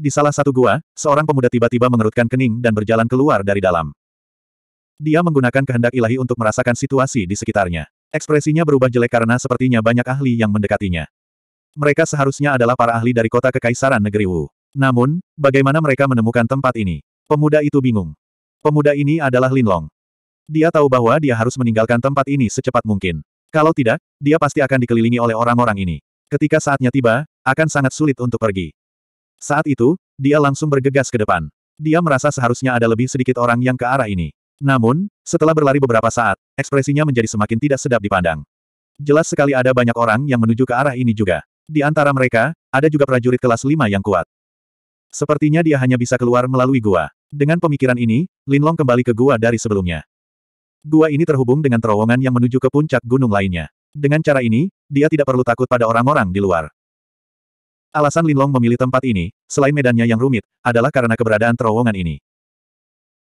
Di salah satu gua, seorang pemuda tiba-tiba mengerutkan kening dan berjalan keluar dari dalam. Dia menggunakan kehendak ilahi untuk merasakan situasi di sekitarnya. Ekspresinya berubah jelek karena sepertinya banyak ahli yang mendekatinya. Mereka seharusnya adalah para ahli dari kota kekaisaran negeri Wu. Namun, bagaimana mereka menemukan tempat ini? Pemuda itu bingung. Pemuda ini adalah Lin Long. Dia tahu bahwa dia harus meninggalkan tempat ini secepat mungkin. Kalau tidak, dia pasti akan dikelilingi oleh orang-orang ini. Ketika saatnya tiba, akan sangat sulit untuk pergi. Saat itu, dia langsung bergegas ke depan. Dia merasa seharusnya ada lebih sedikit orang yang ke arah ini. Namun, setelah berlari beberapa saat, ekspresinya menjadi semakin tidak sedap dipandang. Jelas sekali ada banyak orang yang menuju ke arah ini juga. Di antara mereka, ada juga prajurit kelas 5 yang kuat. Sepertinya dia hanya bisa keluar melalui gua. Dengan pemikiran ini, Linlong kembali ke gua dari sebelumnya. Gua ini terhubung dengan terowongan yang menuju ke puncak gunung lainnya. Dengan cara ini, dia tidak perlu takut pada orang-orang di luar. Alasan Linlong memilih tempat ini, selain medannya yang rumit, adalah karena keberadaan terowongan ini.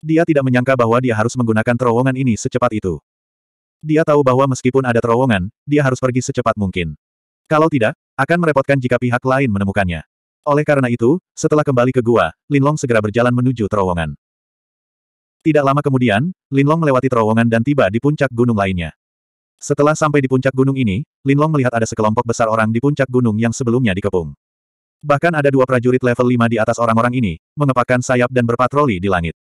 Dia tidak menyangka bahwa dia harus menggunakan terowongan ini secepat itu. Dia tahu bahwa meskipun ada terowongan, dia harus pergi secepat mungkin. Kalau tidak, akan merepotkan jika pihak lain menemukannya. Oleh karena itu, setelah kembali ke gua, Linlong segera berjalan menuju terowongan. Tidak lama kemudian, Linlong melewati terowongan dan tiba di puncak gunung lainnya. Setelah sampai di puncak gunung ini, Linlong melihat ada sekelompok besar orang di puncak gunung yang sebelumnya dikepung. Bahkan ada dua prajurit level 5 di atas orang-orang ini, mengepakkan sayap dan berpatroli di langit.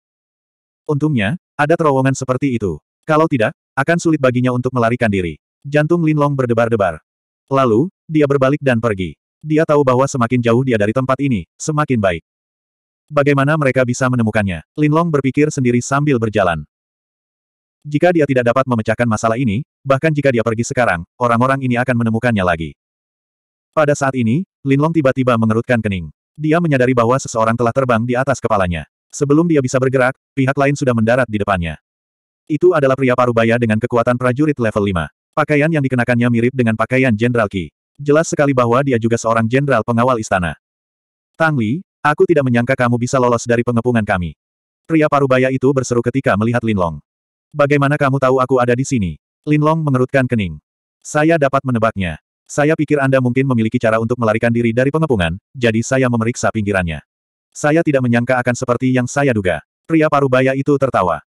Untungnya, ada terowongan seperti itu. Kalau tidak, akan sulit baginya untuk melarikan diri. Jantung Linlong berdebar-debar. Lalu, dia berbalik dan pergi. Dia tahu bahwa semakin jauh dia dari tempat ini, semakin baik. Bagaimana mereka bisa menemukannya? Linlong berpikir sendiri sambil berjalan. Jika dia tidak dapat memecahkan masalah ini, bahkan jika dia pergi sekarang, orang-orang ini akan menemukannya lagi. Pada saat ini, Linlong tiba-tiba mengerutkan kening. Dia menyadari bahwa seseorang telah terbang di atas kepalanya. Sebelum dia bisa bergerak, pihak lain sudah mendarat di depannya. Itu adalah pria parubaya dengan kekuatan prajurit level 5. Pakaian yang dikenakannya mirip dengan pakaian Jenderal Qi. Jelas sekali bahwa dia juga seorang jenderal pengawal istana. Tang Li, aku tidak menyangka kamu bisa lolos dari pengepungan kami. Pria parubaya itu berseru ketika melihat Linlong. Bagaimana kamu tahu aku ada di sini? Linlong mengerutkan kening. Saya dapat menebaknya. Saya pikir Anda mungkin memiliki cara untuk melarikan diri dari pengepungan, jadi saya memeriksa pinggirannya. Saya tidak menyangka akan seperti yang saya duga. Pria parubaya itu tertawa.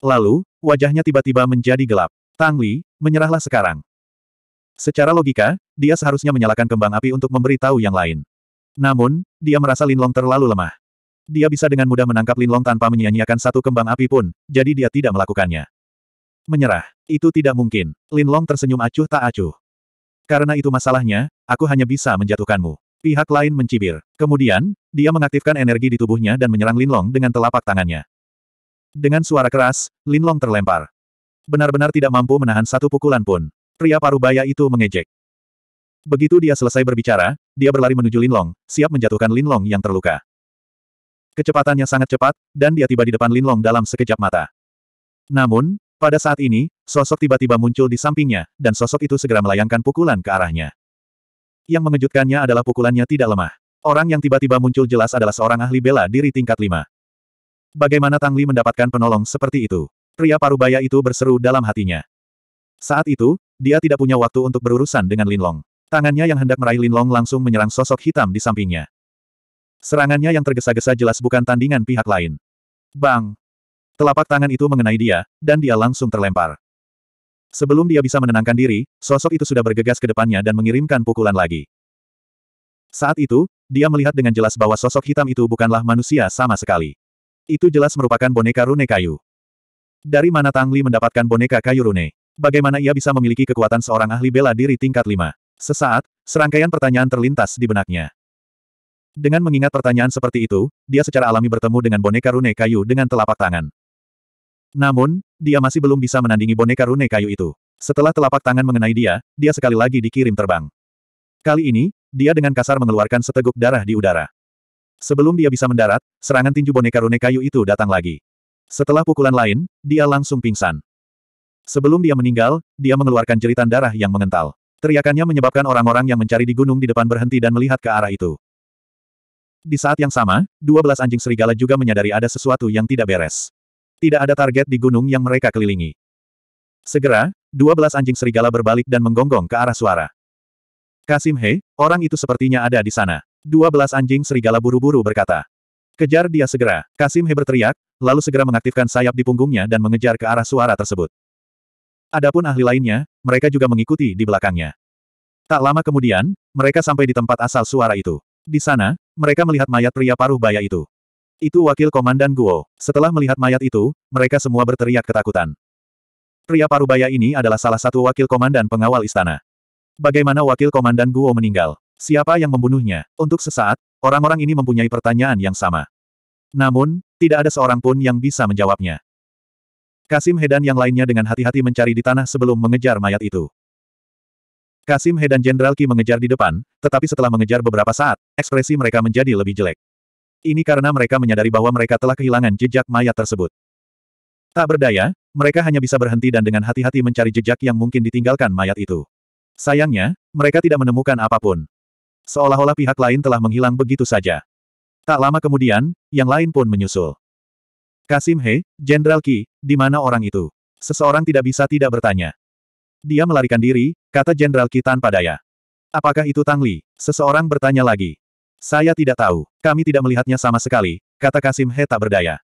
Lalu, wajahnya tiba-tiba menjadi gelap. Tang Li, menyerahlah sekarang. Secara logika, dia seharusnya menyalakan kembang api untuk memberi tahu yang lain. Namun, dia merasa Linlong terlalu lemah. Dia bisa dengan mudah menangkap Linlong tanpa menyia-nyiakan satu kembang api pun, jadi dia tidak melakukannya. Menyerah. Itu tidak mungkin. Linlong tersenyum acuh tak acuh. Karena itu masalahnya, aku hanya bisa menjatuhkanmu. Pihak lain mencibir. Kemudian, dia mengaktifkan energi di tubuhnya dan menyerang Linlong dengan telapak tangannya. Dengan suara keras, Linlong terlempar. Benar-benar tidak mampu menahan satu pukulan pun. Pria parubaya itu mengejek. Begitu dia selesai berbicara, dia berlari menuju Linlong, siap menjatuhkan Linlong yang terluka. Kecepatannya sangat cepat, dan dia tiba di depan Linlong dalam sekejap mata. Namun, pada saat ini, sosok tiba-tiba muncul di sampingnya, dan sosok itu segera melayangkan pukulan ke arahnya. Yang mengejutkannya adalah pukulannya tidak lemah. Orang yang tiba-tiba muncul jelas adalah seorang ahli bela diri tingkat 5. Bagaimana Tang Li mendapatkan penolong seperti itu? Pria parubaya itu berseru dalam hatinya. Saat itu, dia tidak punya waktu untuk berurusan dengan Linlong. Tangannya yang hendak meraih Linlong langsung menyerang sosok hitam di sampingnya. Serangannya yang tergesa-gesa jelas bukan tandingan pihak lain. Bang! Telapak tangan itu mengenai dia, dan dia langsung terlempar. Sebelum dia bisa menenangkan diri, sosok itu sudah bergegas ke depannya dan mengirimkan pukulan lagi. Saat itu, dia melihat dengan jelas bahwa sosok hitam itu bukanlah manusia sama sekali. Itu jelas merupakan boneka rune kayu. Dari mana Tang Li mendapatkan boneka kayu rune? Bagaimana ia bisa memiliki kekuatan seorang ahli bela diri tingkat 5? Sesaat, serangkaian pertanyaan terlintas di benaknya. Dengan mengingat pertanyaan seperti itu, dia secara alami bertemu dengan boneka rune kayu dengan telapak tangan. Namun, dia masih belum bisa menandingi boneka rune kayu itu. Setelah telapak tangan mengenai dia, dia sekali lagi dikirim terbang. Kali ini, dia dengan kasar mengeluarkan seteguk darah di udara. Sebelum dia bisa mendarat, serangan tinju boneka rune kayu itu datang lagi. Setelah pukulan lain, dia langsung pingsan. Sebelum dia meninggal, dia mengeluarkan jeritan darah yang mengental. Teriakannya menyebabkan orang-orang yang mencari di gunung di depan berhenti dan melihat ke arah itu. Di saat yang sama, dua belas anjing serigala juga menyadari ada sesuatu yang tidak beres. Tidak ada target di gunung yang mereka kelilingi. Segera, dua belas anjing serigala berbalik dan menggonggong ke arah suara. Kasim He, orang itu sepertinya ada di sana. Dua belas anjing serigala buru-buru berkata. Kejar dia segera, Kasim He berteriak, lalu segera mengaktifkan sayap di punggungnya dan mengejar ke arah suara tersebut. Adapun ahli lainnya, mereka juga mengikuti di belakangnya. Tak lama kemudian, mereka sampai di tempat asal suara itu. Di sana, mereka melihat mayat pria paruh baya itu. Itu wakil komandan Guo. Setelah melihat mayat itu, mereka semua berteriak ketakutan. Pria parubaya ini adalah salah satu wakil komandan pengawal istana. Bagaimana wakil komandan Guo meninggal? Siapa yang membunuhnya? Untuk sesaat, orang-orang ini mempunyai pertanyaan yang sama. Namun, tidak ada seorang pun yang bisa menjawabnya. Kasim Hedan yang lainnya dengan hati-hati mencari di tanah sebelum mengejar mayat itu. Kasim Hedan Jenderal Ki mengejar di depan, tetapi setelah mengejar beberapa saat, ekspresi mereka menjadi lebih jelek. Ini karena mereka menyadari bahwa mereka telah kehilangan jejak mayat tersebut. Tak berdaya, mereka hanya bisa berhenti dan dengan hati-hati mencari jejak yang mungkin ditinggalkan mayat itu. Sayangnya, mereka tidak menemukan apapun. Seolah-olah pihak lain telah menghilang begitu saja. Tak lama kemudian, yang lain pun menyusul. Kasim He, Jenderal Ki, di mana orang itu? Seseorang tidak bisa tidak bertanya. Dia melarikan diri, kata Jenderal Ki tanpa daya. Apakah itu Tang Li? Seseorang bertanya lagi. Saya tidak tahu. Kami tidak melihatnya sama sekali, kata Kasim He tak berdaya.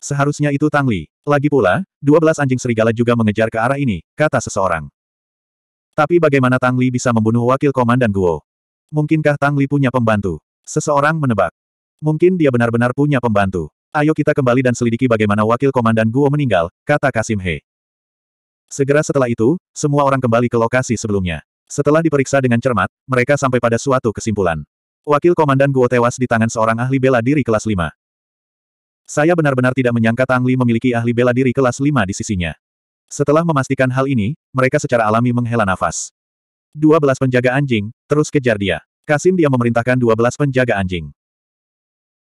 Seharusnya itu Tang Li. Lagi pula, 12 anjing serigala juga mengejar ke arah ini, kata seseorang. Tapi bagaimana Tang Li bisa membunuh wakil komandan Guo? Mungkinkah Tang Li punya pembantu? Seseorang menebak. Mungkin dia benar-benar punya pembantu. Ayo kita kembali dan selidiki bagaimana wakil komandan Guo meninggal, kata Kasim He. Segera setelah itu, semua orang kembali ke lokasi sebelumnya. Setelah diperiksa dengan cermat, mereka sampai pada suatu kesimpulan. Wakil Komandan Guo tewas di tangan seorang ahli bela diri kelas 5. Saya benar-benar tidak menyangka Tang Li memiliki ahli bela diri kelas 5 di sisinya. Setelah memastikan hal ini, mereka secara alami menghela nafas. 12 penjaga anjing, terus kejar dia. Kasim dia memerintahkan 12 penjaga anjing.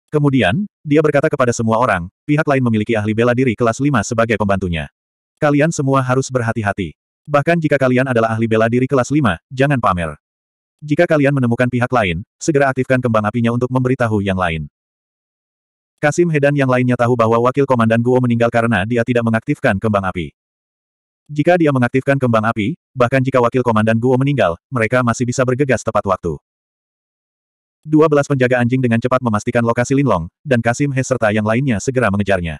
Kemudian, dia berkata kepada semua orang, pihak lain memiliki ahli bela diri kelas 5 sebagai pembantunya. Kalian semua harus berhati-hati. Bahkan jika kalian adalah ahli bela diri kelas 5, jangan pamer. Jika kalian menemukan pihak lain, segera aktifkan kembang apinya untuk memberitahu yang lain. Kasim Hedan yang lainnya tahu bahwa wakil komandan Guo meninggal karena dia tidak mengaktifkan kembang api. Jika dia mengaktifkan kembang api, bahkan jika wakil komandan Guo meninggal, mereka masih bisa bergegas tepat waktu. Dua belas penjaga anjing dengan cepat memastikan lokasi Linlong, dan Kasim He serta yang lainnya segera mengejarnya.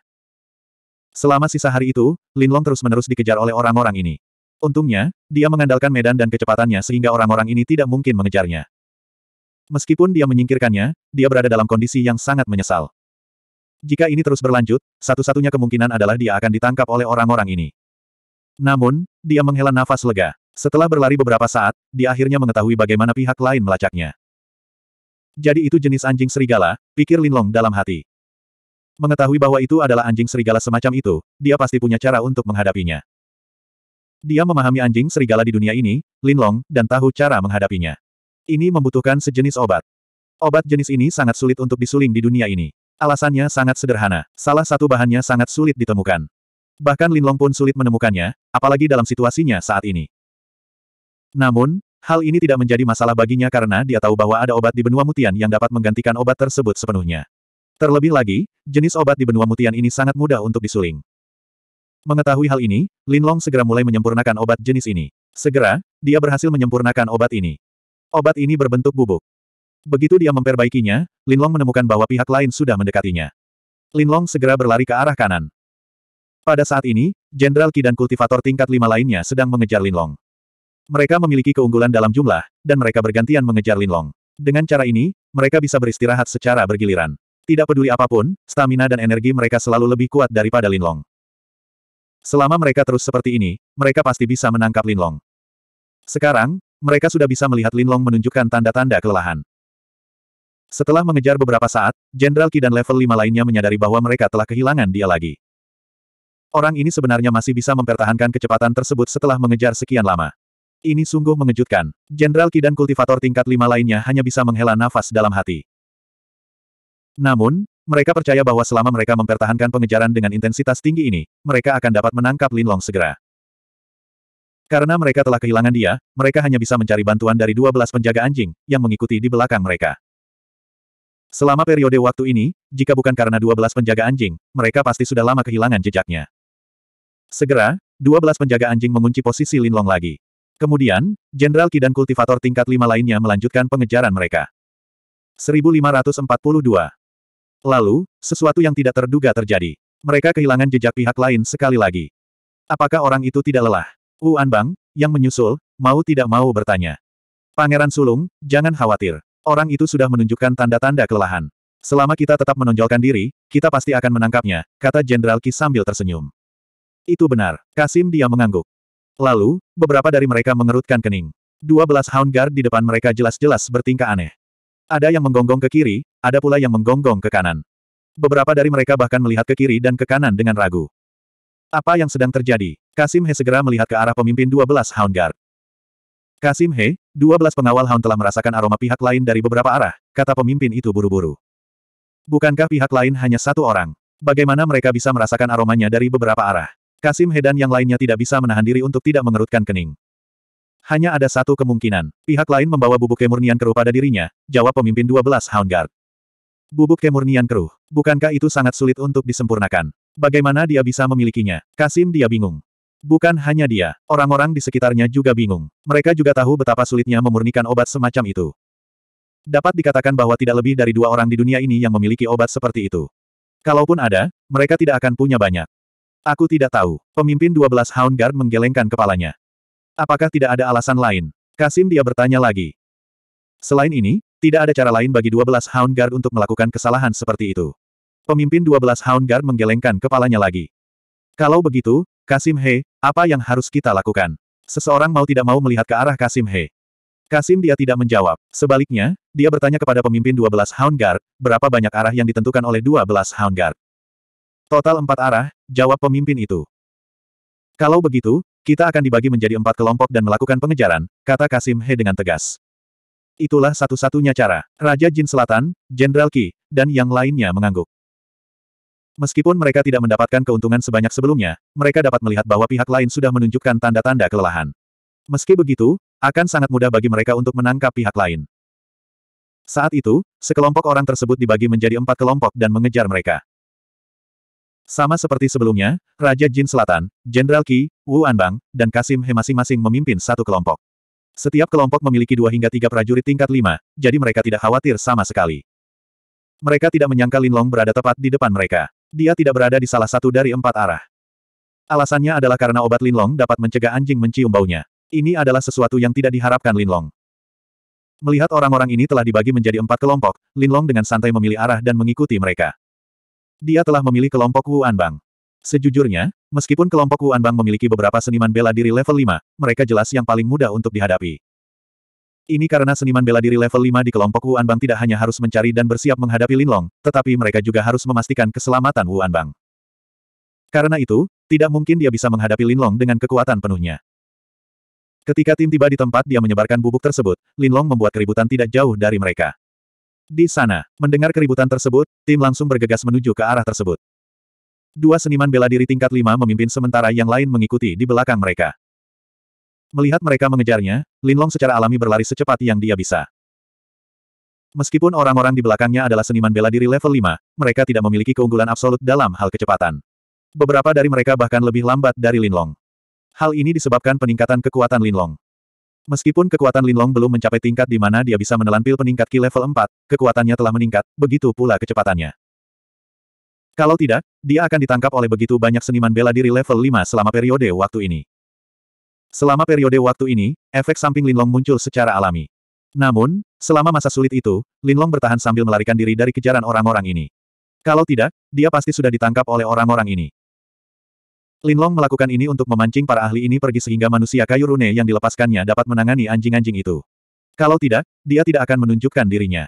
Selama sisa hari itu, Linlong terus-menerus dikejar oleh orang-orang ini. Untungnya, dia mengandalkan medan dan kecepatannya sehingga orang-orang ini tidak mungkin mengejarnya. Meskipun dia menyingkirkannya, dia berada dalam kondisi yang sangat menyesal. Jika ini terus berlanjut, satu-satunya kemungkinan adalah dia akan ditangkap oleh orang-orang ini. Namun, dia menghela nafas lega. Setelah berlari beberapa saat, dia akhirnya mengetahui bagaimana pihak lain melacaknya. Jadi itu jenis anjing serigala, pikir Linlong dalam hati. Mengetahui bahwa itu adalah anjing serigala semacam itu, dia pasti punya cara untuk menghadapinya. Dia memahami anjing serigala di dunia ini, linlong, dan tahu cara menghadapinya. Ini membutuhkan sejenis obat. Obat jenis ini sangat sulit untuk disuling di dunia ini. Alasannya sangat sederhana, salah satu bahannya sangat sulit ditemukan. Bahkan Linlong pun sulit menemukannya, apalagi dalam situasinya saat ini. Namun, hal ini tidak menjadi masalah baginya karena dia tahu bahwa ada obat di benua mutian yang dapat menggantikan obat tersebut sepenuhnya. Terlebih lagi, jenis obat di benua mutian ini sangat mudah untuk disuling. Mengetahui hal ini, Linlong segera mulai menyempurnakan obat jenis ini. Segera, dia berhasil menyempurnakan obat ini. Obat ini berbentuk bubuk. Begitu dia memperbaikinya, Linlong menemukan bahwa pihak lain sudah mendekatinya. Linlong segera berlari ke arah kanan. Pada saat ini, Jenderal Qi dan kultivator tingkat lima lainnya sedang mengejar Linlong. Mereka memiliki keunggulan dalam jumlah, dan mereka bergantian mengejar Linlong. Dengan cara ini, mereka bisa beristirahat secara bergiliran. Tidak peduli apapun, stamina dan energi mereka selalu lebih kuat daripada Linlong. Selama mereka terus seperti ini, mereka pasti bisa menangkap Linlong. Sekarang, mereka sudah bisa melihat Linlong menunjukkan tanda-tanda kelelahan. Setelah mengejar beberapa saat, Jenderal Qi dan level 5 lainnya menyadari bahwa mereka telah kehilangan dia lagi. Orang ini sebenarnya masih bisa mempertahankan kecepatan tersebut setelah mengejar sekian lama. Ini sungguh mengejutkan. Jenderal Qi dan kultivator tingkat lima lainnya hanya bisa menghela nafas dalam hati. Namun, mereka percaya bahwa selama mereka mempertahankan pengejaran dengan intensitas tinggi ini, mereka akan dapat menangkap Lin Long segera. Karena mereka telah kehilangan dia, mereka hanya bisa mencari bantuan dari 12 penjaga anjing, yang mengikuti di belakang mereka. Selama periode waktu ini, jika bukan karena 12 penjaga anjing, mereka pasti sudah lama kehilangan jejaknya. Segera, 12 penjaga anjing mengunci posisi Lin Long lagi. Kemudian, Jenderal Ki dan kultivator tingkat 5 lainnya melanjutkan pengejaran mereka. 1542 Lalu, sesuatu yang tidak terduga terjadi. Mereka kehilangan jejak pihak lain sekali lagi. Apakah orang itu tidak lelah? Wu Anbang, yang menyusul, mau tidak mau bertanya. Pangeran Sulung, jangan khawatir. Orang itu sudah menunjukkan tanda-tanda kelelahan. Selama kita tetap menonjolkan diri, kita pasti akan menangkapnya, kata Jenderal Ki sambil tersenyum. Itu benar, Kasim dia mengangguk. Lalu, beberapa dari mereka mengerutkan kening. Dua belas Hound Guard di depan mereka jelas-jelas bertingkah aneh. Ada yang menggonggong ke kiri, ada pula yang menggonggong ke kanan. Beberapa dari mereka bahkan melihat ke kiri dan ke kanan dengan ragu. Apa yang sedang terjadi? Kasim He segera melihat ke arah pemimpin 12 Hound Guard. Kasim He, 12 pengawal Hound telah merasakan aroma pihak lain dari beberapa arah, kata pemimpin itu buru-buru. Bukankah pihak lain hanya satu orang? Bagaimana mereka bisa merasakan aromanya dari beberapa arah? Kasim He dan yang lainnya tidak bisa menahan diri untuk tidak mengerutkan kening. Hanya ada satu kemungkinan, pihak lain membawa bubuk kemurnian kerupa pada dirinya, jawab pemimpin 12 Hound Guard. Bubuk kemurnian keruh. Bukankah itu sangat sulit untuk disempurnakan? Bagaimana dia bisa memilikinya? Kasim dia bingung. Bukan hanya dia, orang-orang di sekitarnya juga bingung. Mereka juga tahu betapa sulitnya memurnikan obat semacam itu. Dapat dikatakan bahwa tidak lebih dari dua orang di dunia ini yang memiliki obat seperti itu. Kalaupun ada, mereka tidak akan punya banyak. Aku tidak tahu. Pemimpin 12 Hound Guard menggelengkan kepalanya. Apakah tidak ada alasan lain? Kasim dia bertanya lagi. Selain ini, tidak ada cara lain bagi 12 Hound Guard untuk melakukan kesalahan seperti itu. Pemimpin 12 Hound Guard menggelengkan kepalanya lagi. Kalau begitu, Kasim He, apa yang harus kita lakukan? Seseorang mau tidak mau melihat ke arah Kasim He. Kasim dia tidak menjawab. Sebaliknya, dia bertanya kepada pemimpin 12 Hound Guard, berapa banyak arah yang ditentukan oleh 12 Hound Guard? Total empat arah, jawab pemimpin itu. Kalau begitu, kita akan dibagi menjadi empat kelompok dan melakukan pengejaran, kata Kasim He dengan tegas. Itulah satu-satunya cara. Raja Jin Selatan, Jenderal Qi, dan yang lainnya mengangguk. Meskipun mereka tidak mendapatkan keuntungan sebanyak sebelumnya, mereka dapat melihat bahwa pihak lain sudah menunjukkan tanda-tanda kelelahan. Meski begitu, akan sangat mudah bagi mereka untuk menangkap pihak lain. Saat itu, sekelompok orang tersebut dibagi menjadi empat kelompok dan mengejar mereka. Sama seperti sebelumnya, Raja Jin Selatan, Jenderal Qi, Wu Anbang, dan Kasim He masing-masing memimpin satu kelompok. Setiap kelompok memiliki dua hingga tiga prajurit tingkat lima, jadi mereka tidak khawatir sama sekali. Mereka tidak menyangka Linlong berada tepat di depan mereka. Dia tidak berada di salah satu dari empat arah. Alasannya adalah karena obat Linlong dapat mencegah anjing mencium baunya. Ini adalah sesuatu yang tidak diharapkan Linlong. Melihat orang-orang ini telah dibagi menjadi empat kelompok, Linlong dengan santai memilih arah dan mengikuti mereka. Dia telah memilih kelompok Wu Anbang. Sejujurnya, Meskipun kelompok Wu Anbang memiliki beberapa seniman bela diri level 5, mereka jelas yang paling mudah untuk dihadapi. Ini karena seniman bela diri level 5 di kelompok Wu Anbang tidak hanya harus mencari dan bersiap menghadapi Linlong, tetapi mereka juga harus memastikan keselamatan Wu Anbang. Karena itu, tidak mungkin dia bisa menghadapi Linlong dengan kekuatan penuhnya. Ketika tim tiba di tempat dia menyebarkan bubuk tersebut, Linlong membuat keributan tidak jauh dari mereka. Di sana, mendengar keributan tersebut, tim langsung bergegas menuju ke arah tersebut. Dua seniman bela diri tingkat lima memimpin sementara yang lain mengikuti di belakang mereka. Melihat mereka mengejarnya, Linlong secara alami berlari secepat yang dia bisa. Meskipun orang-orang di belakangnya adalah seniman bela diri level 5, mereka tidak memiliki keunggulan absolut dalam hal kecepatan. Beberapa dari mereka bahkan lebih lambat dari Linlong. Hal ini disebabkan peningkatan kekuatan Linlong. Meskipun kekuatan Linlong belum mencapai tingkat di mana dia bisa menelan pil peningkat Ki level 4, kekuatannya telah meningkat, begitu pula kecepatannya. Kalau tidak, dia akan ditangkap oleh begitu banyak seniman bela diri level 5 selama periode waktu ini. Selama periode waktu ini, efek samping Linlong muncul secara alami. Namun, selama masa sulit itu, Linlong bertahan sambil melarikan diri dari kejaran orang-orang ini. Kalau tidak, dia pasti sudah ditangkap oleh orang-orang ini. Linlong melakukan ini untuk memancing para ahli ini pergi sehingga manusia kayu rune yang dilepaskannya dapat menangani anjing-anjing itu. Kalau tidak, dia tidak akan menunjukkan dirinya.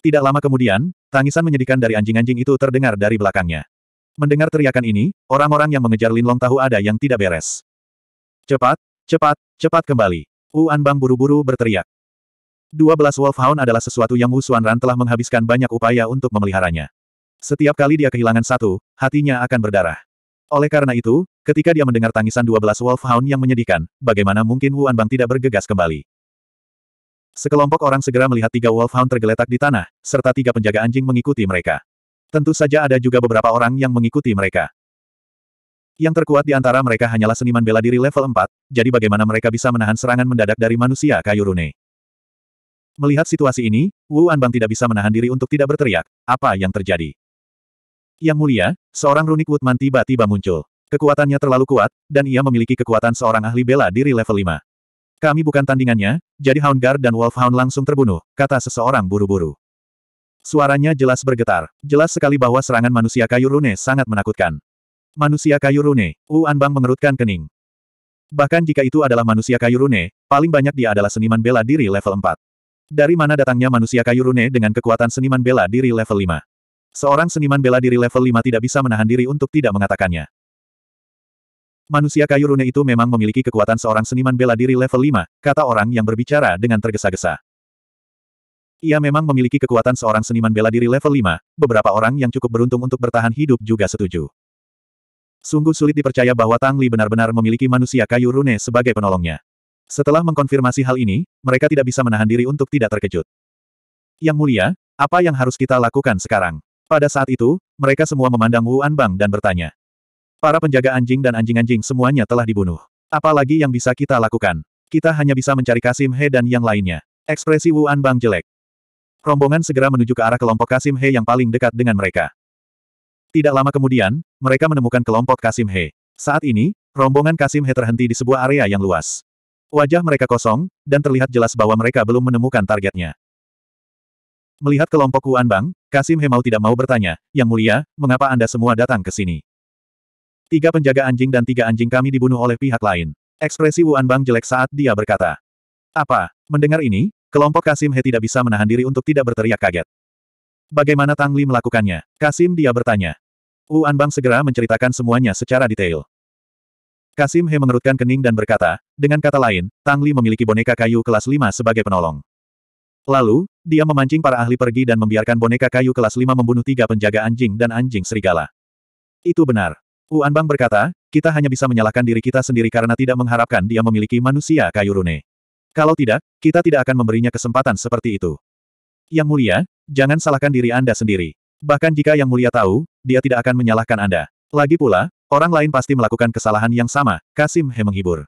Tidak lama kemudian, tangisan menyedihkan dari anjing-anjing itu terdengar dari belakangnya. Mendengar teriakan ini, orang-orang yang mengejar Lin Long tahu ada yang tidak beres. Cepat, cepat, cepat kembali. Wu Anbang buru-buru berteriak. 12 Wolfhound adalah sesuatu yang Wu Ran telah menghabiskan banyak upaya untuk memeliharanya. Setiap kali dia kehilangan satu, hatinya akan berdarah. Oleh karena itu, ketika dia mendengar tangisan 12 Wolfhound yang menyedihkan, bagaimana mungkin Wu Anbang tidak bergegas kembali. Sekelompok orang segera melihat tiga wolfhound tergeletak di tanah, serta tiga penjaga anjing mengikuti mereka. Tentu saja ada juga beberapa orang yang mengikuti mereka. Yang terkuat di antara mereka hanyalah seniman bela diri level 4, jadi bagaimana mereka bisa menahan serangan mendadak dari manusia kayu rune. Melihat situasi ini, Wu Anbang tidak bisa menahan diri untuk tidak berteriak, apa yang terjadi. Yang mulia, seorang runik Woodman tiba-tiba muncul. Kekuatannya terlalu kuat, dan ia memiliki kekuatan seorang ahli bela diri level 5. Kami bukan tandingannya, jadi Houndguard dan Wolfhound langsung terbunuh, kata seseorang buru-buru. Suaranya jelas bergetar. Jelas sekali bahwa serangan manusia kayu rune sangat menakutkan. Manusia kayu rune, Wu Anbang mengerutkan kening. Bahkan jika itu adalah manusia kayu rune, paling banyak dia adalah seniman bela diri level 4. Dari mana datangnya manusia kayu rune dengan kekuatan seniman bela diri level 5? Seorang seniman bela diri level 5 tidak bisa menahan diri untuk tidak mengatakannya. Manusia kayu rune itu memang memiliki kekuatan seorang seniman bela diri level 5, kata orang yang berbicara dengan tergesa-gesa. Ia memang memiliki kekuatan seorang seniman bela diri level 5, beberapa orang yang cukup beruntung untuk bertahan hidup juga setuju. Sungguh sulit dipercaya bahwa Tang Li benar-benar memiliki manusia kayu rune sebagai penolongnya. Setelah mengkonfirmasi hal ini, mereka tidak bisa menahan diri untuk tidak terkejut. Yang mulia, apa yang harus kita lakukan sekarang? Pada saat itu, mereka semua memandang Wu Anbang dan bertanya. Para penjaga anjing dan anjing-anjing semuanya telah dibunuh. Apalagi yang bisa kita lakukan? Kita hanya bisa mencari Kasim He dan yang lainnya. Ekspresi Wu Anbang jelek. Rombongan segera menuju ke arah kelompok Kasim He yang paling dekat dengan mereka. Tidak lama kemudian, mereka menemukan kelompok Kasim He. Saat ini, rombongan Kasim He terhenti di sebuah area yang luas. Wajah mereka kosong, dan terlihat jelas bahwa mereka belum menemukan targetnya. Melihat kelompok Wu Anbang, Kasim He mau tidak mau bertanya, Yang mulia, mengapa Anda semua datang ke sini? Tiga penjaga anjing dan tiga anjing kami dibunuh oleh pihak lain. Ekspresi Wu Anbang jelek saat dia berkata. Apa? Mendengar ini, kelompok Kasim He tidak bisa menahan diri untuk tidak berteriak kaget. Bagaimana Tang Li melakukannya? Kasim dia bertanya. Wu Anbang segera menceritakan semuanya secara detail. Kasim He mengerutkan kening dan berkata, dengan kata lain, Tang Li memiliki boneka kayu kelas 5 sebagai penolong. Lalu, dia memancing para ahli pergi dan membiarkan boneka kayu kelas 5 membunuh tiga penjaga anjing dan anjing serigala. Itu benar. Uan Bang berkata, kita hanya bisa menyalahkan diri kita sendiri karena tidak mengharapkan dia memiliki manusia kayu rune. Kalau tidak, kita tidak akan memberinya kesempatan seperti itu. Yang mulia, jangan salahkan diri Anda sendiri. Bahkan jika yang mulia tahu, dia tidak akan menyalahkan Anda. Lagi pula, orang lain pasti melakukan kesalahan yang sama, Kasim He menghibur.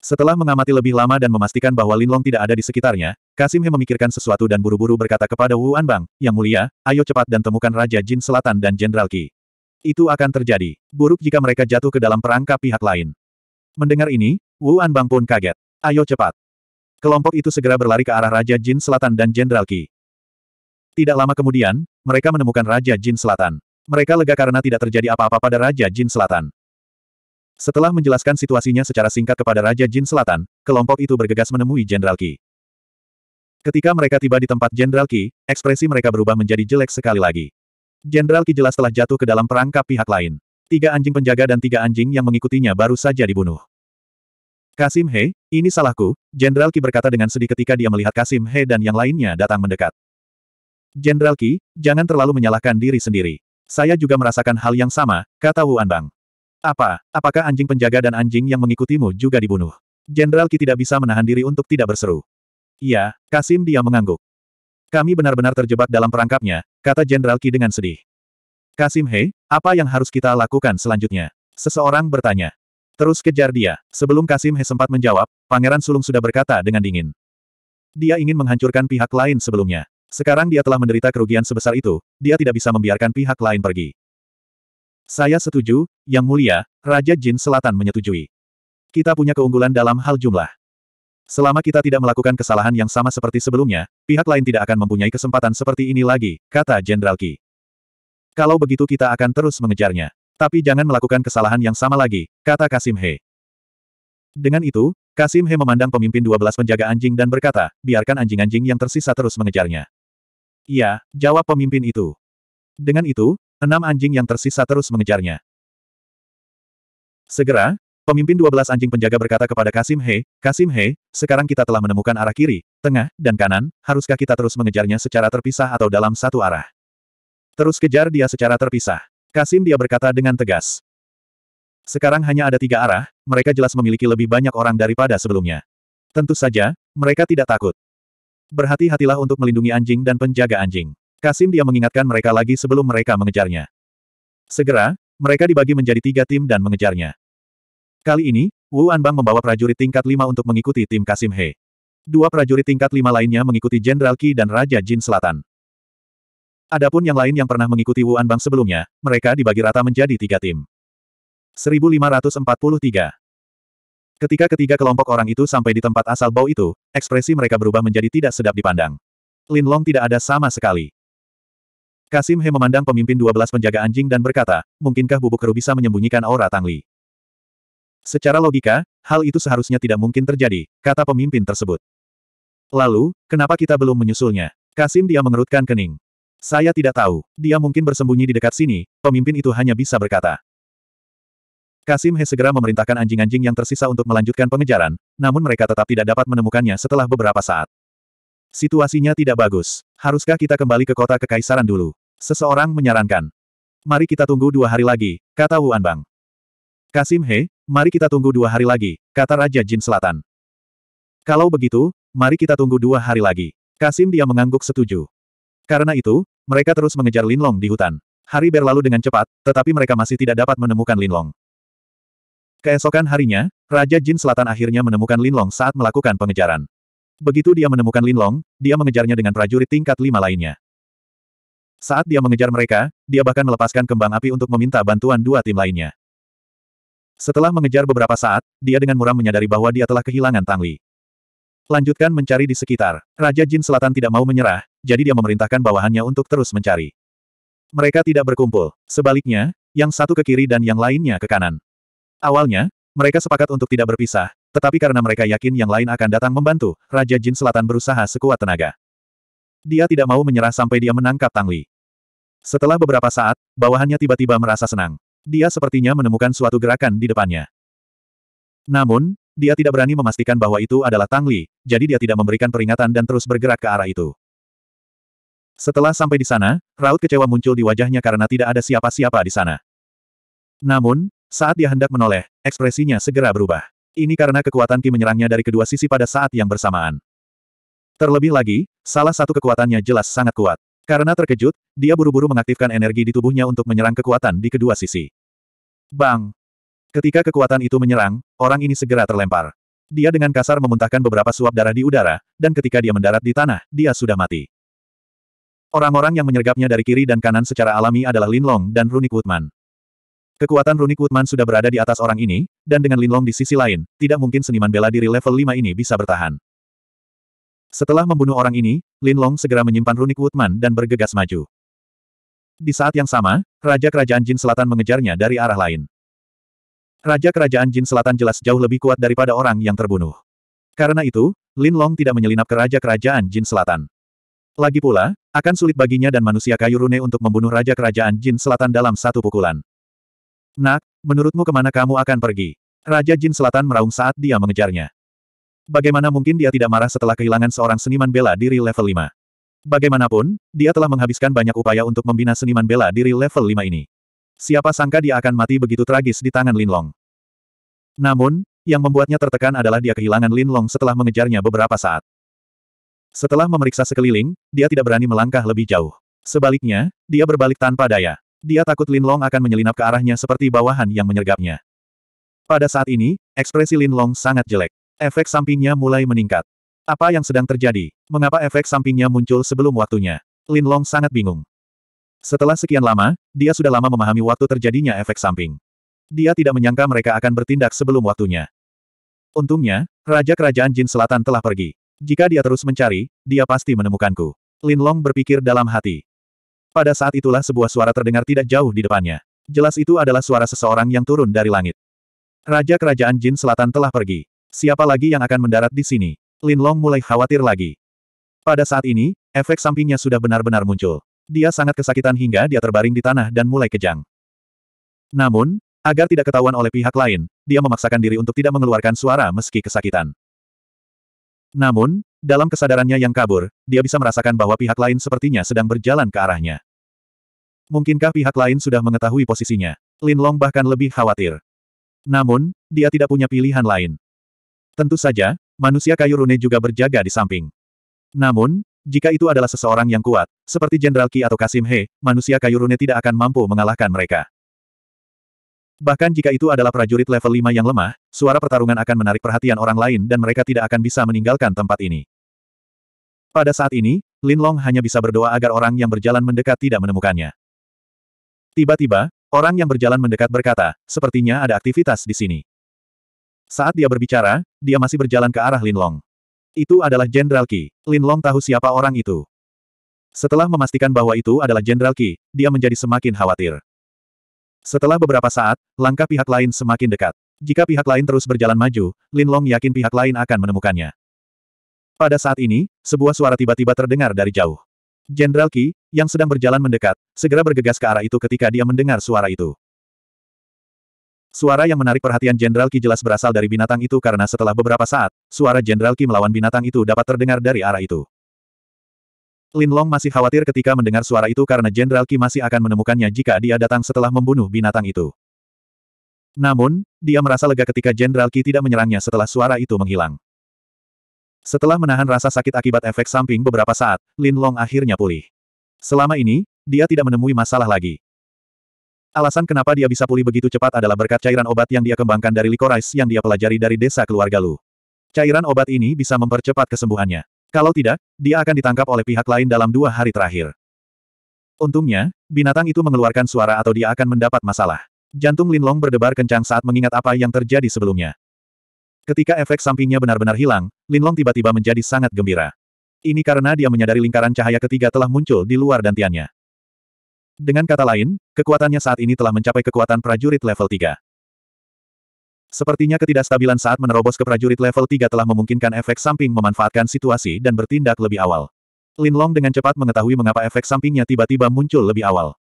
Setelah mengamati lebih lama dan memastikan bahwa Linlong tidak ada di sekitarnya, Kasim He memikirkan sesuatu dan buru-buru berkata kepada Wu Anbang, Yang mulia, ayo cepat dan temukan Raja Jin Selatan dan Jenderal Qi. Itu akan terjadi. Buruk jika mereka jatuh ke dalam perangkap pihak lain. Mendengar ini, Wu Anbang pun kaget. Ayo cepat. Kelompok itu segera berlari ke arah Raja Jin Selatan dan Jenderal Qi. Tidak lama kemudian, mereka menemukan Raja Jin Selatan. Mereka lega karena tidak terjadi apa-apa pada Raja Jin Selatan. Setelah menjelaskan situasinya secara singkat kepada Raja Jin Selatan, kelompok itu bergegas menemui Jenderal Qi. Ketika mereka tiba di tempat Jenderal Qi, ekspresi mereka berubah menjadi jelek sekali lagi. Jenderal Ki jelas telah jatuh ke dalam perangkap pihak lain. Tiga anjing penjaga dan tiga anjing yang mengikutinya baru saja dibunuh. Kasim He, ini salahku, Jenderal Ki berkata dengan sedih ketika dia melihat Kasim He dan yang lainnya datang mendekat. Jenderal Ki, jangan terlalu menyalahkan diri sendiri. Saya juga merasakan hal yang sama, kata Wu Anbang. Apa, apakah anjing penjaga dan anjing yang mengikutimu juga dibunuh? Jenderal Ki tidak bisa menahan diri untuk tidak berseru. Iya, Kasim dia mengangguk. Kami benar-benar terjebak dalam perangkapnya, kata Jenderal Qi dengan sedih. Kasim Hei, apa yang harus kita lakukan selanjutnya? Seseorang bertanya. Terus kejar dia. Sebelum Kasim Hei sempat menjawab, Pangeran Sulung sudah berkata dengan dingin. Dia ingin menghancurkan pihak lain sebelumnya. Sekarang dia telah menderita kerugian sebesar itu, dia tidak bisa membiarkan pihak lain pergi. Saya setuju, Yang Mulia, Raja Jin Selatan menyetujui. Kita punya keunggulan dalam hal jumlah. Selama kita tidak melakukan kesalahan yang sama seperti sebelumnya, pihak lain tidak akan mempunyai kesempatan seperti ini lagi, kata Jenderal Qi. Kalau begitu kita akan terus mengejarnya. Tapi jangan melakukan kesalahan yang sama lagi, kata Kasim He. Dengan itu, Kasim He memandang pemimpin 12 penjaga anjing dan berkata, biarkan anjing-anjing yang tersisa terus mengejarnya. Iya, jawab pemimpin itu. Dengan itu, enam anjing yang tersisa terus mengejarnya. Segera, Pemimpin 12 anjing penjaga berkata kepada Kasim He, Kasim He, sekarang kita telah menemukan arah kiri, tengah, dan kanan, haruskah kita terus mengejarnya secara terpisah atau dalam satu arah? Terus kejar dia secara terpisah. Kasim dia berkata dengan tegas. Sekarang hanya ada tiga arah, mereka jelas memiliki lebih banyak orang daripada sebelumnya. Tentu saja, mereka tidak takut. Berhati-hatilah untuk melindungi anjing dan penjaga anjing. Kasim dia mengingatkan mereka lagi sebelum mereka mengejarnya. Segera, mereka dibagi menjadi tiga tim dan mengejarnya. Kali ini, Wu Anbang membawa prajurit tingkat 5 untuk mengikuti tim Kasim He. Dua prajurit tingkat 5 lainnya mengikuti Jenderal Qi dan Raja Jin Selatan. Adapun yang lain yang pernah mengikuti Wu Anbang sebelumnya, mereka dibagi rata menjadi tiga tim. 1543 Ketika ketiga kelompok orang itu sampai di tempat asal bau itu, ekspresi mereka berubah menjadi tidak sedap dipandang. Lin Long tidak ada sama sekali. Kasim He memandang pemimpin 12 penjaga anjing dan berkata, mungkinkah bubuk keru bisa menyembunyikan aura Tang Li? Secara logika, hal itu seharusnya tidak mungkin terjadi, kata pemimpin tersebut. Lalu, kenapa kita belum menyusulnya? Kasim dia mengerutkan kening. Saya tidak tahu, dia mungkin bersembunyi di dekat sini, pemimpin itu hanya bisa berkata. Kasim He segera memerintahkan anjing-anjing yang tersisa untuk melanjutkan pengejaran, namun mereka tetap tidak dapat menemukannya setelah beberapa saat. Situasinya tidak bagus. Haruskah kita kembali ke kota kekaisaran dulu? Seseorang menyarankan. Mari kita tunggu dua hari lagi, kata wu anbang Kasim He, Mari kita tunggu dua hari lagi, kata Raja Jin Selatan. Kalau begitu, mari kita tunggu dua hari lagi. Kasim dia mengangguk setuju. Karena itu, mereka terus mengejar Linlong di hutan. Hari berlalu dengan cepat, tetapi mereka masih tidak dapat menemukan Linlong. Keesokan harinya, Raja Jin Selatan akhirnya menemukan Linlong saat melakukan pengejaran. Begitu dia menemukan Linlong, dia mengejarnya dengan prajurit tingkat lima lainnya. Saat dia mengejar mereka, dia bahkan melepaskan kembang api untuk meminta bantuan dua tim lainnya. Setelah mengejar beberapa saat, dia dengan muram menyadari bahwa dia telah kehilangan Tang Li. Lanjutkan mencari di sekitar. Raja Jin Selatan tidak mau menyerah, jadi dia memerintahkan bawahannya untuk terus mencari. Mereka tidak berkumpul. Sebaliknya, yang satu ke kiri dan yang lainnya ke kanan. Awalnya, mereka sepakat untuk tidak berpisah, tetapi karena mereka yakin yang lain akan datang membantu, Raja Jin Selatan berusaha sekuat tenaga. Dia tidak mau menyerah sampai dia menangkap Tang Li. Setelah beberapa saat, bawahannya tiba-tiba merasa senang. Dia sepertinya menemukan suatu gerakan di depannya. Namun, dia tidak berani memastikan bahwa itu adalah Tang Li, jadi dia tidak memberikan peringatan dan terus bergerak ke arah itu. Setelah sampai di sana, raut kecewa muncul di wajahnya karena tidak ada siapa-siapa di sana. Namun, saat dia hendak menoleh, ekspresinya segera berubah. Ini karena kekuatan Ki menyerangnya dari kedua sisi pada saat yang bersamaan. Terlebih lagi, salah satu kekuatannya jelas sangat kuat. Karena terkejut, dia buru-buru mengaktifkan energi di tubuhnya untuk menyerang kekuatan di kedua sisi. Bang! Ketika kekuatan itu menyerang, orang ini segera terlempar. Dia dengan kasar memuntahkan beberapa suap darah di udara, dan ketika dia mendarat di tanah, dia sudah mati. Orang-orang yang menyergapnya dari kiri dan kanan secara alami adalah Lin Long dan Runik Woodman. Kekuatan Runik Woodman sudah berada di atas orang ini, dan dengan Lin Long di sisi lain, tidak mungkin seniman bela diri level 5 ini bisa bertahan. Setelah membunuh orang ini, Lin Long segera menyimpan runik Woodman dan bergegas maju. Di saat yang sama, Raja Kerajaan Jin Selatan mengejarnya dari arah lain. Raja Kerajaan Jin Selatan jelas jauh lebih kuat daripada orang yang terbunuh. Karena itu, Lin Long tidak menyelinap ke Raja Kerajaan Jin Selatan. Lagi pula, akan sulit baginya dan manusia kayu rune untuk membunuh Raja Kerajaan Jin Selatan dalam satu pukulan. Nak, menurutmu kemana kamu akan pergi? Raja Jin Selatan meraung saat dia mengejarnya. Bagaimana mungkin dia tidak marah setelah kehilangan seorang seniman bela diri level 5? Bagaimanapun, dia telah menghabiskan banyak upaya untuk membina seniman bela diri level 5 ini. Siapa sangka dia akan mati begitu tragis di tangan Lin Long? Namun, yang membuatnya tertekan adalah dia kehilangan Lin Long setelah mengejarnya beberapa saat. Setelah memeriksa sekeliling, dia tidak berani melangkah lebih jauh. Sebaliknya, dia berbalik tanpa daya. Dia takut Lin Long akan menyelinap ke arahnya seperti bawahan yang menyergapnya. Pada saat ini, ekspresi Lin Long sangat jelek. Efek sampingnya mulai meningkat. Apa yang sedang terjadi? Mengapa efek sampingnya muncul sebelum waktunya? Lin Long sangat bingung. Setelah sekian lama, dia sudah lama memahami waktu terjadinya efek samping. Dia tidak menyangka mereka akan bertindak sebelum waktunya. Untungnya, Raja Kerajaan Jin Selatan telah pergi. Jika dia terus mencari, dia pasti menemukanku. Lin Long berpikir dalam hati. Pada saat itulah sebuah suara terdengar tidak jauh di depannya. Jelas itu adalah suara seseorang yang turun dari langit. Raja Kerajaan Jin Selatan telah pergi. Siapa lagi yang akan mendarat di sini? Lin Long mulai khawatir lagi. Pada saat ini, efek sampingnya sudah benar-benar muncul. Dia sangat kesakitan hingga dia terbaring di tanah dan mulai kejang. Namun, agar tidak ketahuan oleh pihak lain, dia memaksakan diri untuk tidak mengeluarkan suara meski kesakitan. Namun, dalam kesadarannya yang kabur, dia bisa merasakan bahwa pihak lain sepertinya sedang berjalan ke arahnya. Mungkinkah pihak lain sudah mengetahui posisinya? Lin Long bahkan lebih khawatir. Namun, dia tidak punya pilihan lain. Tentu saja, manusia kayu rune juga berjaga di samping. Namun, jika itu adalah seseorang yang kuat, seperti Jenderal Ki atau Kasim He, manusia kayu rune tidak akan mampu mengalahkan mereka. Bahkan jika itu adalah prajurit level 5 yang lemah, suara pertarungan akan menarik perhatian orang lain dan mereka tidak akan bisa meninggalkan tempat ini. Pada saat ini, Lin Long hanya bisa berdoa agar orang yang berjalan mendekat tidak menemukannya. Tiba-tiba, orang yang berjalan mendekat berkata, sepertinya ada aktivitas di sini. Saat dia berbicara, dia masih berjalan ke arah Lin Long. Itu adalah Jenderal Qi. Long tahu siapa orang itu. Setelah memastikan bahwa itu adalah Jenderal Qi, dia menjadi semakin khawatir. Setelah beberapa saat, langkah pihak lain semakin dekat. Jika pihak lain terus berjalan maju, Lin Long yakin pihak lain akan menemukannya. Pada saat ini, sebuah suara tiba-tiba terdengar dari jauh. Jenderal Qi, yang sedang berjalan mendekat, segera bergegas ke arah itu ketika dia mendengar suara itu. Suara yang menarik perhatian Jenderal Ki jelas berasal dari binatang itu karena setelah beberapa saat, suara Jenderal Ki melawan binatang itu dapat terdengar dari arah itu. Lin Long masih khawatir ketika mendengar suara itu karena Jenderal Ki masih akan menemukannya jika dia datang setelah membunuh binatang itu. Namun, dia merasa lega ketika Jenderal Ki tidak menyerangnya setelah suara itu menghilang. Setelah menahan rasa sakit akibat efek samping beberapa saat, Lin Long akhirnya pulih. Selama ini, dia tidak menemui masalah lagi. Alasan kenapa dia bisa pulih begitu cepat adalah berkat cairan obat yang dia kembangkan dari likorais yang dia pelajari dari desa keluarga Lu. Cairan obat ini bisa mempercepat kesembuhannya. Kalau tidak, dia akan ditangkap oleh pihak lain dalam dua hari terakhir. Untungnya, binatang itu mengeluarkan suara atau dia akan mendapat masalah. Jantung Linlong berdebar kencang saat mengingat apa yang terjadi sebelumnya. Ketika efek sampingnya benar-benar hilang, Linlong tiba-tiba menjadi sangat gembira. Ini karena dia menyadari lingkaran cahaya ketiga telah muncul di luar dantiannya. Dengan kata lain, kekuatannya saat ini telah mencapai kekuatan prajurit level 3. Sepertinya ketidakstabilan saat menerobos ke prajurit level 3 telah memungkinkan efek samping memanfaatkan situasi dan bertindak lebih awal. Lin Long dengan cepat mengetahui mengapa efek sampingnya tiba-tiba muncul lebih awal.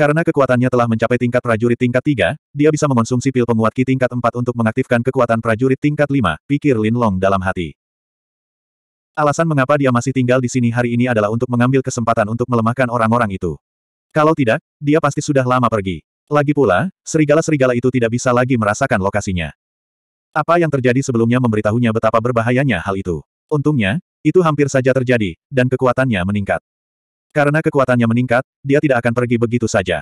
Karena kekuatannya telah mencapai tingkat prajurit tingkat 3, dia bisa mengonsumsi pil penguat ki tingkat 4 untuk mengaktifkan kekuatan prajurit tingkat 5, pikir Lin Long dalam hati. Alasan mengapa dia masih tinggal di sini hari ini adalah untuk mengambil kesempatan untuk melemahkan orang-orang itu. Kalau tidak, dia pasti sudah lama pergi. Lagi pula, serigala-serigala itu tidak bisa lagi merasakan lokasinya. Apa yang terjadi sebelumnya memberitahunya betapa berbahayanya hal itu. Untungnya, itu hampir saja terjadi, dan kekuatannya meningkat. Karena kekuatannya meningkat, dia tidak akan pergi begitu saja.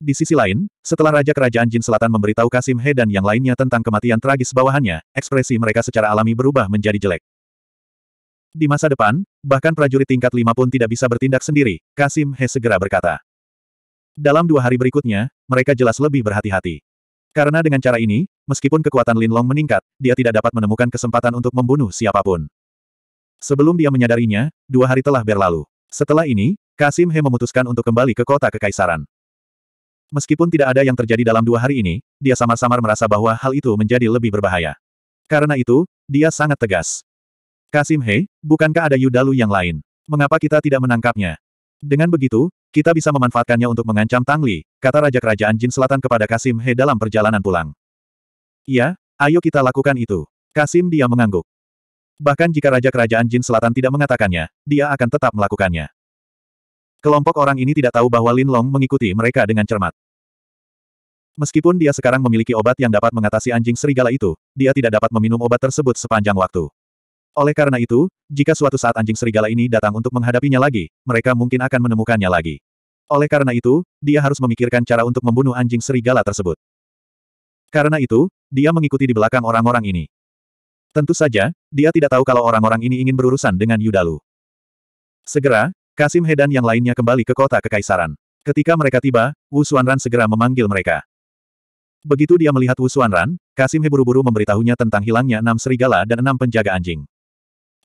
Di sisi lain, setelah Raja Kerajaan Jin Selatan memberitahu Kasim He dan yang lainnya tentang kematian tragis bawahannya, ekspresi mereka secara alami berubah menjadi jelek. Di masa depan, bahkan prajurit tingkat lima pun tidak bisa bertindak sendiri, Kasim He segera berkata. Dalam dua hari berikutnya, mereka jelas lebih berhati-hati. Karena dengan cara ini, meskipun kekuatan Lin Long meningkat, dia tidak dapat menemukan kesempatan untuk membunuh siapapun. Sebelum dia menyadarinya, dua hari telah berlalu. Setelah ini, Kasim He memutuskan untuk kembali ke kota kekaisaran. Meskipun tidak ada yang terjadi dalam dua hari ini, dia samar-samar merasa bahwa hal itu menjadi lebih berbahaya. Karena itu, dia sangat tegas. Kasim Hei, bukankah ada Yudalu yang lain? Mengapa kita tidak menangkapnya? Dengan begitu, kita bisa memanfaatkannya untuk mengancam Tangli, kata Raja Kerajaan Jin Selatan kepada Kasim Hei dalam perjalanan pulang. Iya, ayo kita lakukan itu. Kasim dia mengangguk. Bahkan jika Raja Kerajaan Jin Selatan tidak mengatakannya, dia akan tetap melakukannya. Kelompok orang ini tidak tahu bahwa Lin Long mengikuti mereka dengan cermat. Meskipun dia sekarang memiliki obat yang dapat mengatasi anjing serigala itu, dia tidak dapat meminum obat tersebut sepanjang waktu. Oleh karena itu, jika suatu saat anjing serigala ini datang untuk menghadapinya lagi, mereka mungkin akan menemukannya lagi. Oleh karena itu, dia harus memikirkan cara untuk membunuh anjing serigala tersebut. Karena itu, dia mengikuti di belakang orang-orang ini. Tentu saja, dia tidak tahu kalau orang-orang ini ingin berurusan dengan Yudalu. Segera, Kasim Hedan yang lainnya kembali ke kota kekaisaran. Ketika mereka tiba, Wu Xuanran segera memanggil mereka. Begitu dia melihat Wu Xuanran, Kasim He buru-buru memberitahunya tentang hilangnya enam serigala dan enam penjaga anjing.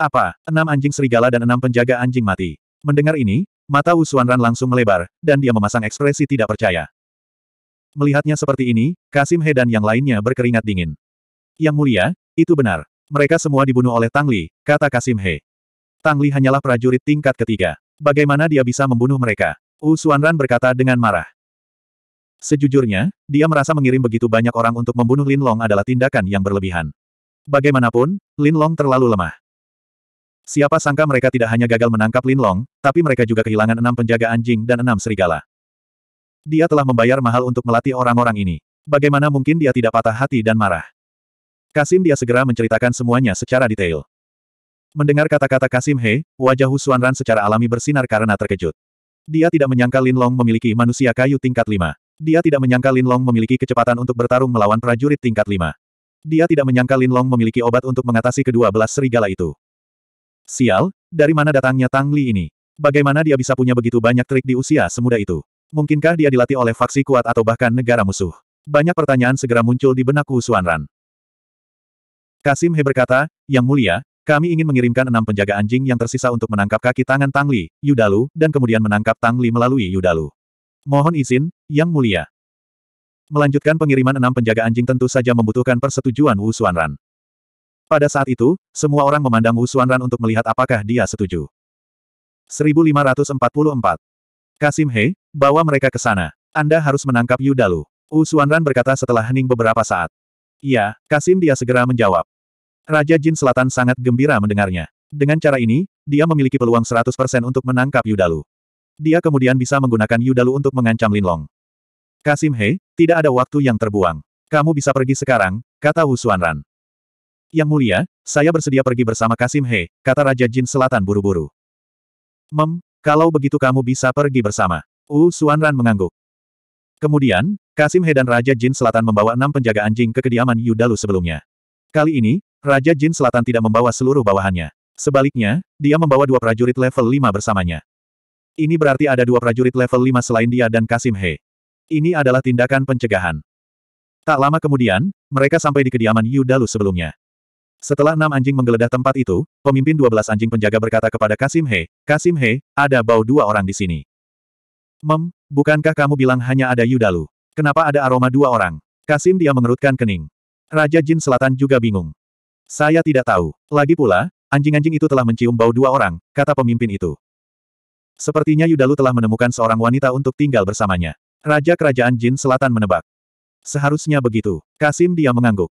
Apa? Enam anjing serigala dan enam penjaga anjing mati. Mendengar ini, mata Wu Xuanran langsung melebar, dan dia memasang ekspresi tidak percaya. Melihatnya seperti ini, Kasim He dan yang lainnya berkeringat dingin. Yang mulia, itu benar. Mereka semua dibunuh oleh Tang Li, kata Kasim He. Tang Li hanyalah prajurit tingkat ketiga. Bagaimana dia bisa membunuh mereka? Wu Xuanran berkata dengan marah. Sejujurnya, dia merasa mengirim begitu banyak orang untuk membunuh Lin Long adalah tindakan yang berlebihan. Bagaimanapun, Lin Long terlalu lemah. Siapa sangka mereka tidak hanya gagal menangkap Lin Long, tapi mereka juga kehilangan enam penjaga anjing dan enam serigala. Dia telah membayar mahal untuk melatih orang-orang ini. Bagaimana mungkin dia tidak patah hati dan marah? Kasim dia segera menceritakan semuanya secara detail. Mendengar kata-kata Kasim He, wajah Hu Xuanran secara alami bersinar karena terkejut. Dia tidak menyangka Lin Long memiliki manusia kayu tingkat lima. Dia tidak menyangka Lin Long memiliki kecepatan untuk bertarung melawan prajurit tingkat lima. Dia tidak menyangka Lin Long memiliki obat untuk mengatasi kedua belas serigala itu. Sial, dari mana datangnya Tang Li ini? Bagaimana dia bisa punya begitu banyak trik di usia semuda itu? Mungkinkah dia dilatih oleh faksi kuat atau bahkan negara musuh? Banyak pertanyaan segera muncul di benak Wu Ran. Kasim He berkata, Yang mulia, kami ingin mengirimkan enam penjaga anjing yang tersisa untuk menangkap kaki tangan Tang Li, Yudalu, dan kemudian menangkap Tang Li melalui Yudalu. Mohon izin, Yang mulia. Melanjutkan pengiriman enam penjaga anjing tentu saja membutuhkan persetujuan Wu Xuanran. Pada saat itu, semua orang memandang Wu Xuanran untuk melihat apakah dia setuju. 1544. Kasim He, bawa mereka ke sana. Anda harus menangkap Yu Dalu. Wu Xuanran berkata setelah hening beberapa saat. Ya, Kasim dia segera menjawab. Raja Jin Selatan sangat gembira mendengarnya. Dengan cara ini, dia memiliki peluang 100% untuk menangkap Yudalu. Dia kemudian bisa menggunakan Yudalu untuk mengancam Linlong. Kasim He, tidak ada waktu yang terbuang. Kamu bisa pergi sekarang, kata Wu Xuanran. Yang mulia, saya bersedia pergi bersama Kasim He, kata Raja Jin Selatan buru-buru. Mem, kalau begitu kamu bisa pergi bersama. U Suanran mengangguk. Kemudian, Kasim He dan Raja Jin Selatan membawa enam penjaga anjing ke kediaman Yudalu sebelumnya. Kali ini, Raja Jin Selatan tidak membawa seluruh bawahannya. Sebaliknya, dia membawa dua prajurit level 5 bersamanya. Ini berarti ada dua prajurit level 5 selain dia dan Kasim He. Ini adalah tindakan pencegahan. Tak lama kemudian, mereka sampai di kediaman Yudalu sebelumnya. Setelah enam anjing menggeledah tempat itu, pemimpin dua belas anjing penjaga berkata kepada Kasim He, Kasim He, ada bau dua orang di sini. Mem, bukankah kamu bilang hanya ada Yudalu? Kenapa ada aroma dua orang? Kasim dia mengerutkan kening. Raja Jin Selatan juga bingung. Saya tidak tahu. Lagi pula, anjing-anjing itu telah mencium bau dua orang, kata pemimpin itu. Sepertinya Yudalu telah menemukan seorang wanita untuk tinggal bersamanya. Raja Kerajaan Jin Selatan menebak. Seharusnya begitu. Kasim dia mengangguk.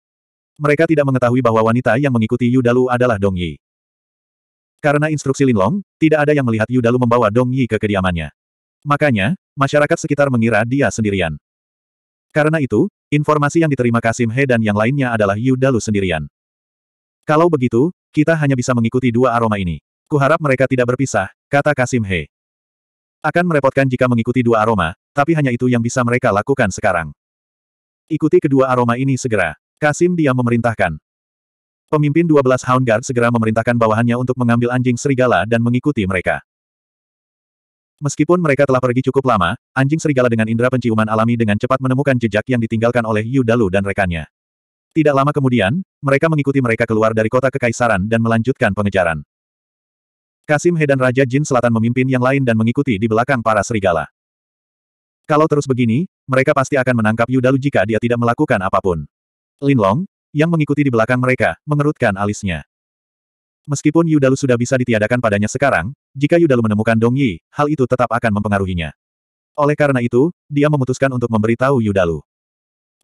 Mereka tidak mengetahui bahwa wanita yang mengikuti Yudalu adalah Dong Yi. Karena instruksi Linlong, tidak ada yang melihat Yudalu membawa Dong Yi ke kediamannya. Makanya, masyarakat sekitar mengira dia sendirian. Karena itu, informasi yang diterima Kasim He dan yang lainnya adalah Yudalu sendirian. Kalau begitu, kita hanya bisa mengikuti dua aroma ini. Kuharap mereka tidak berpisah, kata Kasim He. Akan merepotkan jika mengikuti dua aroma, tapi hanya itu yang bisa mereka lakukan sekarang. Ikuti kedua aroma ini segera. Kasim dia memerintahkan. Pemimpin 12 Hound Guard segera memerintahkan bawahannya untuk mengambil anjing serigala dan mengikuti mereka. Meskipun mereka telah pergi cukup lama, anjing serigala dengan indera penciuman alami dengan cepat menemukan jejak yang ditinggalkan oleh Yu Dalu dan rekannya. Tidak lama kemudian, mereka mengikuti mereka keluar dari kota kekaisaran dan melanjutkan pengejaran. Kasim He dan Raja Jin Selatan memimpin yang lain dan mengikuti di belakang para serigala. Kalau terus begini, mereka pasti akan menangkap Yudalu jika dia tidak melakukan apapun. Linlong, yang mengikuti di belakang mereka, mengerutkan alisnya. Meskipun Yudalu sudah bisa ditiadakan padanya sekarang, jika Yudalu menemukan Dong Yi, hal itu tetap akan mempengaruhinya. Oleh karena itu, dia memutuskan untuk memberitahu Yudalu.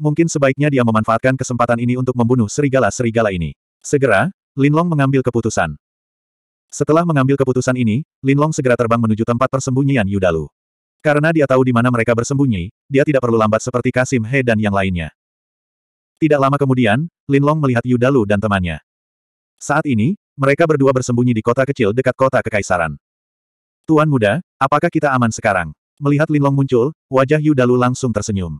Mungkin sebaiknya dia memanfaatkan kesempatan ini untuk membunuh serigala-serigala ini. Segera, Linlong mengambil keputusan. Setelah mengambil keputusan ini, Linlong segera terbang menuju tempat persembunyian Yudalu. Karena dia tahu di mana mereka bersembunyi, dia tidak perlu lambat seperti Kasim He dan yang lainnya. Tidak lama kemudian, Linlong melihat Yudalu dan temannya. Saat ini, mereka berdua bersembunyi di kota kecil dekat kota kekaisaran. Tuan muda, apakah kita aman sekarang? Melihat Linlong muncul, wajah Yudalu langsung tersenyum.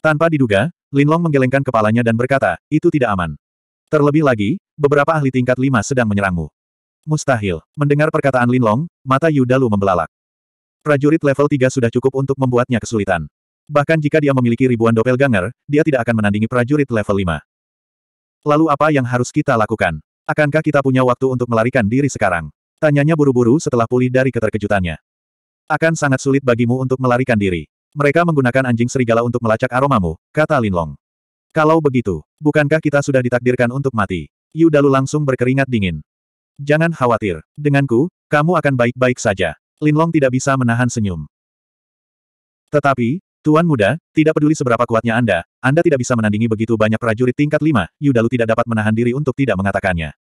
Tanpa diduga, Linlong menggelengkan kepalanya dan berkata, itu tidak aman. Terlebih lagi, beberapa ahli tingkat lima sedang menyerangmu. Mustahil. Mendengar perkataan Linlong, mata Yudalu membelalak. Prajurit level 3 sudah cukup untuk membuatnya kesulitan. Bahkan jika dia memiliki ribuan doppelganger, dia tidak akan menandingi prajurit level 5. Lalu apa yang harus kita lakukan? Akankah kita punya waktu untuk melarikan diri sekarang? Tanyanya buru-buru setelah pulih dari keterkejutannya. Akan sangat sulit bagimu untuk melarikan diri. Mereka menggunakan anjing serigala untuk melacak aromamu, kata Linlong. Kalau begitu, bukankah kita sudah ditakdirkan untuk mati? Yu Dalu langsung berkeringat dingin. Jangan khawatir, denganku, kamu akan baik-baik saja. Linlong tidak bisa menahan senyum. Tetapi, Tuan muda, tidak peduli seberapa kuatnya Anda, Anda tidak bisa menandingi begitu banyak prajurit tingkat 5, Yudalu tidak dapat menahan diri untuk tidak mengatakannya.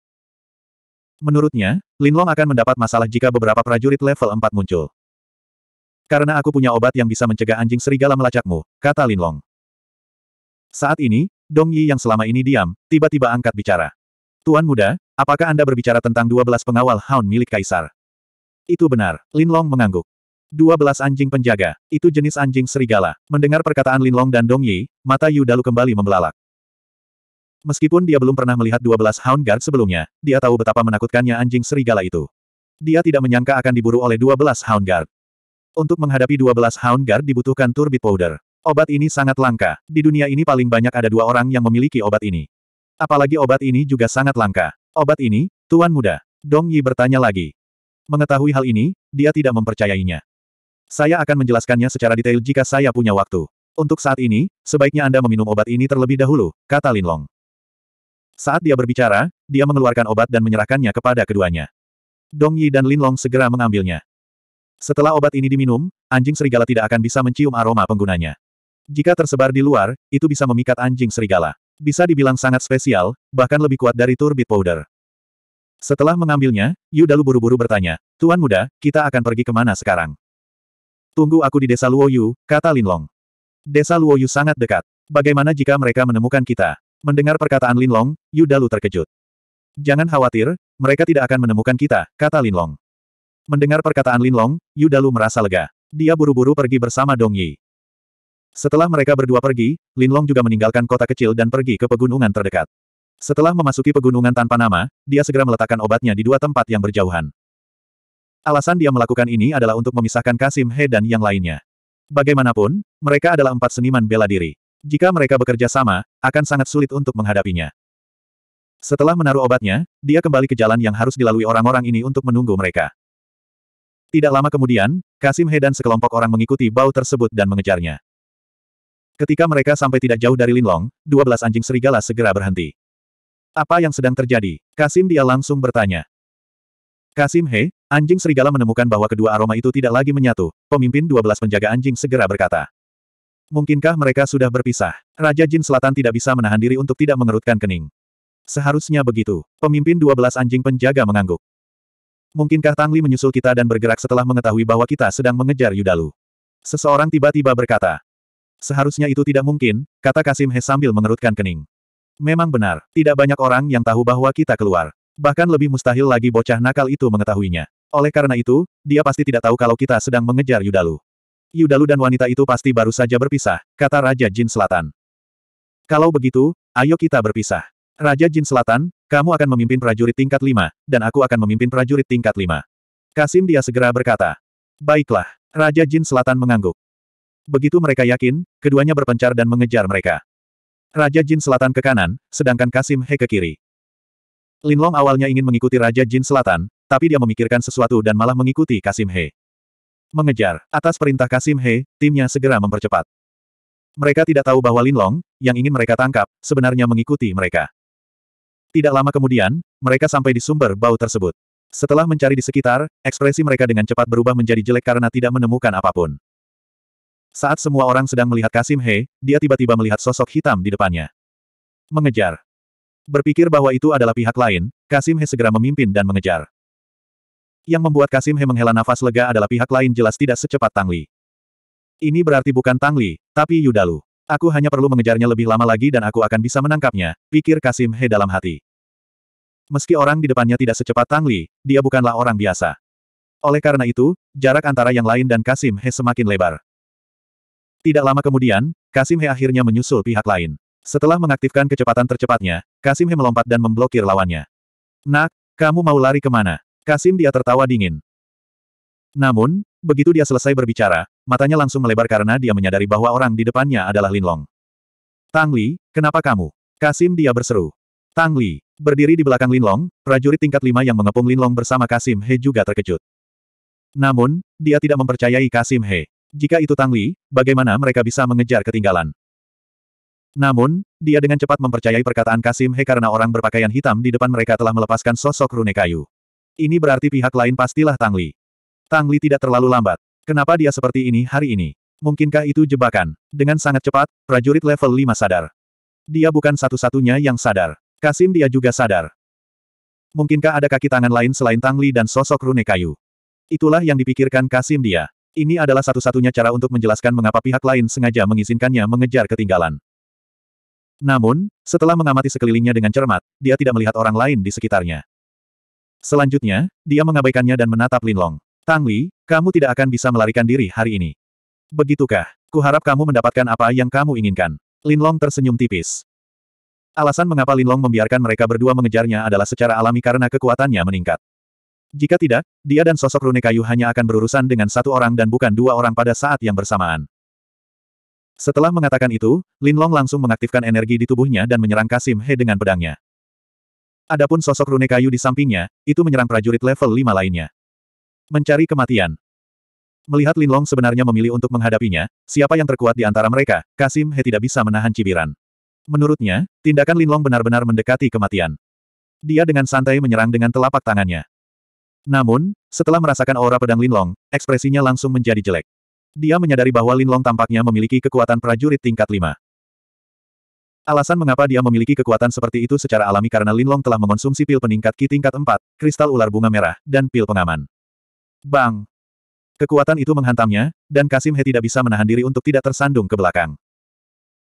Menurutnya, Linlong akan mendapat masalah jika beberapa prajurit level 4 muncul. Karena aku punya obat yang bisa mencegah anjing serigala melacakmu, kata Linlong. Saat ini, Dong Yi yang selama ini diam, tiba-tiba angkat bicara. Tuan muda, apakah Anda berbicara tentang 12 pengawal Hound milik Kaisar? Itu benar, Linlong mengangguk. 12 anjing penjaga, itu jenis anjing serigala. Mendengar perkataan Lin Long dan Dong Yi, mata Yu Dalu kembali membelalak. Meskipun dia belum pernah melihat dua belas Hound Guard sebelumnya, dia tahu betapa menakutkannya anjing serigala itu. Dia tidak menyangka akan diburu oleh dua belas Hound Guard. Untuk menghadapi dua belas Hound Guard dibutuhkan Turbit Powder. Obat ini sangat langka. Di dunia ini paling banyak ada dua orang yang memiliki obat ini. Apalagi obat ini juga sangat langka. Obat ini, Tuan Muda. Dong Yi bertanya lagi. Mengetahui hal ini, dia tidak mempercayainya. Saya akan menjelaskannya secara detail jika saya punya waktu. Untuk saat ini, sebaiknya Anda meminum obat ini terlebih dahulu, kata Lin Long. Saat dia berbicara, dia mengeluarkan obat dan menyerahkannya kepada keduanya. Dong Yi dan Lin Long segera mengambilnya. Setelah obat ini diminum, anjing serigala tidak akan bisa mencium aroma penggunanya. Jika tersebar di luar, itu bisa memikat anjing serigala. Bisa dibilang sangat spesial, bahkan lebih kuat dari turbit powder. Setelah mengambilnya, Yudalu buru-buru bertanya, Tuan muda, kita akan pergi kemana sekarang? Tunggu aku di desa Luoyu, kata Linlong. Desa Luoyu sangat dekat. Bagaimana jika mereka menemukan kita? Mendengar perkataan Linlong, Dalu terkejut. Jangan khawatir, mereka tidak akan menemukan kita, kata Linlong. Mendengar perkataan Linlong, Dalu merasa lega. Dia buru-buru pergi bersama Dong Yi. Setelah mereka berdua pergi, Linlong juga meninggalkan kota kecil dan pergi ke pegunungan terdekat. Setelah memasuki pegunungan tanpa nama, dia segera meletakkan obatnya di dua tempat yang berjauhan. Alasan dia melakukan ini adalah untuk memisahkan Kasim He dan yang lainnya. Bagaimanapun, mereka adalah empat seniman bela diri. Jika mereka bekerja sama, akan sangat sulit untuk menghadapinya. Setelah menaruh obatnya, dia kembali ke jalan yang harus dilalui orang-orang ini untuk menunggu mereka. Tidak lama kemudian, Kasim He dan sekelompok orang mengikuti bau tersebut dan mengejarnya. Ketika mereka sampai tidak jauh dari Linlong, belas anjing serigala segera berhenti. Apa yang sedang terjadi? Kasim dia langsung bertanya. Kasim He, Anjing serigala menemukan bahwa kedua aroma itu tidak lagi menyatu. Pemimpin 12 penjaga anjing segera berkata. Mungkinkah mereka sudah berpisah? Raja Jin Selatan tidak bisa menahan diri untuk tidak mengerutkan kening. Seharusnya begitu. Pemimpin 12 anjing penjaga mengangguk. Mungkinkah Tang Li menyusul kita dan bergerak setelah mengetahui bahwa kita sedang mengejar Yudalu? Seseorang tiba-tiba berkata. Seharusnya itu tidak mungkin, kata Kasim He sambil mengerutkan kening. Memang benar, tidak banyak orang yang tahu bahwa kita keluar. Bahkan lebih mustahil lagi bocah nakal itu mengetahuinya. Oleh karena itu, dia pasti tidak tahu kalau kita sedang mengejar Yudalu. Yudalu dan wanita itu pasti baru saja berpisah, kata Raja Jin Selatan. Kalau begitu, ayo kita berpisah. Raja Jin Selatan, kamu akan memimpin prajurit tingkat 5, dan aku akan memimpin prajurit tingkat 5. Kasim dia segera berkata. Baiklah, Raja Jin Selatan mengangguk. Begitu mereka yakin, keduanya berpencar dan mengejar mereka. Raja Jin Selatan ke kanan, sedangkan Kasim He ke kiri. Linlong awalnya ingin mengikuti Raja Jin Selatan, tapi dia memikirkan sesuatu dan malah mengikuti Kasim He. Mengejar, atas perintah Kasim He, timnya segera mempercepat. Mereka tidak tahu bahwa Linlong, yang ingin mereka tangkap, sebenarnya mengikuti mereka. Tidak lama kemudian, mereka sampai di sumber bau tersebut. Setelah mencari di sekitar, ekspresi mereka dengan cepat berubah menjadi jelek karena tidak menemukan apapun. Saat semua orang sedang melihat Kasim He, dia tiba-tiba melihat sosok hitam di depannya. Mengejar. Berpikir bahwa itu adalah pihak lain, Kasim He segera memimpin dan mengejar. Yang membuat Kasim He menghela nafas lega adalah pihak lain jelas tidak secepat Tang Li. Ini berarti bukan Tang Li, tapi Yudalu. Aku hanya perlu mengejarnya lebih lama lagi dan aku akan bisa menangkapnya, pikir Kasim He dalam hati. Meski orang di depannya tidak secepat Tang Li, dia bukanlah orang biasa. Oleh karena itu, jarak antara yang lain dan Kasim He semakin lebar. Tidak lama kemudian, Kasim He akhirnya menyusul pihak lain. Setelah mengaktifkan kecepatan tercepatnya, Kasim He melompat dan memblokir lawannya. Nak, kamu mau lari kemana? Kasim dia tertawa dingin. Namun, begitu dia selesai berbicara, matanya langsung melebar karena dia menyadari bahwa orang di depannya adalah Linlong. Tang Li, kenapa kamu? Kasim dia berseru. Tang Li, berdiri di belakang Linlong, prajurit tingkat lima yang mengepung Linlong bersama Kasim He juga terkejut. Namun, dia tidak mempercayai Kasim He. Jika itu Tang Li, bagaimana mereka bisa mengejar ketinggalan? Namun, dia dengan cepat mempercayai perkataan Kasim He karena orang berpakaian hitam di depan mereka telah melepaskan sosok rune kayu. Ini berarti pihak lain pastilah Tang Li. Tang Li tidak terlalu lambat. Kenapa dia seperti ini hari ini? Mungkinkah itu jebakan? Dengan sangat cepat, prajurit level 5 sadar. Dia bukan satu-satunya yang sadar. Kasim dia juga sadar. Mungkinkah ada kaki tangan lain selain Tang Li dan sosok rune kayu? Itulah yang dipikirkan Kasim dia. Ini adalah satu-satunya cara untuk menjelaskan mengapa pihak lain sengaja mengizinkannya mengejar ketinggalan. Namun, setelah mengamati sekelilingnya dengan cermat, dia tidak melihat orang lain di sekitarnya. Selanjutnya, dia mengabaikannya dan menatap Linlong. Tang Li, kamu tidak akan bisa melarikan diri hari ini. Begitukah? Kuharap kamu mendapatkan apa yang kamu inginkan. Linlong tersenyum tipis. Alasan mengapa Linlong membiarkan mereka berdua mengejarnya adalah secara alami karena kekuatannya meningkat. Jika tidak, dia dan sosok rune kayu hanya akan berurusan dengan satu orang dan bukan dua orang pada saat yang bersamaan. Setelah mengatakan itu, Lin Long langsung mengaktifkan energi di tubuhnya dan menyerang Kasim He dengan pedangnya. Adapun sosok rune kayu di sampingnya, itu menyerang prajurit level 5 lainnya. Mencari kematian. Melihat Lin Long sebenarnya memilih untuk menghadapinya, siapa yang terkuat di antara mereka, Kasim He tidak bisa menahan cibiran. Menurutnya, tindakan Lin Long benar-benar mendekati kematian. Dia dengan santai menyerang dengan telapak tangannya. Namun, setelah merasakan aura pedang Lin Long, ekspresinya langsung menjadi jelek. Dia menyadari bahwa Linlong tampaknya memiliki kekuatan prajurit tingkat 5. Alasan mengapa dia memiliki kekuatan seperti itu secara alami karena Linlong telah mengonsumsi pil peningkat Ki tingkat 4, kristal ular bunga merah, dan pil pengaman. Bang! Kekuatan itu menghantamnya, dan Kasim He tidak bisa menahan diri untuk tidak tersandung ke belakang.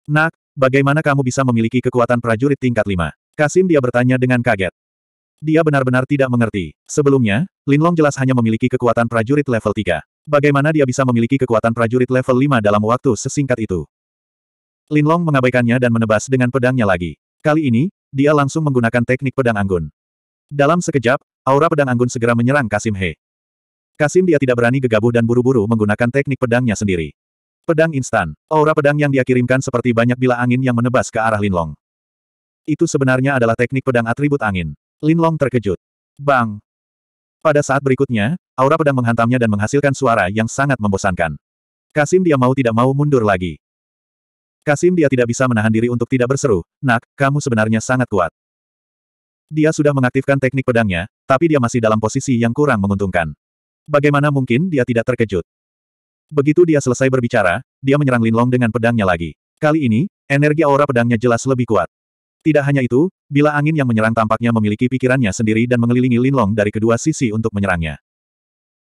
Nak, bagaimana kamu bisa memiliki kekuatan prajurit tingkat 5? Kasim dia bertanya dengan kaget. Dia benar-benar tidak mengerti. Sebelumnya, Linlong jelas hanya memiliki kekuatan prajurit level 3. Bagaimana dia bisa memiliki kekuatan prajurit level 5 dalam waktu sesingkat itu? Linlong mengabaikannya dan menebas dengan pedangnya lagi. Kali ini, dia langsung menggunakan teknik pedang anggun. Dalam sekejap, aura pedang anggun segera menyerang Kasim He. Kasim dia tidak berani gegabah dan buru-buru menggunakan teknik pedangnya sendiri. Pedang instan, aura pedang yang dia kirimkan seperti banyak bila angin yang menebas ke arah Linlong. Itu sebenarnya adalah teknik pedang atribut angin. Linlong terkejut. Bang, pada saat berikutnya, aura pedang menghantamnya dan menghasilkan suara yang sangat membosankan. Kasim dia mau tidak mau mundur lagi. Kasim dia tidak bisa menahan diri untuk tidak berseru, Nak, kamu sebenarnya sangat kuat. Dia sudah mengaktifkan teknik pedangnya, tapi dia masih dalam posisi yang kurang menguntungkan. Bagaimana mungkin dia tidak terkejut? Begitu dia selesai berbicara, dia menyerang Linlong dengan pedangnya lagi. Kali ini, energi aura pedangnya jelas lebih kuat. Tidak hanya itu, bila angin yang menyerang tampaknya memiliki pikirannya sendiri dan mengelilingi Linlong dari kedua sisi untuk menyerangnya.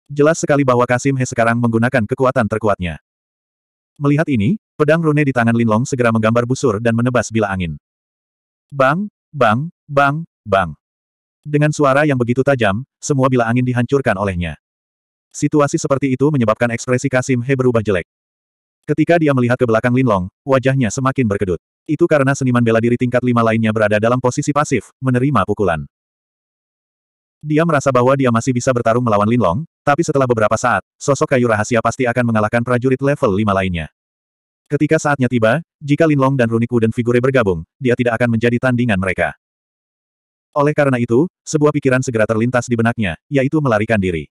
Jelas sekali bahwa Kasim He sekarang menggunakan kekuatan terkuatnya. Melihat ini, pedang rune di tangan Linlong segera menggambar busur dan menebas bila angin. Bang, bang, bang, bang. Dengan suara yang begitu tajam, semua bila angin dihancurkan olehnya. Situasi seperti itu menyebabkan ekspresi Kasim He berubah jelek. Ketika dia melihat ke belakang Linlong, wajahnya semakin berkedut. Itu karena seniman bela diri tingkat lima lainnya berada dalam posisi pasif, menerima pukulan. Dia merasa bahwa dia masih bisa bertarung melawan Linlong, tapi setelah beberapa saat, sosok kayu rahasia pasti akan mengalahkan prajurit level lima lainnya. Ketika saatnya tiba, jika Linlong dan Runiku dan Figure bergabung, dia tidak akan menjadi tandingan mereka. Oleh karena itu, sebuah pikiran segera terlintas di benaknya, yaitu melarikan diri.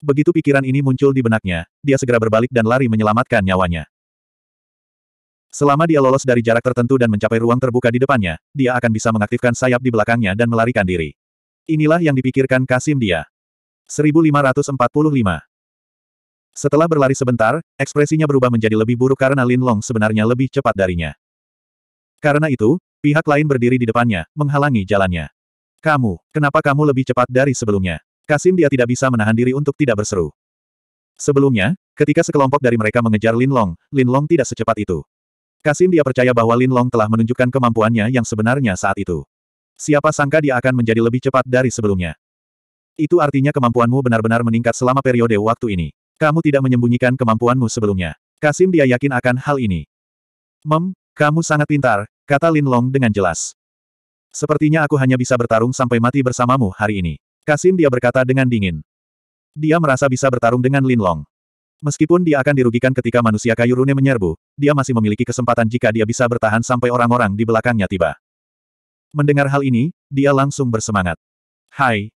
Begitu pikiran ini muncul di benaknya, dia segera berbalik dan lari menyelamatkan nyawanya. Selama dia lolos dari jarak tertentu dan mencapai ruang terbuka di depannya, dia akan bisa mengaktifkan sayap di belakangnya dan melarikan diri. Inilah yang dipikirkan Kasim dia. 1545 Setelah berlari sebentar, ekspresinya berubah menjadi lebih buruk karena Lin Long sebenarnya lebih cepat darinya. Karena itu, pihak lain berdiri di depannya, menghalangi jalannya. Kamu, kenapa kamu lebih cepat dari sebelumnya? Kasim dia tidak bisa menahan diri untuk tidak berseru. Sebelumnya, ketika sekelompok dari mereka mengejar Lin Long, Lin Long tidak secepat itu. Kasim dia percaya bahwa Lin Long telah menunjukkan kemampuannya yang sebenarnya saat itu. Siapa sangka dia akan menjadi lebih cepat dari sebelumnya. Itu artinya kemampuanmu benar-benar meningkat selama periode waktu ini. Kamu tidak menyembunyikan kemampuanmu sebelumnya. Kasim dia yakin akan hal ini. Mem, kamu sangat pintar, kata Lin Long dengan jelas. Sepertinya aku hanya bisa bertarung sampai mati bersamamu hari ini. Kasim dia berkata dengan dingin. Dia merasa bisa bertarung dengan Lin Long. Meskipun dia akan dirugikan ketika manusia kayu rune menyerbu, dia masih memiliki kesempatan jika dia bisa bertahan sampai orang-orang di belakangnya tiba. Mendengar hal ini, dia langsung bersemangat. Hai.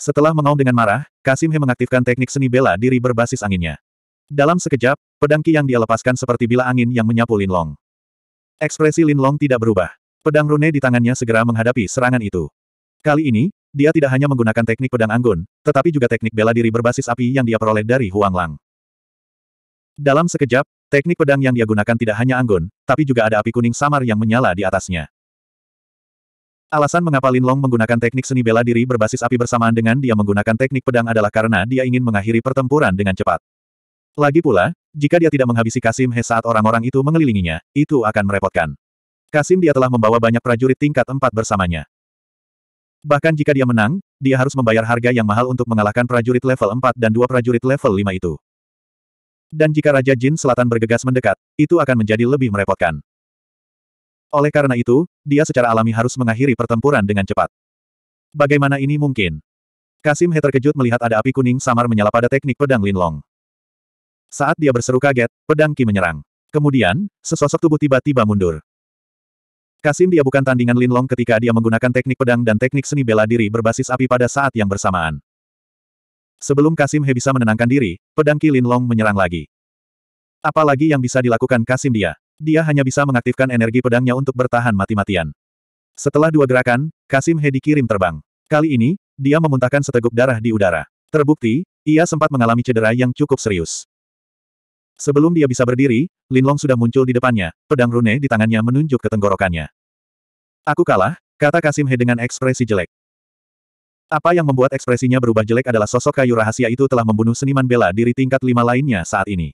Setelah mengaum dengan marah, Kasim He mengaktifkan teknik seni bela diri berbasis anginnya. Dalam sekejap, pedang ki yang dia lepaskan seperti bila angin yang menyapu Lin Long. Ekspresi Lin Long tidak berubah. Pedang rune di tangannya segera menghadapi serangan itu. Kali ini, dia tidak hanya menggunakan teknik pedang anggun, tetapi juga teknik bela diri berbasis api yang dia peroleh dari Huang Lang. Dalam sekejap, teknik pedang yang dia gunakan tidak hanya anggun, tapi juga ada api kuning samar yang menyala di atasnya. Alasan mengapa Lin Long menggunakan teknik seni bela diri berbasis api bersamaan dengan dia menggunakan teknik pedang adalah karena dia ingin mengakhiri pertempuran dengan cepat. Lagi pula, jika dia tidak menghabisi Kasim He saat orang-orang itu mengelilinginya, itu akan merepotkan. Kasim dia telah membawa banyak prajurit tingkat empat bersamanya. Bahkan jika dia menang, dia harus membayar harga yang mahal untuk mengalahkan prajurit level 4 dan dua prajurit level 5 itu. Dan jika Raja Jin Selatan bergegas mendekat, itu akan menjadi lebih merepotkan. Oleh karena itu, dia secara alami harus mengakhiri pertempuran dengan cepat. Bagaimana ini mungkin? Kasim He terkejut melihat ada api kuning samar menyala pada teknik pedang Linlong. Saat dia berseru kaget, pedang Ki menyerang. Kemudian, sesosok tubuh tiba-tiba mundur. Kasim dia bukan tandingan Linlong ketika dia menggunakan teknik pedang dan teknik seni bela diri berbasis api pada saat yang bersamaan. Sebelum Kasim He bisa menenangkan diri, pedang Qilin Long menyerang lagi. Apalagi yang bisa dilakukan Kasim dia? Dia hanya bisa mengaktifkan energi pedangnya untuk bertahan mati-matian. Setelah dua gerakan, Kasim He dikirim terbang. Kali ini, dia memuntahkan seteguk darah di udara. Terbukti, ia sempat mengalami cedera yang cukup serius. Sebelum dia bisa berdiri, Linlong sudah muncul di depannya, pedang rune di tangannya menunjuk ke tenggorokannya. Aku kalah, kata Kasim He dengan ekspresi jelek. Apa yang membuat ekspresinya berubah jelek adalah sosok kayu rahasia itu telah membunuh seniman bela diri tingkat lima lainnya saat ini.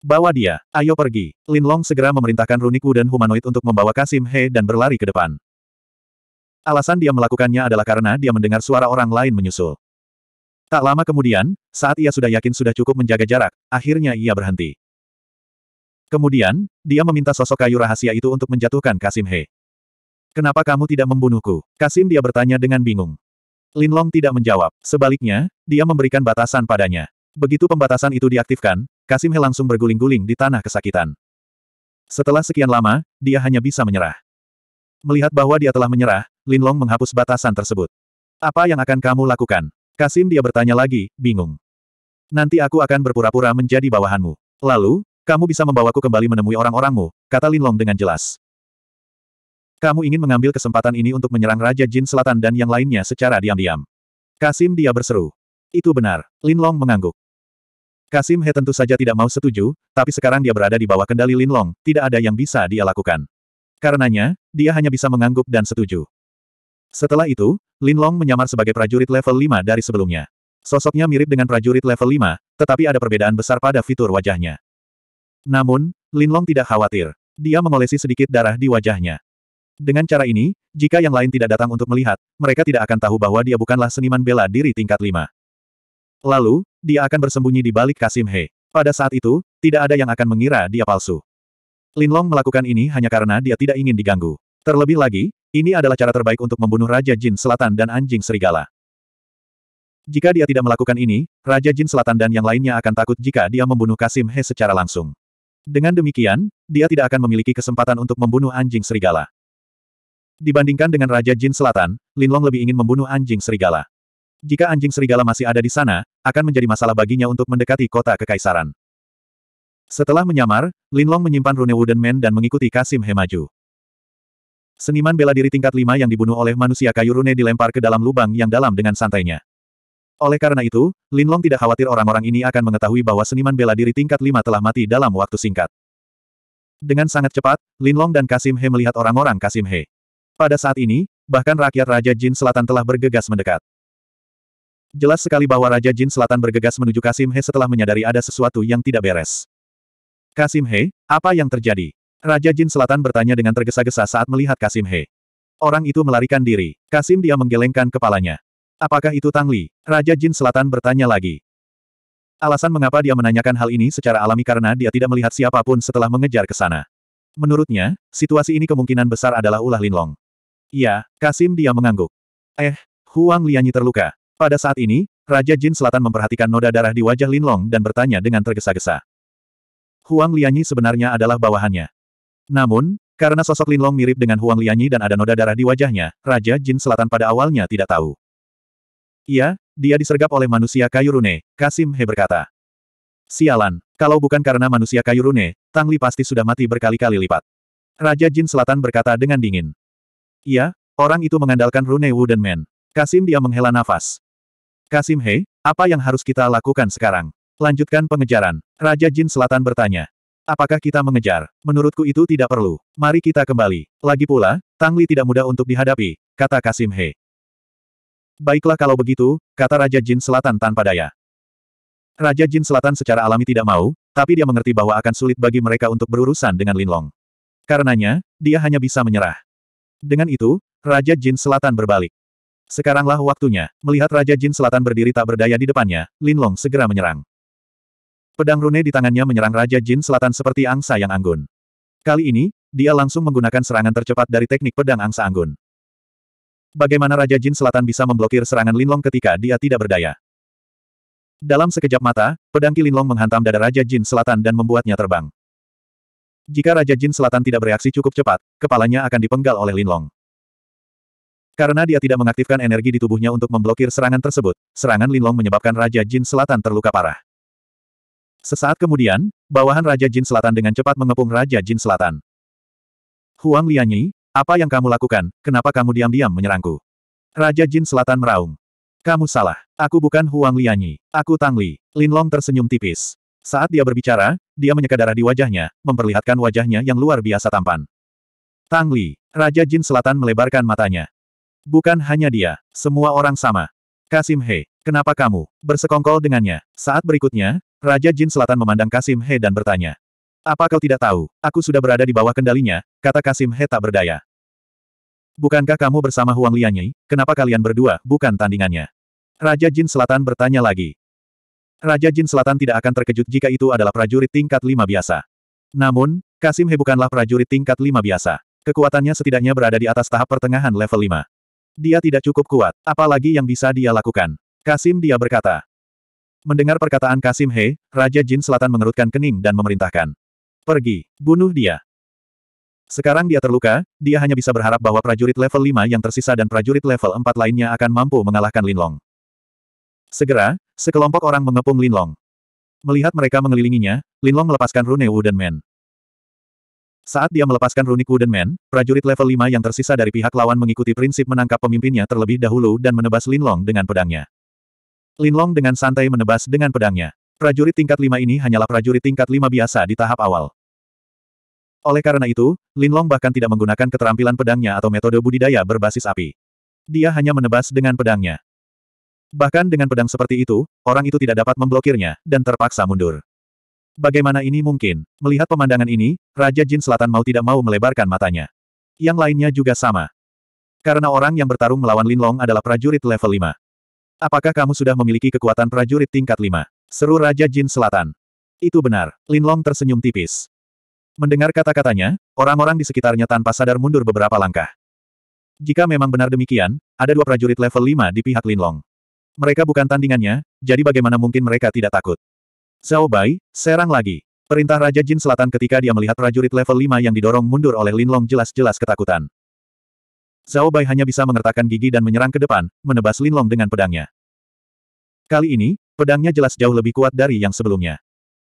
Bawa dia, ayo pergi. Lin Long segera memerintahkan Runiku dan humanoid untuk membawa Kasim He dan berlari ke depan. Alasan dia melakukannya adalah karena dia mendengar suara orang lain menyusul. Tak lama kemudian, saat ia sudah yakin sudah cukup menjaga jarak, akhirnya ia berhenti. Kemudian, dia meminta sosok kayu rahasia itu untuk menjatuhkan Kasim He. Kenapa kamu tidak membunuhku? Kasim dia bertanya dengan bingung. Linlong tidak menjawab. Sebaliknya, dia memberikan batasan padanya. Begitu pembatasan itu diaktifkan, Kasim He langsung berguling-guling di tanah kesakitan. Setelah sekian lama, dia hanya bisa menyerah. Melihat bahwa dia telah menyerah, Linlong menghapus batasan tersebut. Apa yang akan kamu lakukan? Kasim dia bertanya lagi, bingung. Nanti aku akan berpura-pura menjadi bawahanmu. Lalu, kamu bisa membawaku kembali menemui orang-orangmu, kata Linlong dengan jelas. Kamu ingin mengambil kesempatan ini untuk menyerang Raja Jin Selatan dan yang lainnya secara diam-diam. Kasim dia berseru. Itu benar, Lin Long mengangguk. Kasim He tentu saja tidak mau setuju, tapi sekarang dia berada di bawah kendali Lin Long, tidak ada yang bisa dia lakukan. Karenanya, dia hanya bisa mengangguk dan setuju. Setelah itu, Lin Long menyamar sebagai prajurit level 5 dari sebelumnya. Sosoknya mirip dengan prajurit level 5, tetapi ada perbedaan besar pada fitur wajahnya. Namun, Lin Long tidak khawatir. Dia mengolesi sedikit darah di wajahnya. Dengan cara ini, jika yang lain tidak datang untuk melihat, mereka tidak akan tahu bahwa dia bukanlah seniman bela diri tingkat lima. Lalu, dia akan bersembunyi di balik Kasim He. Pada saat itu, tidak ada yang akan mengira dia palsu. Linlong melakukan ini hanya karena dia tidak ingin diganggu. Terlebih lagi, ini adalah cara terbaik untuk membunuh Raja Jin Selatan dan Anjing Serigala. Jika dia tidak melakukan ini, Raja Jin Selatan dan yang lainnya akan takut jika dia membunuh Kasim He secara langsung. Dengan demikian, dia tidak akan memiliki kesempatan untuk membunuh anjing serigala. Dibandingkan dengan Raja Jin Selatan, Linlong lebih ingin membunuh anjing serigala. Jika anjing serigala masih ada di sana, akan menjadi masalah baginya untuk mendekati kota kekaisaran. Setelah menyamar, Linlong menyimpan rune Wooden Man dan mengikuti Kasim He maju. Seniman bela diri tingkat 5 yang dibunuh oleh manusia kayu rune dilempar ke dalam lubang yang dalam dengan santainya. Oleh karena itu, Linlong tidak khawatir orang-orang ini akan mengetahui bahwa seniman bela diri tingkat 5 telah mati dalam waktu singkat. Dengan sangat cepat, Linlong dan Kasim He melihat orang-orang Kasim He. Pada saat ini, bahkan rakyat Raja Jin Selatan telah bergegas mendekat. Jelas sekali bahwa Raja Jin Selatan bergegas menuju Kasim He setelah menyadari ada sesuatu yang tidak beres. Kasim He, apa yang terjadi? Raja Jin Selatan bertanya dengan tergesa-gesa saat melihat Kasim He. Orang itu melarikan diri. Kasim dia menggelengkan kepalanya. Apakah itu Tang Li? Raja Jin Selatan bertanya lagi. Alasan mengapa dia menanyakan hal ini secara alami karena dia tidak melihat siapapun setelah mengejar ke sana. Menurutnya, situasi ini kemungkinan besar adalah ulah Linlong. Iya, Kasim dia mengangguk. Eh, Huang Lianyi terluka. Pada saat ini, Raja Jin Selatan memperhatikan noda darah di wajah Lin Long dan bertanya dengan tergesa-gesa. Huang Lianyi sebenarnya adalah bawahannya. Namun, karena sosok Lin Long mirip dengan Huang Lianyi dan ada noda darah di wajahnya, Raja Jin Selatan pada awalnya tidak tahu. Iya, dia disergap oleh manusia kayu rune, Kasim He berkata. Sialan, kalau bukan karena manusia kayu rune, Tang Li pasti sudah mati berkali-kali lipat. Raja Jin Selatan berkata dengan dingin. Iya, orang itu mengandalkan rune Wooden men. Kasim dia menghela nafas. Kasim Hei, apa yang harus kita lakukan sekarang? Lanjutkan pengejaran. Raja Jin Selatan bertanya. Apakah kita mengejar? Menurutku itu tidak perlu. Mari kita kembali. Lagi pula, Tangli tidak mudah untuk dihadapi, kata Kasim Hei. Baiklah kalau begitu, kata Raja Jin Selatan tanpa daya. Raja Jin Selatan secara alami tidak mau, tapi dia mengerti bahwa akan sulit bagi mereka untuk berurusan dengan Linlong. Karenanya, dia hanya bisa menyerah. Dengan itu, Raja Jin Selatan berbalik. Sekaranglah waktunya. Melihat Raja Jin Selatan berdiri tak berdaya di depannya, Lin Long segera menyerang. Pedang rune di tangannya menyerang Raja Jin Selatan seperti angsa yang anggun. Kali ini, dia langsung menggunakan serangan tercepat dari teknik pedang angsa anggun. Bagaimana Raja Jin Selatan bisa memblokir serangan Lin Long ketika dia tidak berdaya? Dalam sekejap mata, pedang Long menghantam dada Raja Jin Selatan dan membuatnya terbang. Jika Raja Jin Selatan tidak bereaksi cukup cepat, kepalanya akan dipenggal oleh Linlong. Karena dia tidak mengaktifkan energi di tubuhnya untuk memblokir serangan tersebut, serangan Linlong menyebabkan Raja Jin Selatan terluka parah. Sesaat kemudian, bawahan Raja Jin Selatan dengan cepat mengepung Raja Jin Selatan. Huang Lianyi, apa yang kamu lakukan, kenapa kamu diam-diam menyerangku? Raja Jin Selatan meraung. Kamu salah. Aku bukan Huang Lianyi. Aku Tang Li. Linlong tersenyum tipis. Saat dia berbicara, dia menyeka darah di wajahnya, memperlihatkan wajahnya yang luar biasa tampan. Tang Li, Raja Jin Selatan melebarkan matanya. Bukan hanya dia, semua orang sama. Kasim He, kenapa kamu bersekongkol dengannya? Saat berikutnya, Raja Jin Selatan memandang Kasim He dan bertanya. Apa kau tidak tahu, aku sudah berada di bawah kendalinya, kata Kasim He tak berdaya. Bukankah kamu bersama Huang Lianyi, kenapa kalian berdua bukan tandingannya? Raja Jin Selatan bertanya lagi. Raja Jin Selatan tidak akan terkejut jika itu adalah prajurit tingkat lima biasa. Namun, Kasim He bukanlah prajurit tingkat lima biasa. Kekuatannya setidaknya berada di atas tahap pertengahan level lima. Dia tidak cukup kuat, apalagi yang bisa dia lakukan. Kasim dia berkata. Mendengar perkataan Kasim He, Raja Jin Selatan mengerutkan kening dan memerintahkan. Pergi, bunuh dia. Sekarang dia terluka, dia hanya bisa berharap bahwa prajurit level 5 yang tersisa dan prajurit level 4 lainnya akan mampu mengalahkan Linlong. Segera, Sekelompok orang mengepung Linlong. Melihat mereka mengelilinginya, Linlong melepaskan rune Wooden Man. Saat dia melepaskan runik Wooden Man, prajurit level 5 yang tersisa dari pihak lawan mengikuti prinsip menangkap pemimpinnya terlebih dahulu dan menebas Linlong dengan pedangnya. Linlong dengan santai menebas dengan pedangnya. Prajurit tingkat 5 ini hanyalah prajurit tingkat 5 biasa di tahap awal. Oleh karena itu, Linlong bahkan tidak menggunakan keterampilan pedangnya atau metode budidaya berbasis api. Dia hanya menebas dengan pedangnya. Bahkan dengan pedang seperti itu, orang itu tidak dapat memblokirnya, dan terpaksa mundur. Bagaimana ini mungkin? Melihat pemandangan ini, Raja Jin Selatan mau tidak mau melebarkan matanya. Yang lainnya juga sama. Karena orang yang bertarung melawan Linlong adalah prajurit level 5. Apakah kamu sudah memiliki kekuatan prajurit tingkat 5? Seru Raja Jin Selatan. Itu benar, Linlong tersenyum tipis. Mendengar kata-katanya, orang-orang di sekitarnya tanpa sadar mundur beberapa langkah. Jika memang benar demikian, ada dua prajurit level 5 di pihak Linlong. Mereka bukan tandingannya, jadi bagaimana mungkin mereka tidak takut? Zhao Bai, serang lagi. Perintah Raja Jin Selatan ketika dia melihat prajurit level 5 yang didorong mundur oleh Linlong jelas-jelas ketakutan. Zhao Bai hanya bisa mengertakkan gigi dan menyerang ke depan, menebas Linlong dengan pedangnya. Kali ini, pedangnya jelas jauh lebih kuat dari yang sebelumnya.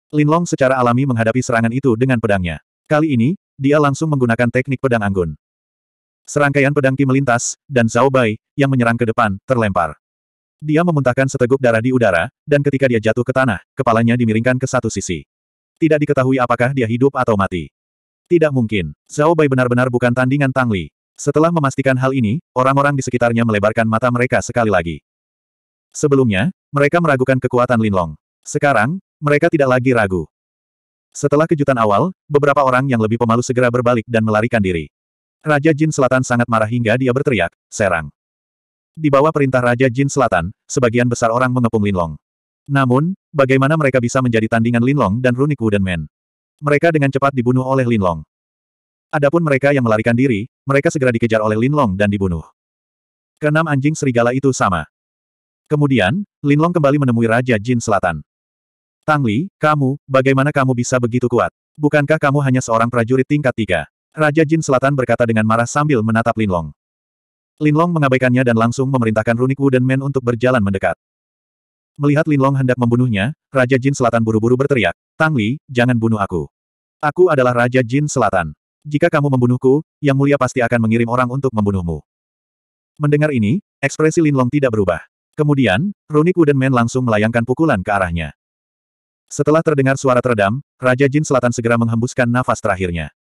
Linlong secara alami menghadapi serangan itu dengan pedangnya. Kali ini, dia langsung menggunakan teknik pedang anggun. Serangkaian pedang Ki melintas, dan Zhao Bai, yang menyerang ke depan, terlempar. Dia memuntahkan seteguk darah di udara, dan ketika dia jatuh ke tanah, kepalanya dimiringkan ke satu sisi. Tidak diketahui apakah dia hidup atau mati. Tidak mungkin. Zhao Bai benar-benar bukan tandingan Tang Li. Setelah memastikan hal ini, orang-orang di sekitarnya melebarkan mata mereka sekali lagi. Sebelumnya, mereka meragukan kekuatan Lin Long. Sekarang, mereka tidak lagi ragu. Setelah kejutan awal, beberapa orang yang lebih pemalu segera berbalik dan melarikan diri. Raja Jin Selatan sangat marah hingga dia berteriak, serang. Di bawah perintah Raja Jin Selatan, sebagian besar orang mengepung Linlong. Namun, bagaimana mereka bisa menjadi tandingan Linlong dan Runic Wooden Man? Mereka dengan cepat dibunuh oleh Linlong. Adapun mereka yang melarikan diri, mereka segera dikejar oleh Linlong dan dibunuh. Keenam anjing serigala itu sama. Kemudian, Linlong kembali menemui Raja Jin Selatan. Tang Li, kamu, bagaimana kamu bisa begitu kuat? Bukankah kamu hanya seorang prajurit tingkat tiga? Raja Jin Selatan berkata dengan marah sambil menatap Linlong. Linlong mengabaikannya dan langsung memerintahkan Runiku dan Men untuk berjalan mendekat. Melihat Linlong hendak membunuhnya, Raja Jin Selatan buru-buru berteriak, Tang Li, jangan bunuh aku. Aku adalah Raja Jin Selatan. Jika kamu membunuhku, Yang Mulia pasti akan mengirim orang untuk membunuhmu. Mendengar ini, ekspresi Linlong tidak berubah. Kemudian, Runik dan Men langsung melayangkan pukulan ke arahnya. Setelah terdengar suara teredam, Raja Jin Selatan segera menghembuskan nafas terakhirnya.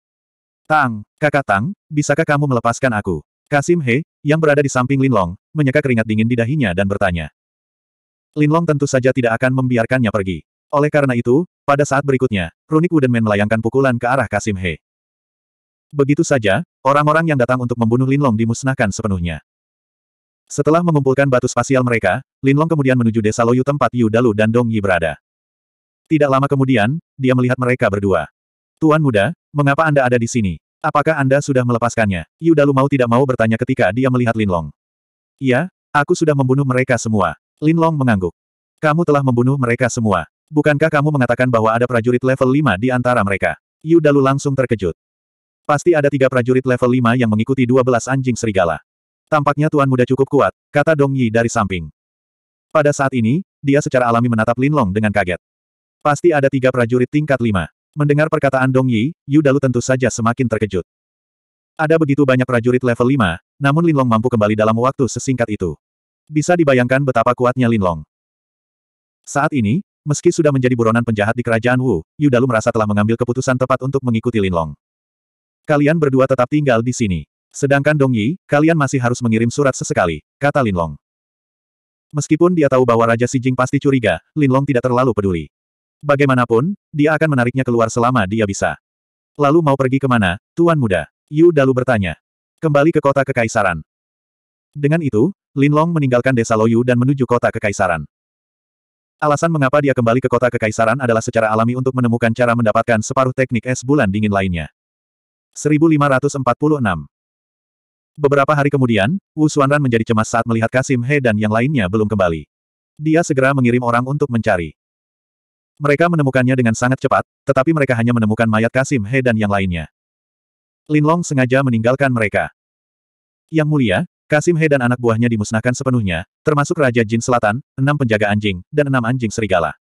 Tang, kakak Tang, bisakah kamu melepaskan aku? Kasim He, yang berada di samping Lin Long, menyeka keringat dingin di dahinya dan bertanya. Lin Long tentu saja tidak akan membiarkannya pergi. Oleh karena itu, pada saat berikutnya, Runik Wooden Man melayangkan pukulan ke arah Kasim He. Begitu saja, orang-orang yang datang untuk membunuh Lin Long dimusnahkan sepenuhnya. Setelah mengumpulkan batu spasial mereka, Lin Long kemudian menuju desa Loyu tempat Yu Dalu dan Dong Yi berada. Tidak lama kemudian, dia melihat mereka berdua. Tuan muda, mengapa Anda ada di sini? Apakah Anda sudah melepaskannya? Yudalu mau tidak mau bertanya ketika dia melihat Linlong. Iya, aku sudah membunuh mereka semua. Linlong mengangguk. Kamu telah membunuh mereka semua. Bukankah kamu mengatakan bahwa ada prajurit level 5 di antara mereka? Yudalu langsung terkejut. Pasti ada tiga prajurit level 5 yang mengikuti 12 anjing serigala. Tampaknya Tuan Muda cukup kuat, kata Dong Yi dari samping. Pada saat ini, dia secara alami menatap Linlong dengan kaget. Pasti ada tiga prajurit tingkat 5. Mendengar perkataan Dong Yi, Yu Dalu tentu saja semakin terkejut. Ada begitu banyak prajurit level 5, namun Linlong mampu kembali dalam waktu sesingkat itu. Bisa dibayangkan betapa kuatnya Linlong. Saat ini, meski sudah menjadi buronan penjahat di kerajaan Wu, Yu Dalu merasa telah mengambil keputusan tepat untuk mengikuti Linlong. Kalian berdua tetap tinggal di sini. Sedangkan Dong Yi, kalian masih harus mengirim surat sesekali, kata Linlong. Meskipun dia tahu bahwa Raja Si Jing pasti curiga, Linlong tidak terlalu peduli. Bagaimanapun, dia akan menariknya keluar selama dia bisa. Lalu mau pergi kemana, Tuan Muda? Yu Dalu bertanya. Kembali ke kota Kekaisaran. Dengan itu, Lin Long meninggalkan desa Loyu dan menuju kota Kekaisaran. Alasan mengapa dia kembali ke kota Kekaisaran adalah secara alami untuk menemukan cara mendapatkan separuh teknik es bulan dingin lainnya. 1546 Beberapa hari kemudian, Wu Xuanran menjadi cemas saat melihat Kasim He dan yang lainnya belum kembali. Dia segera mengirim orang untuk mencari. Mereka menemukannya dengan sangat cepat, tetapi mereka hanya menemukan mayat Kasim He dan yang lainnya. Linlong sengaja meninggalkan mereka. Yang mulia, Kasim He dan anak buahnya dimusnahkan sepenuhnya, termasuk Raja Jin Selatan, enam penjaga anjing, dan enam anjing serigala.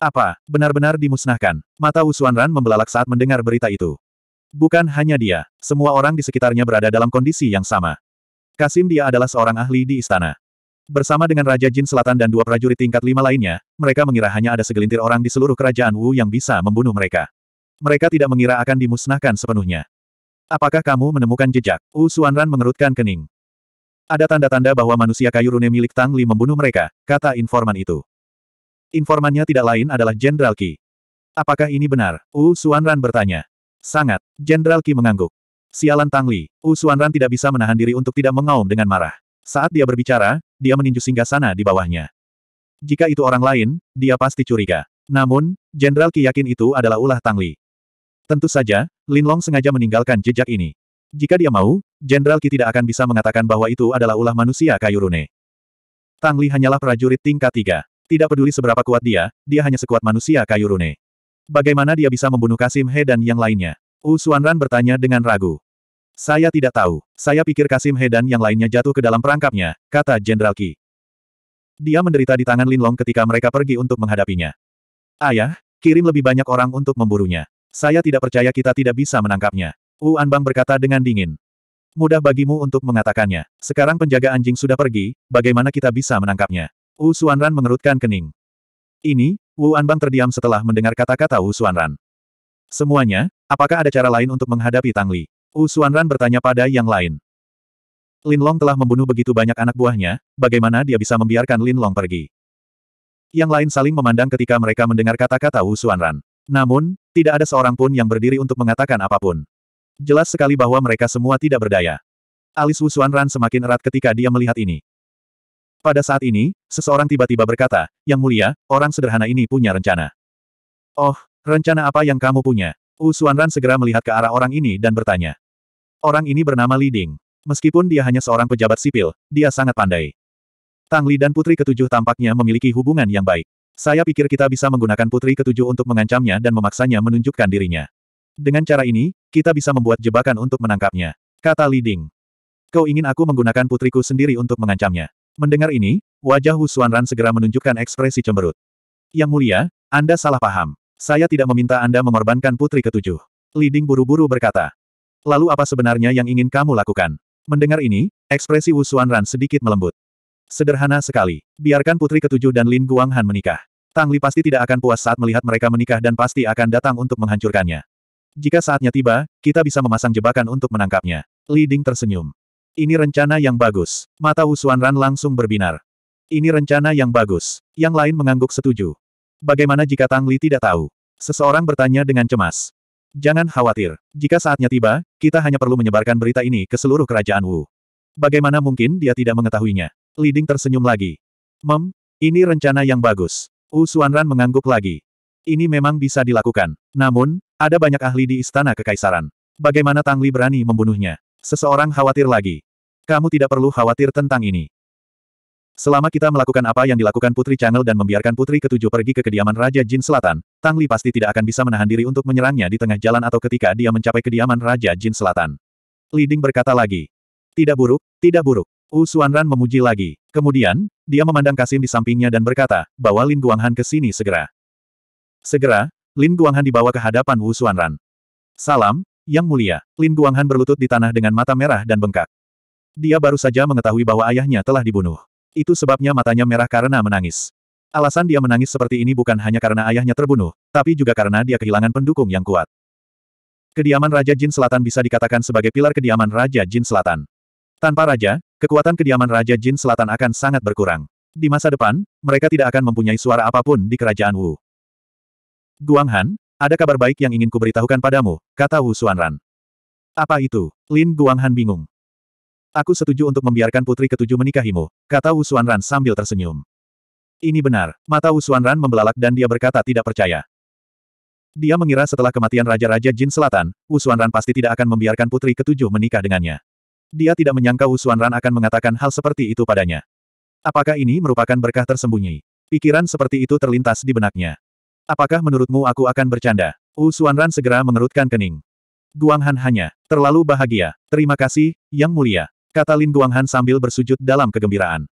Apa, benar-benar dimusnahkan? Mata Usuan Ran membelalak saat mendengar berita itu. Bukan hanya dia, semua orang di sekitarnya berada dalam kondisi yang sama. Kasim dia adalah seorang ahli di istana. Bersama dengan Raja Jin Selatan dan dua prajurit tingkat lima lainnya, mereka mengira hanya ada segelintir orang di seluruh kerajaan Wu yang bisa membunuh mereka. Mereka tidak mengira akan dimusnahkan sepenuhnya. Apakah kamu menemukan jejak? Wu Suanran mengerutkan kening. Ada tanda-tanda bahwa manusia kayu rune milik Tang Li membunuh mereka, kata informan itu. Informannya tidak lain adalah Jenderal Qi. Apakah ini benar? Wu Suanran bertanya. Sangat. Jenderal Qi mengangguk. Sialan Tang Li, Wu Suanran tidak bisa menahan diri untuk tidak mengaum dengan marah. Saat dia berbicara, dia meninju singgah sana di bawahnya. Jika itu orang lain, dia pasti curiga. Namun, Jenderal Qi yakin itu adalah ulah Tang Li. Tentu saja, Lin Long sengaja meninggalkan jejak ini. Jika dia mau, Jenderal Ki tidak akan bisa mengatakan bahwa itu adalah ulah manusia kayu rune. Tang Li hanyalah prajurit tingkat tiga. Tidak peduli seberapa kuat dia, dia hanya sekuat manusia kayu rune. Bagaimana dia bisa membunuh Kasim He dan yang lainnya? Wu Xuanran bertanya dengan ragu. Saya tidak tahu. Saya pikir Kasim He dan yang lainnya jatuh ke dalam perangkapnya, kata Jenderal Qi. Dia menderita di tangan Linlong ketika mereka pergi untuk menghadapinya. Ayah, kirim lebih banyak orang untuk memburunya. Saya tidak percaya kita tidak bisa menangkapnya. Wu Anbang berkata dengan dingin. Mudah bagimu untuk mengatakannya. Sekarang penjaga anjing sudah pergi, bagaimana kita bisa menangkapnya? Wu Suanran mengerutkan kening. Ini, Wu Anbang terdiam setelah mendengar kata-kata Wu Suanran. Semuanya, apakah ada cara lain untuk menghadapi Tang Li? Wu Xuanran bertanya pada yang lain. Lin Long telah membunuh begitu banyak anak buahnya, bagaimana dia bisa membiarkan Lin Long pergi? Yang lain saling memandang ketika mereka mendengar kata-kata Wu Xuanran. Namun, tidak ada seorang pun yang berdiri untuk mengatakan apapun. Jelas sekali bahwa mereka semua tidak berdaya. Alis Wu Xuanran semakin erat ketika dia melihat ini. Pada saat ini, seseorang tiba-tiba berkata, Yang mulia, orang sederhana ini punya rencana. Oh, rencana apa yang kamu punya? Wu Xuanran segera melihat ke arah orang ini dan bertanya. Orang ini bernama Li Ding. Meskipun dia hanya seorang pejabat sipil, dia sangat pandai. Tang Li dan Putri Ketujuh tampaknya memiliki hubungan yang baik. Saya pikir kita bisa menggunakan Putri Ketujuh untuk mengancamnya dan memaksanya menunjukkan dirinya. Dengan cara ini, kita bisa membuat jebakan untuk menangkapnya. Kata Li Ding. Kau ingin aku menggunakan putriku sendiri untuk mengancamnya. Mendengar ini, wajah Hu Xuanran segera menunjukkan ekspresi cemberut. Yang mulia, Anda salah paham. Saya tidak meminta Anda mengorbankan putri ketujuh. Leading buru-buru berkata. Lalu apa sebenarnya yang ingin kamu lakukan? Mendengar ini, ekspresi Wu Xuanran sedikit melembut. Sederhana sekali. Biarkan putri ketujuh dan Lin Guanghan menikah. Tang Li pasti tidak akan puas saat melihat mereka menikah dan pasti akan datang untuk menghancurkannya. Jika saatnya tiba, kita bisa memasang jebakan untuk menangkapnya. Li Ding tersenyum. Ini rencana yang bagus. Mata Wu Xuanran langsung berbinar. Ini rencana yang bagus. Yang lain mengangguk setuju. Bagaimana jika Tang Li tidak tahu? Seseorang bertanya dengan cemas. Jangan khawatir. Jika saatnya tiba, kita hanya perlu menyebarkan berita ini ke seluruh kerajaan Wu. Bagaimana mungkin dia tidak mengetahuinya? Li Ding tersenyum lagi. Mem, ini rencana yang bagus. Wu Xuanran mengangguk lagi. Ini memang bisa dilakukan. Namun, ada banyak ahli di istana kekaisaran. Bagaimana Tang Li berani membunuhnya? Seseorang khawatir lagi. Kamu tidak perlu khawatir tentang ini. Selama kita melakukan apa yang dilakukan Putri Changel dan membiarkan Putri Ketujuh pergi ke kediaman Raja Jin Selatan, Tang Li pasti tidak akan bisa menahan diri untuk menyerangnya di tengah jalan atau ketika dia mencapai kediaman Raja Jin Selatan. Li Ding berkata lagi. Tidak buruk, tidak buruk. Wu Xuanran memuji lagi. Kemudian, dia memandang Kasim di sampingnya dan berkata, bawa Lin Guanghan ke sini segera. Segera, Lin Guanghan dibawa ke hadapan Wu Xuanran. Salam, Yang Mulia. Lin Guanghan berlutut di tanah dengan mata merah dan bengkak. Dia baru saja mengetahui bahwa ayahnya telah dibunuh. Itu sebabnya matanya merah karena menangis. Alasan dia menangis seperti ini bukan hanya karena ayahnya terbunuh, tapi juga karena dia kehilangan pendukung yang kuat. Kediaman Raja Jin Selatan bisa dikatakan sebagai pilar kediaman Raja Jin Selatan. Tanpa raja, kekuatan kediaman Raja Jin Selatan akan sangat berkurang. Di masa depan, mereka tidak akan mempunyai suara apapun di kerajaan Wu. Guanghan, ada kabar baik yang ingin kuberitahukan padamu, kata Wu Xuanran. Apa itu? Lin Guanghan bingung. Aku setuju untuk membiarkan putri ketujuh menikahimu, kata Wusuan Ran sambil tersenyum. Ini benar, mata Wusuan Ran membelalak dan dia berkata tidak percaya. Dia mengira setelah kematian Raja-Raja Jin Selatan, Wusuan Ran pasti tidak akan membiarkan putri ketujuh menikah dengannya. Dia tidak menyangka Wusuan Ran akan mengatakan hal seperti itu padanya. Apakah ini merupakan berkah tersembunyi? Pikiran seperti itu terlintas di benaknya. Apakah menurutmu aku akan bercanda? Wu Ran segera mengerutkan kening. Guanghan hanya terlalu bahagia. Terima kasih, Yang Mulia kata Lin Guanghan sambil bersujud dalam kegembiraan.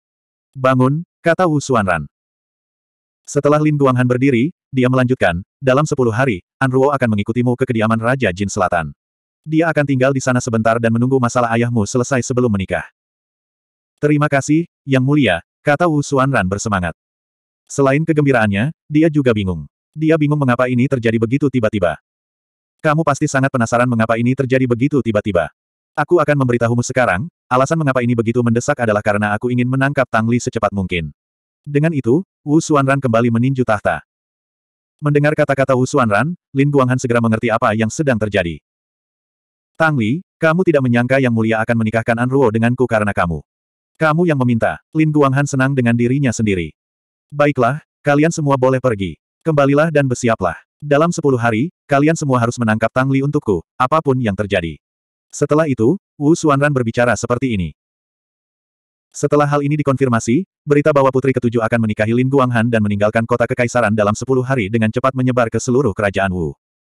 Bangun, kata Wu Xuanran. Setelah Lin Guanghan berdiri, dia melanjutkan, dalam sepuluh hari, An Ruo akan mengikutimu ke kediaman Raja Jin Selatan. Dia akan tinggal di sana sebentar dan menunggu masalah ayahmu selesai sebelum menikah. Terima kasih, Yang Mulia, kata Wu Xuanran bersemangat. Selain kegembiraannya, dia juga bingung. Dia bingung mengapa ini terjadi begitu tiba-tiba. Kamu pasti sangat penasaran mengapa ini terjadi begitu tiba-tiba. Aku akan memberitahumu sekarang, Alasan mengapa ini begitu mendesak adalah karena aku ingin menangkap Tang Li secepat mungkin. Dengan itu, Wu Xuanran kembali meninju tahta. Mendengar kata-kata Wu Xuanran, Lin Guanghan segera mengerti apa yang sedang terjadi. Tang Li, kamu tidak menyangka Yang Mulia akan menikahkan An Ruo denganku karena kamu. Kamu yang meminta, Lin Guanghan senang dengan dirinya sendiri. Baiklah, kalian semua boleh pergi. Kembalilah dan bersiaplah. Dalam sepuluh hari, kalian semua harus menangkap Tang Li untukku, apapun yang terjadi. Setelah itu, Wu Xuanran berbicara seperti ini. Setelah hal ini dikonfirmasi, berita bahwa putri ketujuh akan menikahi Lin Guanghan dan meninggalkan kota kekaisaran dalam sepuluh hari dengan cepat menyebar ke seluruh kerajaan Wu.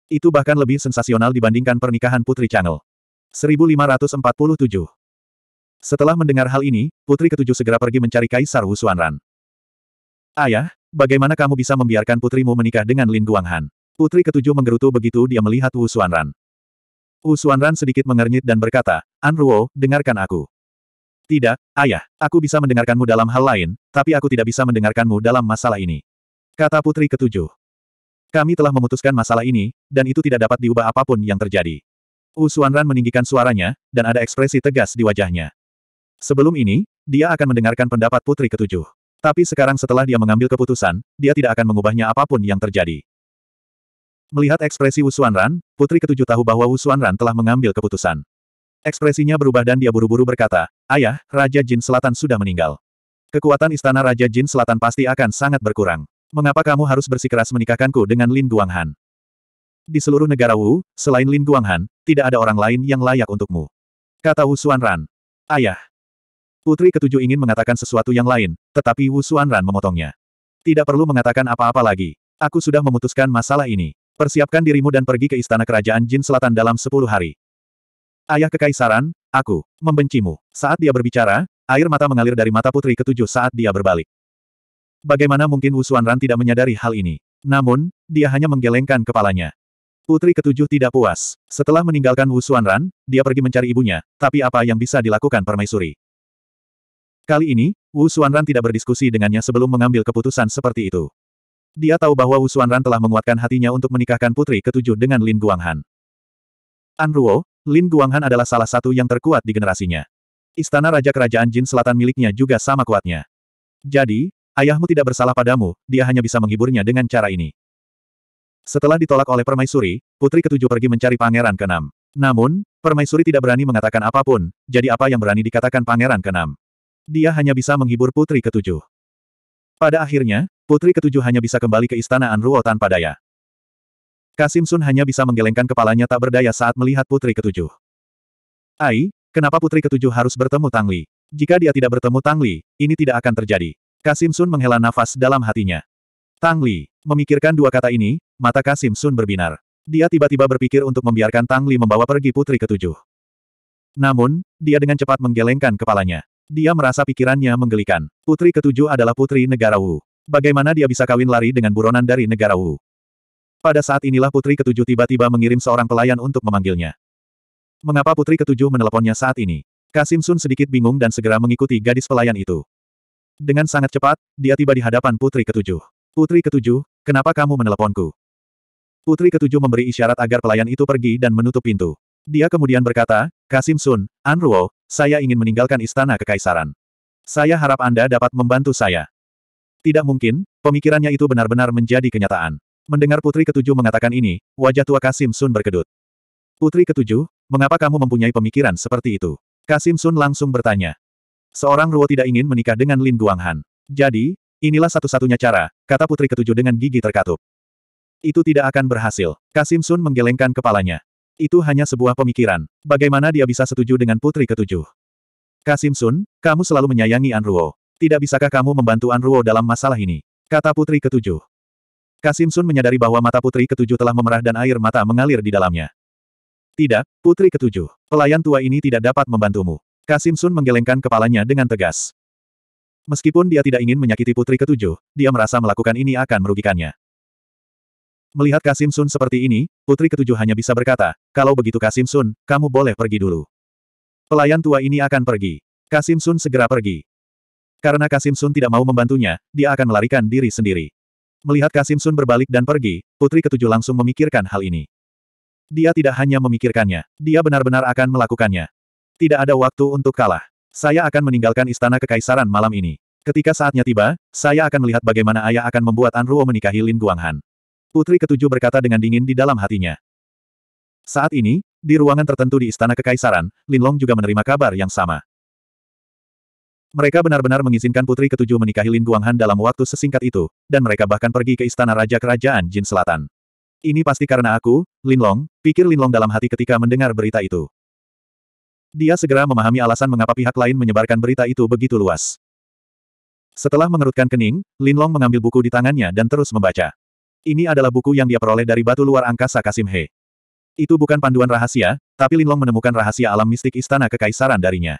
Itu bahkan lebih sensasional dibandingkan pernikahan putri Changel. 1547 Setelah mendengar hal ini, putri ketujuh segera pergi mencari Kaisar Wu Xuanran. Ayah, bagaimana kamu bisa membiarkan putrimu menikah dengan Lin Guanghan? Putri ketujuh menggerutu begitu dia melihat Wu Xuanran. Xuanran sedikit mengernyit dan berkata, Anruo, dengarkan aku. Tidak, ayah, aku bisa mendengarkanmu dalam hal lain, tapi aku tidak bisa mendengarkanmu dalam masalah ini. Kata putri ketujuh. Kami telah memutuskan masalah ini, dan itu tidak dapat diubah apapun yang terjadi. Usuanran meninggikan suaranya, dan ada ekspresi tegas di wajahnya. Sebelum ini, dia akan mendengarkan pendapat putri ketujuh. Tapi sekarang setelah dia mengambil keputusan, dia tidak akan mengubahnya apapun yang terjadi. Melihat ekspresi Wusuan Ran, putri ketujuh tahu bahwa Wusuan Ran telah mengambil keputusan. Ekspresinya berubah dan dia buru-buru berkata, Ayah, Raja Jin Selatan sudah meninggal. Kekuatan istana Raja Jin Selatan pasti akan sangat berkurang. Mengapa kamu harus bersikeras menikahkanku dengan Lin Guanghan? Di seluruh negara Wu, selain Lin Guanghan, tidak ada orang lain yang layak untukmu. Kata Wusuan Ran. Ayah. Putri ketujuh ingin mengatakan sesuatu yang lain, tetapi Wusuan Ran memotongnya. Tidak perlu mengatakan apa-apa lagi. Aku sudah memutuskan masalah ini. Persiapkan dirimu dan pergi ke istana kerajaan Jin Selatan dalam sepuluh hari. Ayah kekaisaran, aku, membencimu. Saat dia berbicara, air mata mengalir dari mata putri ketujuh saat dia berbalik. Bagaimana mungkin Wusuan Ran tidak menyadari hal ini? Namun, dia hanya menggelengkan kepalanya. Putri ketujuh tidak puas. Setelah meninggalkan Wusuan Ran, dia pergi mencari ibunya, tapi apa yang bisa dilakukan permaisuri? Kali ini, Wu Xuanran tidak berdiskusi dengannya sebelum mengambil keputusan seperti itu. Dia tahu bahwa Wu Xuanran telah menguatkan hatinya untuk menikahkan putri ketujuh dengan Lin Guanghan. Anruo, Lin Guanghan adalah salah satu yang terkuat di generasinya. Istana Raja Kerajaan Jin Selatan miliknya juga sama kuatnya. Jadi, ayahmu tidak bersalah padamu, dia hanya bisa menghiburnya dengan cara ini. Setelah ditolak oleh permaisuri, putri ketujuh pergi mencari pangeran Kenam. Namun, permaisuri tidak berani mengatakan apapun, jadi apa yang berani dikatakan pangeran Kenam? Dia hanya bisa menghibur putri ketujuh. Pada akhirnya, Putri ketujuh hanya bisa kembali ke istana Anruo tanpa daya. Kasim Sun hanya bisa menggelengkan kepalanya tak berdaya saat melihat putri ketujuh. Ai, kenapa putri ketujuh harus bertemu Tang Li? Jika dia tidak bertemu Tang Li, ini tidak akan terjadi. Kasim Sun menghela nafas dalam hatinya. Tang Li, memikirkan dua kata ini, mata Kasim Sun berbinar. Dia tiba-tiba berpikir untuk membiarkan Tang Li membawa pergi putri ketujuh. Namun, dia dengan cepat menggelengkan kepalanya. Dia merasa pikirannya menggelikan. Putri ketujuh adalah putri negara Wu. Bagaimana dia bisa kawin lari dengan buronan dari negara Wu? Pada saat inilah putri ketujuh tiba-tiba mengirim seorang pelayan untuk memanggilnya. Mengapa putri ketujuh meneleponnya saat ini? Kasim Sun sedikit bingung dan segera mengikuti gadis pelayan itu. Dengan sangat cepat, dia tiba di hadapan putri ketujuh. Putri ketujuh, kenapa kamu meneleponku? Putri ketujuh memberi isyarat agar pelayan itu pergi dan menutup pintu. Dia kemudian berkata, Kasim Sun, Anruo, saya ingin meninggalkan istana kekaisaran. Saya harap Anda dapat membantu saya. Tidak mungkin, pemikirannya itu benar-benar menjadi kenyataan. Mendengar putri ketujuh mengatakan ini, wajah tua Kasim Sun berkedut. Putri ketujuh, mengapa kamu mempunyai pemikiran seperti itu? Kasim Sun langsung bertanya. Seorang Ruo tidak ingin menikah dengan Lin Guanghan. Jadi, inilah satu-satunya cara, kata putri ketujuh dengan gigi terkatup. Itu tidak akan berhasil. Kasim Sun menggelengkan kepalanya. Itu hanya sebuah pemikiran. Bagaimana dia bisa setuju dengan putri ketujuh? Kasim Sun, kamu selalu menyayangi Anruo. Tidak bisakah kamu membantu Anruo dalam masalah ini? Kata putri ketujuh. Kasim Sun menyadari bahwa mata putri ketujuh telah memerah dan air mata mengalir di dalamnya. Tidak, putri ketujuh. Pelayan tua ini tidak dapat membantumu. Kasim Sun menggelengkan kepalanya dengan tegas. Meskipun dia tidak ingin menyakiti putri ketujuh, dia merasa melakukan ini akan merugikannya. Melihat Kasim Sun seperti ini, putri ketujuh hanya bisa berkata, kalau begitu Kasim Sun, kamu boleh pergi dulu. Pelayan tua ini akan pergi. Kasim Sun segera pergi. Karena Kasim Sun tidak mau membantunya, dia akan melarikan diri sendiri. Melihat Kasim Sun berbalik dan pergi, Putri Ketujuh langsung memikirkan hal ini. Dia tidak hanya memikirkannya, dia benar-benar akan melakukannya. Tidak ada waktu untuk kalah. Saya akan meninggalkan istana kekaisaran malam ini. Ketika saatnya tiba, saya akan melihat bagaimana ayah akan membuat Anruo menikahi Lin Guanghan. Putri Ketujuh berkata dengan dingin di dalam hatinya. Saat ini, di ruangan tertentu di istana kekaisaran, Lin Long juga menerima kabar yang sama. Mereka benar-benar mengizinkan putri ketujuh menikahi Lin Guanghan dalam waktu sesingkat itu, dan mereka bahkan pergi ke istana raja kerajaan Jin Selatan. Ini pasti karena aku, Lin Long, pikir Lin Long dalam hati ketika mendengar berita itu. Dia segera memahami alasan mengapa pihak lain menyebarkan berita itu begitu luas. Setelah mengerutkan kening, Lin Long mengambil buku di tangannya dan terus membaca. Ini adalah buku yang dia peroleh dari batu luar angkasa Kasim He. Itu bukan panduan rahasia, tapi Lin Long menemukan rahasia alam mistik istana kekaisaran darinya.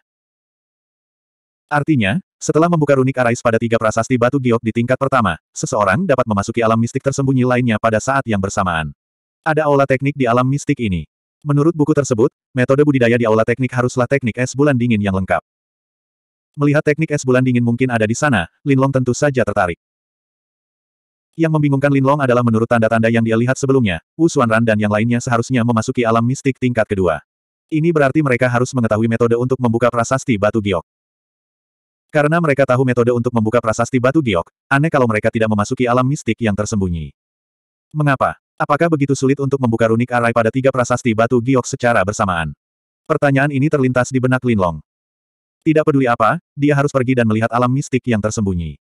Artinya, setelah membuka runik arais pada tiga prasasti batu giok di tingkat pertama, seseorang dapat memasuki alam mistik tersembunyi lainnya pada saat yang bersamaan. Ada aula teknik di alam mistik ini. Menurut buku tersebut, metode budidaya di aula teknik haruslah teknik es bulan dingin yang lengkap. Melihat teknik es bulan dingin mungkin ada di sana, Linlong tentu saja tertarik. Yang membingungkan Linlong adalah menurut tanda-tanda yang dia lihat sebelumnya, Wu Xuanran dan yang lainnya seharusnya memasuki alam mistik tingkat kedua. Ini berarti mereka harus mengetahui metode untuk membuka prasasti batu giok. Karena mereka tahu metode untuk membuka prasasti batu giok, aneh kalau mereka tidak memasuki alam mistik yang tersembunyi. Mengapa? Apakah begitu sulit untuk membuka runik arai pada tiga prasasti batu giok secara bersamaan? Pertanyaan ini terlintas di benak Linlong. Tidak peduli apa, dia harus pergi dan melihat alam mistik yang tersembunyi.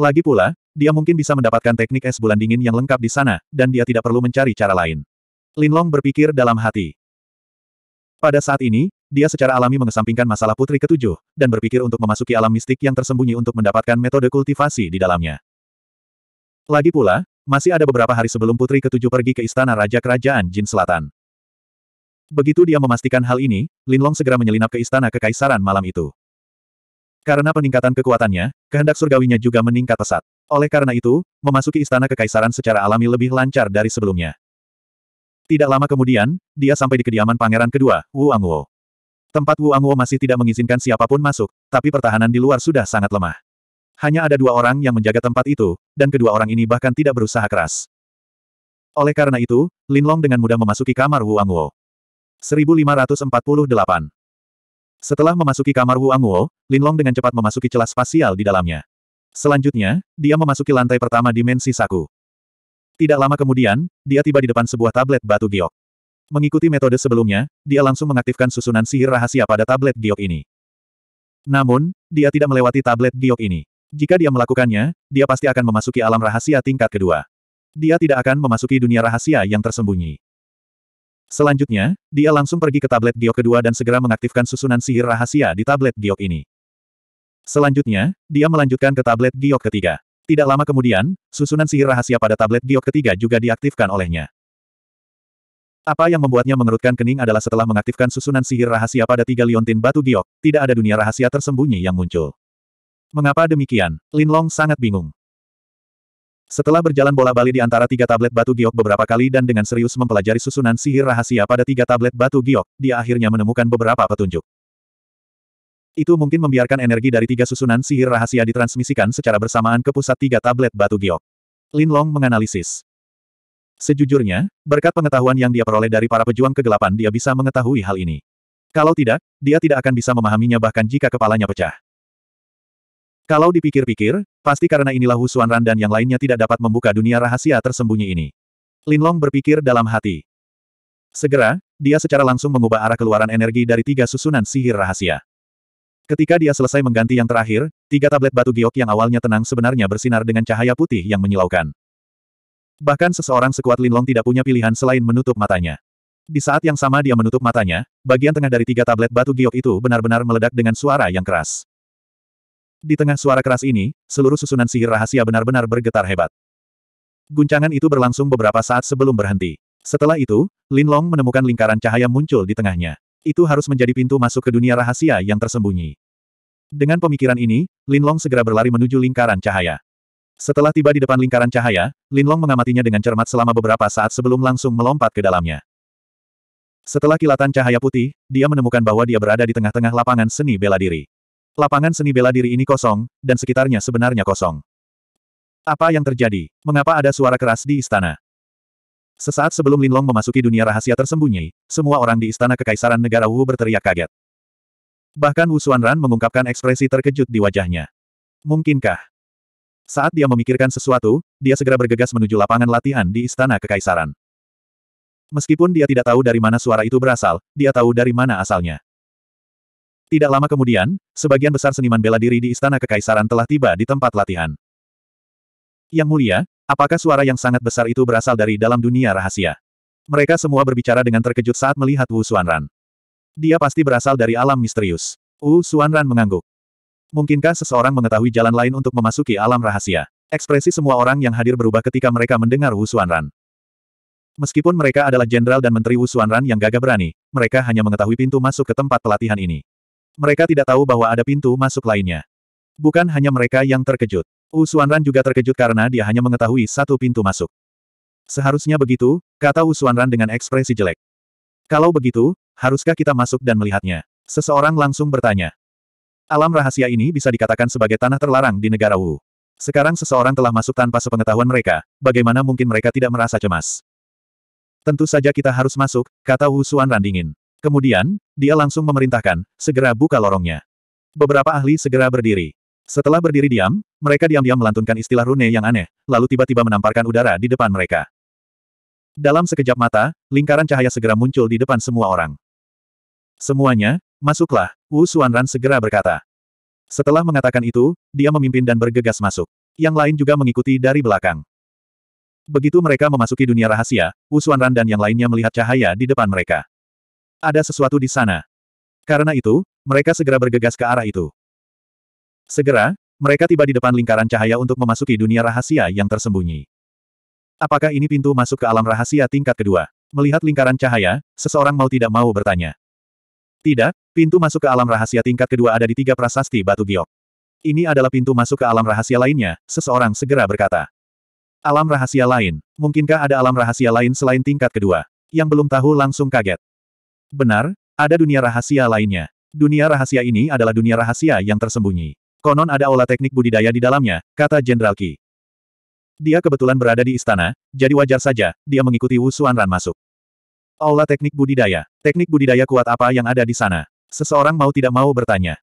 Lagi pula, dia mungkin bisa mendapatkan teknik es bulan dingin yang lengkap di sana, dan dia tidak perlu mencari cara lain. Linlong berpikir dalam hati. Pada saat ini, dia secara alami mengesampingkan masalah putri ketujuh, dan berpikir untuk memasuki alam mistik yang tersembunyi untuk mendapatkan metode kultivasi di dalamnya. Lagi pula, masih ada beberapa hari sebelum putri ketujuh pergi ke istana Raja Kerajaan Jin Selatan. Begitu dia memastikan hal ini, Linlong segera menyelinap ke istana kekaisaran malam itu. Karena peningkatan kekuatannya, kehendak surgawinya juga meningkat pesat. Oleh karena itu, memasuki istana kekaisaran secara alami lebih lancar dari sebelumnya. Tidak lama kemudian, dia sampai di kediaman pangeran kedua, Wu Anguo. Tempat Wu Anguo masih tidak mengizinkan siapapun masuk, tapi pertahanan di luar sudah sangat lemah. Hanya ada dua orang yang menjaga tempat itu, dan kedua orang ini bahkan tidak berusaha keras. Oleh karena itu, Lin Long dengan mudah memasuki kamar Wu Angwo. 1548 Setelah memasuki kamar Wu Angwo, Long dengan cepat memasuki celah spasial di dalamnya. Selanjutnya, dia memasuki lantai pertama dimensi saku. Tidak lama kemudian, dia tiba di depan sebuah tablet batu giok. Mengikuti metode sebelumnya, dia langsung mengaktifkan susunan sihir rahasia pada tablet giok ini. Namun, dia tidak melewati tablet giok ini. Jika dia melakukannya, dia pasti akan memasuki alam rahasia tingkat kedua. Dia tidak akan memasuki dunia rahasia yang tersembunyi. Selanjutnya, dia langsung pergi ke tablet giok kedua dan segera mengaktifkan susunan sihir rahasia di tablet giok ini. Selanjutnya, dia melanjutkan ke tablet giok ketiga. Tidak lama kemudian, susunan sihir rahasia pada tablet giok ketiga juga diaktifkan olehnya. Apa yang membuatnya mengerutkan kening adalah setelah mengaktifkan susunan sihir rahasia pada tiga liontin batu giok, tidak ada dunia rahasia tersembunyi yang muncul. Mengapa demikian? Lin Long sangat bingung. Setelah berjalan bola-bali di antara tiga tablet batu giok beberapa kali dan dengan serius mempelajari susunan sihir rahasia pada tiga tablet batu giok, dia akhirnya menemukan beberapa petunjuk. Itu mungkin membiarkan energi dari tiga susunan sihir rahasia ditransmisikan secara bersamaan ke pusat tiga tablet batu giok. Lin Long menganalisis. Sejujurnya, berkat pengetahuan yang dia peroleh dari para pejuang kegelapan dia bisa mengetahui hal ini. Kalau tidak, dia tidak akan bisa memahaminya bahkan jika kepalanya pecah. Kalau dipikir-pikir, pasti karena inilah Husuan Ran dan yang lainnya tidak dapat membuka dunia rahasia tersembunyi ini. Linlong berpikir dalam hati. Segera, dia secara langsung mengubah arah keluaran energi dari tiga susunan sihir rahasia. Ketika dia selesai mengganti yang terakhir, tiga tablet batu giok yang awalnya tenang sebenarnya bersinar dengan cahaya putih yang menyilaukan. Bahkan seseorang sekuat Linlong tidak punya pilihan selain menutup matanya. Di saat yang sama dia menutup matanya, bagian tengah dari tiga tablet batu giok itu benar-benar meledak dengan suara yang keras. Di tengah suara keras ini, seluruh susunan sihir rahasia benar-benar bergetar hebat. Guncangan itu berlangsung beberapa saat sebelum berhenti. Setelah itu, Linlong menemukan lingkaran cahaya muncul di tengahnya. Itu harus menjadi pintu masuk ke dunia rahasia yang tersembunyi. Dengan pemikiran ini, Linlong segera berlari menuju lingkaran cahaya. Setelah tiba di depan lingkaran cahaya, Linlong mengamatinya dengan cermat selama beberapa saat sebelum langsung melompat ke dalamnya. Setelah kilatan cahaya putih, dia menemukan bahwa dia berada di tengah-tengah lapangan seni bela diri. Lapangan seni bela diri ini kosong, dan sekitarnya sebenarnya kosong. Apa yang terjadi? Mengapa ada suara keras di istana? Sesaat sebelum Linlong memasuki dunia rahasia tersembunyi, semua orang di istana kekaisaran negara Wu berteriak kaget. Bahkan Wu Xuanran mengungkapkan ekspresi terkejut di wajahnya. Mungkinkah? Saat dia memikirkan sesuatu, dia segera bergegas menuju lapangan latihan di Istana Kekaisaran. Meskipun dia tidak tahu dari mana suara itu berasal, dia tahu dari mana asalnya. Tidak lama kemudian, sebagian besar seniman bela diri di Istana Kekaisaran telah tiba di tempat latihan. Yang mulia, apakah suara yang sangat besar itu berasal dari dalam dunia rahasia? Mereka semua berbicara dengan terkejut saat melihat Wu Xuanran. Dia pasti berasal dari alam misterius. Wu Xuanran mengangguk. Mungkinkah seseorang mengetahui jalan lain untuk memasuki alam rahasia? Ekspresi semua orang yang hadir berubah ketika mereka mendengar Wu Xuanran. Meskipun mereka adalah jenderal dan menteri Wu Xuanran yang gagah berani, mereka hanya mengetahui pintu masuk ke tempat pelatihan ini. Mereka tidak tahu bahwa ada pintu masuk lainnya. Bukan hanya mereka yang terkejut. Wu Xuanran juga terkejut karena dia hanya mengetahui satu pintu masuk. Seharusnya begitu, kata Wu Xuanran dengan ekspresi jelek. Kalau begitu, haruskah kita masuk dan melihatnya? Seseorang langsung bertanya. Alam rahasia ini bisa dikatakan sebagai tanah terlarang di negara Wu. Sekarang seseorang telah masuk tanpa sepengetahuan mereka, bagaimana mungkin mereka tidak merasa cemas? Tentu saja kita harus masuk, kata Wu Xuan Randingin. Kemudian, dia langsung memerintahkan, segera buka lorongnya. Beberapa ahli segera berdiri. Setelah berdiri diam, mereka diam-diam melantunkan istilah rune yang aneh, lalu tiba-tiba menamparkan udara di depan mereka. Dalam sekejap mata, lingkaran cahaya segera muncul di depan semua orang. Semuanya, Masuklah, Wu Xuanran segera berkata. Setelah mengatakan itu, dia memimpin dan bergegas masuk. Yang lain juga mengikuti dari belakang. Begitu mereka memasuki dunia rahasia, Wu Xuanran dan yang lainnya melihat cahaya di depan mereka. Ada sesuatu di sana. Karena itu, mereka segera bergegas ke arah itu. Segera, mereka tiba di depan lingkaran cahaya untuk memasuki dunia rahasia yang tersembunyi. Apakah ini pintu masuk ke alam rahasia tingkat kedua? Melihat lingkaran cahaya, seseorang mau tidak mau bertanya. Tidak, pintu masuk ke alam rahasia tingkat kedua ada di tiga prasasti batu giok. Ini adalah pintu masuk ke alam rahasia lainnya, seseorang segera berkata. Alam rahasia lain. Mungkinkah ada alam rahasia lain selain tingkat kedua? Yang belum tahu langsung kaget. Benar, ada dunia rahasia lainnya. Dunia rahasia ini adalah dunia rahasia yang tersembunyi. Konon ada olah teknik budidaya di dalamnya, kata Jenderal Ki. Dia kebetulan berada di istana, jadi wajar saja, dia mengikuti Wu Xuanran masuk. Aula teknik budidaya. Teknik budidaya kuat apa yang ada di sana? Seseorang mau tidak mau bertanya.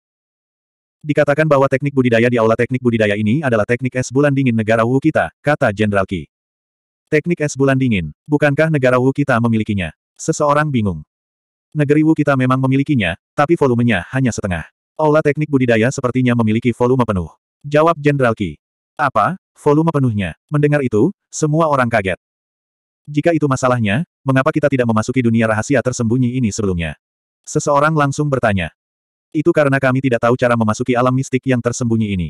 Dikatakan bahwa teknik budidaya di aula teknik budidaya ini adalah teknik es bulan dingin negara Wu kita, kata Jenderal Qi. Teknik es bulan dingin, bukankah negara Wu kita memilikinya? Seseorang bingung. Negeri Wu kita memang memilikinya, tapi volumenya hanya setengah. Aula teknik budidaya sepertinya memiliki volume penuh. Jawab Jenderal Qi. Apa? Volume penuhnya. Mendengar itu, semua orang kaget. Jika itu masalahnya, mengapa kita tidak memasuki dunia rahasia tersembunyi ini sebelumnya? Seseorang langsung bertanya. Itu karena kami tidak tahu cara memasuki alam mistik yang tersembunyi ini.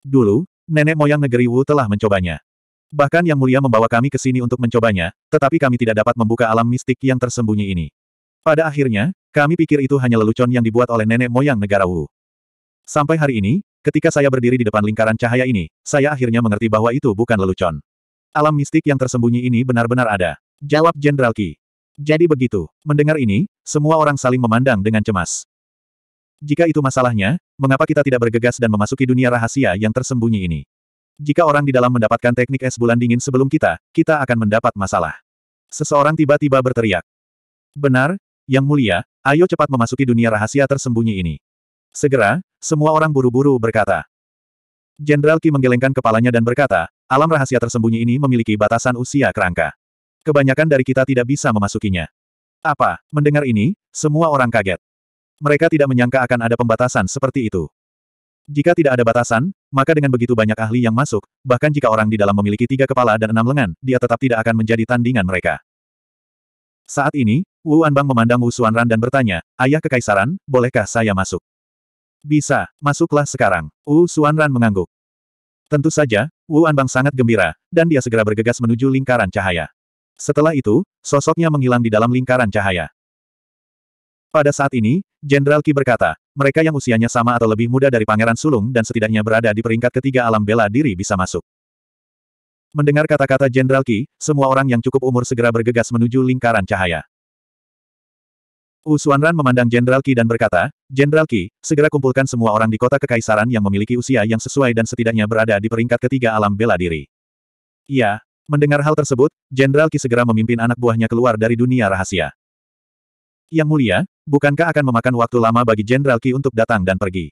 Dulu, nenek moyang negeri Wu telah mencobanya. Bahkan Yang Mulia membawa kami ke sini untuk mencobanya, tetapi kami tidak dapat membuka alam mistik yang tersembunyi ini. Pada akhirnya, kami pikir itu hanya lelucon yang dibuat oleh nenek moyang negara Wu. Sampai hari ini, ketika saya berdiri di depan lingkaran cahaya ini, saya akhirnya mengerti bahwa itu bukan lelucon. Alam mistik yang tersembunyi ini benar-benar ada. Jawab Jenderal Qi. Jadi begitu. Mendengar ini, semua orang saling memandang dengan cemas. Jika itu masalahnya, mengapa kita tidak bergegas dan memasuki dunia rahasia yang tersembunyi ini? Jika orang di dalam mendapatkan teknik es bulan dingin sebelum kita, kita akan mendapat masalah. Seseorang tiba-tiba berteriak. Benar, Yang Mulia, ayo cepat memasuki dunia rahasia tersembunyi ini. Segera, semua orang buru-buru berkata. Jenderal Qi menggelengkan kepalanya dan berkata, Alam rahasia tersembunyi ini memiliki batasan usia kerangka. Kebanyakan dari kita tidak bisa memasukinya. Apa? Mendengar ini, semua orang kaget. Mereka tidak menyangka akan ada pembatasan seperti itu. Jika tidak ada batasan, maka dengan begitu banyak ahli yang masuk, bahkan jika orang di dalam memiliki tiga kepala dan enam lengan, dia tetap tidak akan menjadi tandingan mereka. Saat ini, Wu Anbang memandang Wu Xuanran dan bertanya, Ayah Kekaisaran, bolehkah saya masuk? Bisa, masuklah sekarang. Wu Xuanran mengangguk. Tentu saja, Wu Anbang sangat gembira, dan dia segera bergegas menuju lingkaran cahaya. Setelah itu, sosoknya menghilang di dalam lingkaran cahaya. Pada saat ini, Jenderal Qi berkata, mereka yang usianya sama atau lebih muda dari Pangeran Sulung dan setidaknya berada di peringkat ketiga alam bela diri bisa masuk. Mendengar kata-kata Jenderal Qi, semua orang yang cukup umur segera bergegas menuju lingkaran cahaya. Xuanran memandang Jenderal Qi dan berkata, Jenderal Qi, segera kumpulkan semua orang di kota kekaisaran yang memiliki usia yang sesuai dan setidaknya berada di peringkat ketiga alam bela diri. Iya. Mendengar hal tersebut, Jenderal Qi segera memimpin anak buahnya keluar dari dunia rahasia. Yang mulia, bukankah akan memakan waktu lama bagi Jenderal Qi untuk datang dan pergi?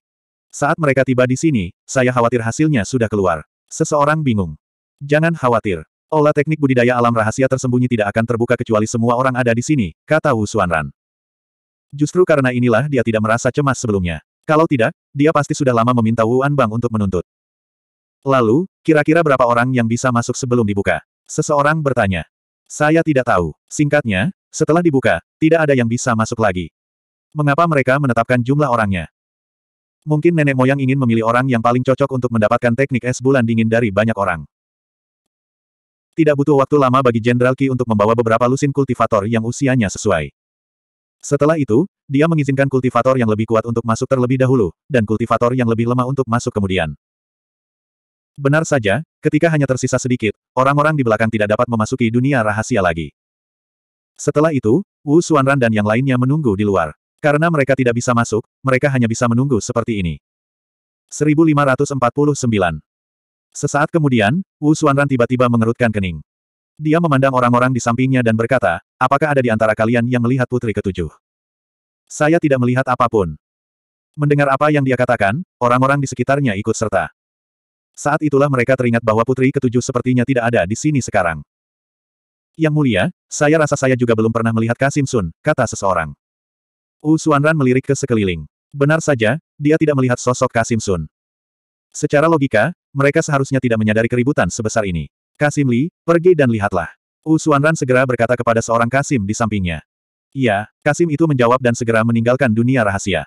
Saat mereka tiba di sini, saya khawatir hasilnya sudah keluar. Seseorang bingung. Jangan khawatir. Olah teknik budidaya alam rahasia tersembunyi tidak akan terbuka kecuali semua orang ada di sini, kata Wu Xuanran. Justru karena inilah dia tidak merasa cemas sebelumnya. Kalau tidak, dia pasti sudah lama meminta Wu Anbang untuk menuntut. Lalu, kira-kira berapa orang yang bisa masuk sebelum dibuka? Seseorang bertanya. Saya tidak tahu. Singkatnya, setelah dibuka, tidak ada yang bisa masuk lagi. Mengapa mereka menetapkan jumlah orangnya? Mungkin nenek moyang ingin memilih orang yang paling cocok untuk mendapatkan teknik es bulan dingin dari banyak orang. Tidak butuh waktu lama bagi Jenderal Ki untuk membawa beberapa lusin kultivator yang usianya sesuai. Setelah itu, dia mengizinkan kultivator yang lebih kuat untuk masuk terlebih dahulu, dan kultivator yang lebih lemah untuk masuk kemudian. Benar saja, ketika hanya tersisa sedikit, orang-orang di belakang tidak dapat memasuki dunia rahasia lagi. Setelah itu, Wu Xuanran dan yang lainnya menunggu di luar. Karena mereka tidak bisa masuk, mereka hanya bisa menunggu seperti ini. 1549 Sesaat kemudian, Wu Xuanran tiba-tiba mengerutkan kening. Dia memandang orang-orang di sampingnya dan berkata, Apakah ada di antara kalian yang melihat putri ketujuh? Saya tidak melihat apapun. Mendengar apa yang dia katakan, orang-orang di sekitarnya ikut serta. Saat itulah mereka teringat bahwa putri ketujuh sepertinya tidak ada di sini sekarang. Yang mulia, saya rasa saya juga belum pernah melihat Kasim Sun, kata seseorang. U Suanran melirik ke sekeliling. Benar saja, dia tidak melihat sosok Kasim Sun. Secara logika, mereka seharusnya tidak menyadari keributan sebesar ini. Kasim Li, pergi dan lihatlah. Wu Xuanran segera berkata kepada seorang Kasim di sampingnya. Iya, Kasim itu menjawab dan segera meninggalkan dunia rahasia.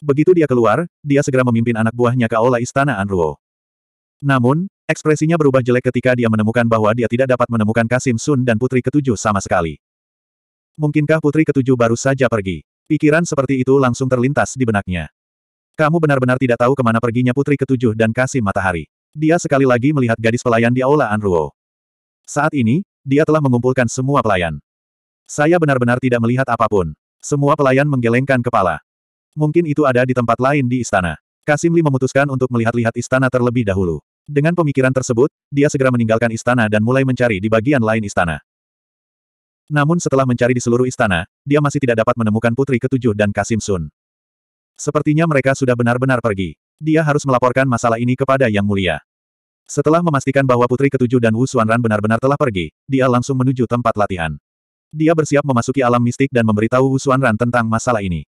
Begitu dia keluar, dia segera memimpin anak buahnya ke aula istana Anruo. Namun, ekspresinya berubah jelek ketika dia menemukan bahwa dia tidak dapat menemukan Kasim Sun dan putri ketujuh sama sekali. Mungkinkah putri ketujuh baru saja pergi? Pikiran seperti itu langsung terlintas di benaknya. Kamu benar-benar tidak tahu kemana perginya putri ketujuh dan Kasim Matahari. Dia sekali lagi melihat gadis pelayan di Aula Anruo. Saat ini, dia telah mengumpulkan semua pelayan. Saya benar-benar tidak melihat apapun. Semua pelayan menggelengkan kepala. Mungkin itu ada di tempat lain di istana. Kasimli memutuskan untuk melihat-lihat istana terlebih dahulu. Dengan pemikiran tersebut, dia segera meninggalkan istana dan mulai mencari di bagian lain istana. Namun setelah mencari di seluruh istana, dia masih tidak dapat menemukan putri ketujuh dan Kasim Sun. Sepertinya mereka sudah benar-benar pergi. Dia harus melaporkan masalah ini kepada Yang Mulia. Setelah memastikan bahwa putri ketujuh dan Wu Xuanran benar-benar telah pergi, dia langsung menuju tempat latihan. Dia bersiap memasuki alam mistik dan memberitahu Wu Xuanran tentang masalah ini.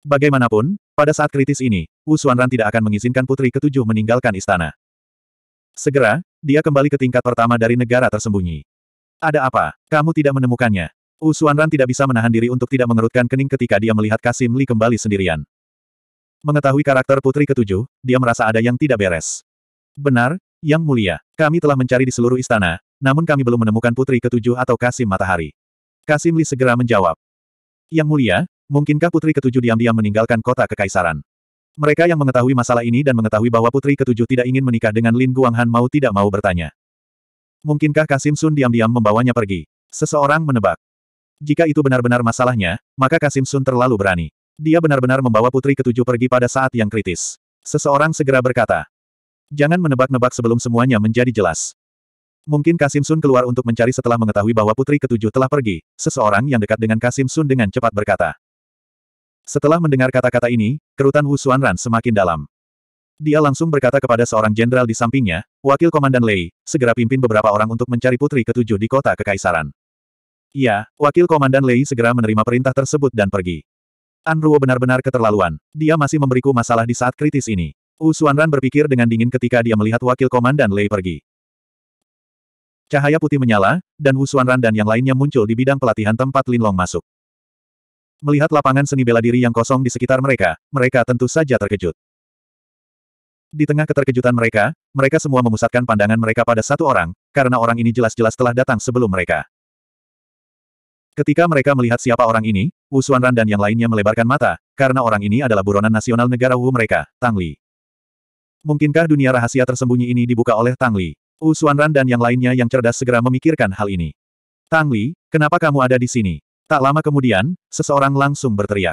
Bagaimanapun, pada saat kritis ini, Wu Xuanran tidak akan mengizinkan putri ketujuh meninggalkan istana. Segera, dia kembali ke tingkat pertama dari negara tersembunyi. Ada apa? Kamu tidak menemukannya. Wu Xuanran tidak bisa menahan diri untuk tidak mengerutkan kening ketika dia melihat Kasim Li kembali sendirian. Mengetahui karakter putri ketujuh, dia merasa ada yang tidak beres. Benar, Yang Mulia, kami telah mencari di seluruh istana, namun kami belum menemukan putri ketujuh atau Kasim Matahari. Kasim Li segera menjawab. Yang Mulia, mungkinkah putri ketujuh diam-diam meninggalkan kota kekaisaran? Mereka yang mengetahui masalah ini dan mengetahui bahwa putri ketujuh tidak ingin menikah dengan Lin Guanghan mau tidak mau bertanya. Mungkinkah Kasim Sun diam-diam membawanya pergi? Seseorang menebak. Jika itu benar-benar masalahnya, maka Kasim Sun terlalu berani. Dia benar-benar membawa putri ketujuh pergi pada saat yang kritis. Seseorang segera berkata, Jangan menebak-nebak sebelum semuanya menjadi jelas. Mungkin Kasim Sun keluar untuk mencari setelah mengetahui bahwa putri ketujuh telah pergi, seseorang yang dekat dengan Kasim Sun dengan cepat berkata. Setelah mendengar kata-kata ini, kerutan Wu Xuanran semakin dalam. Dia langsung berkata kepada seorang jenderal di sampingnya, Wakil Komandan Lei, segera pimpin beberapa orang untuk mencari putri ketujuh di kota Kekaisaran. Ya, Wakil Komandan Lei segera menerima perintah tersebut dan pergi. Anruo benar-benar keterlaluan. Dia masih memberiku masalah di saat kritis ini. Wu Xuanran berpikir dengan dingin ketika dia melihat wakil komandan Lei pergi. Cahaya putih menyala, dan Wu Xuanran dan yang lainnya muncul di bidang pelatihan tempat Linlong masuk. Melihat lapangan seni bela diri yang kosong di sekitar mereka, mereka tentu saja terkejut. Di tengah keterkejutan mereka, mereka semua memusatkan pandangan mereka pada satu orang, karena orang ini jelas-jelas telah datang sebelum mereka. Ketika mereka melihat siapa orang ini, Wu Xuanran dan yang lainnya melebarkan mata, karena orang ini adalah buronan nasional negara Wu mereka, Tang Li. Mungkinkah dunia rahasia tersembunyi ini dibuka oleh Tang Li? Wu Xuanran dan yang lainnya yang cerdas segera memikirkan hal ini. Tang Li, kenapa kamu ada di sini? Tak lama kemudian, seseorang langsung berteriak.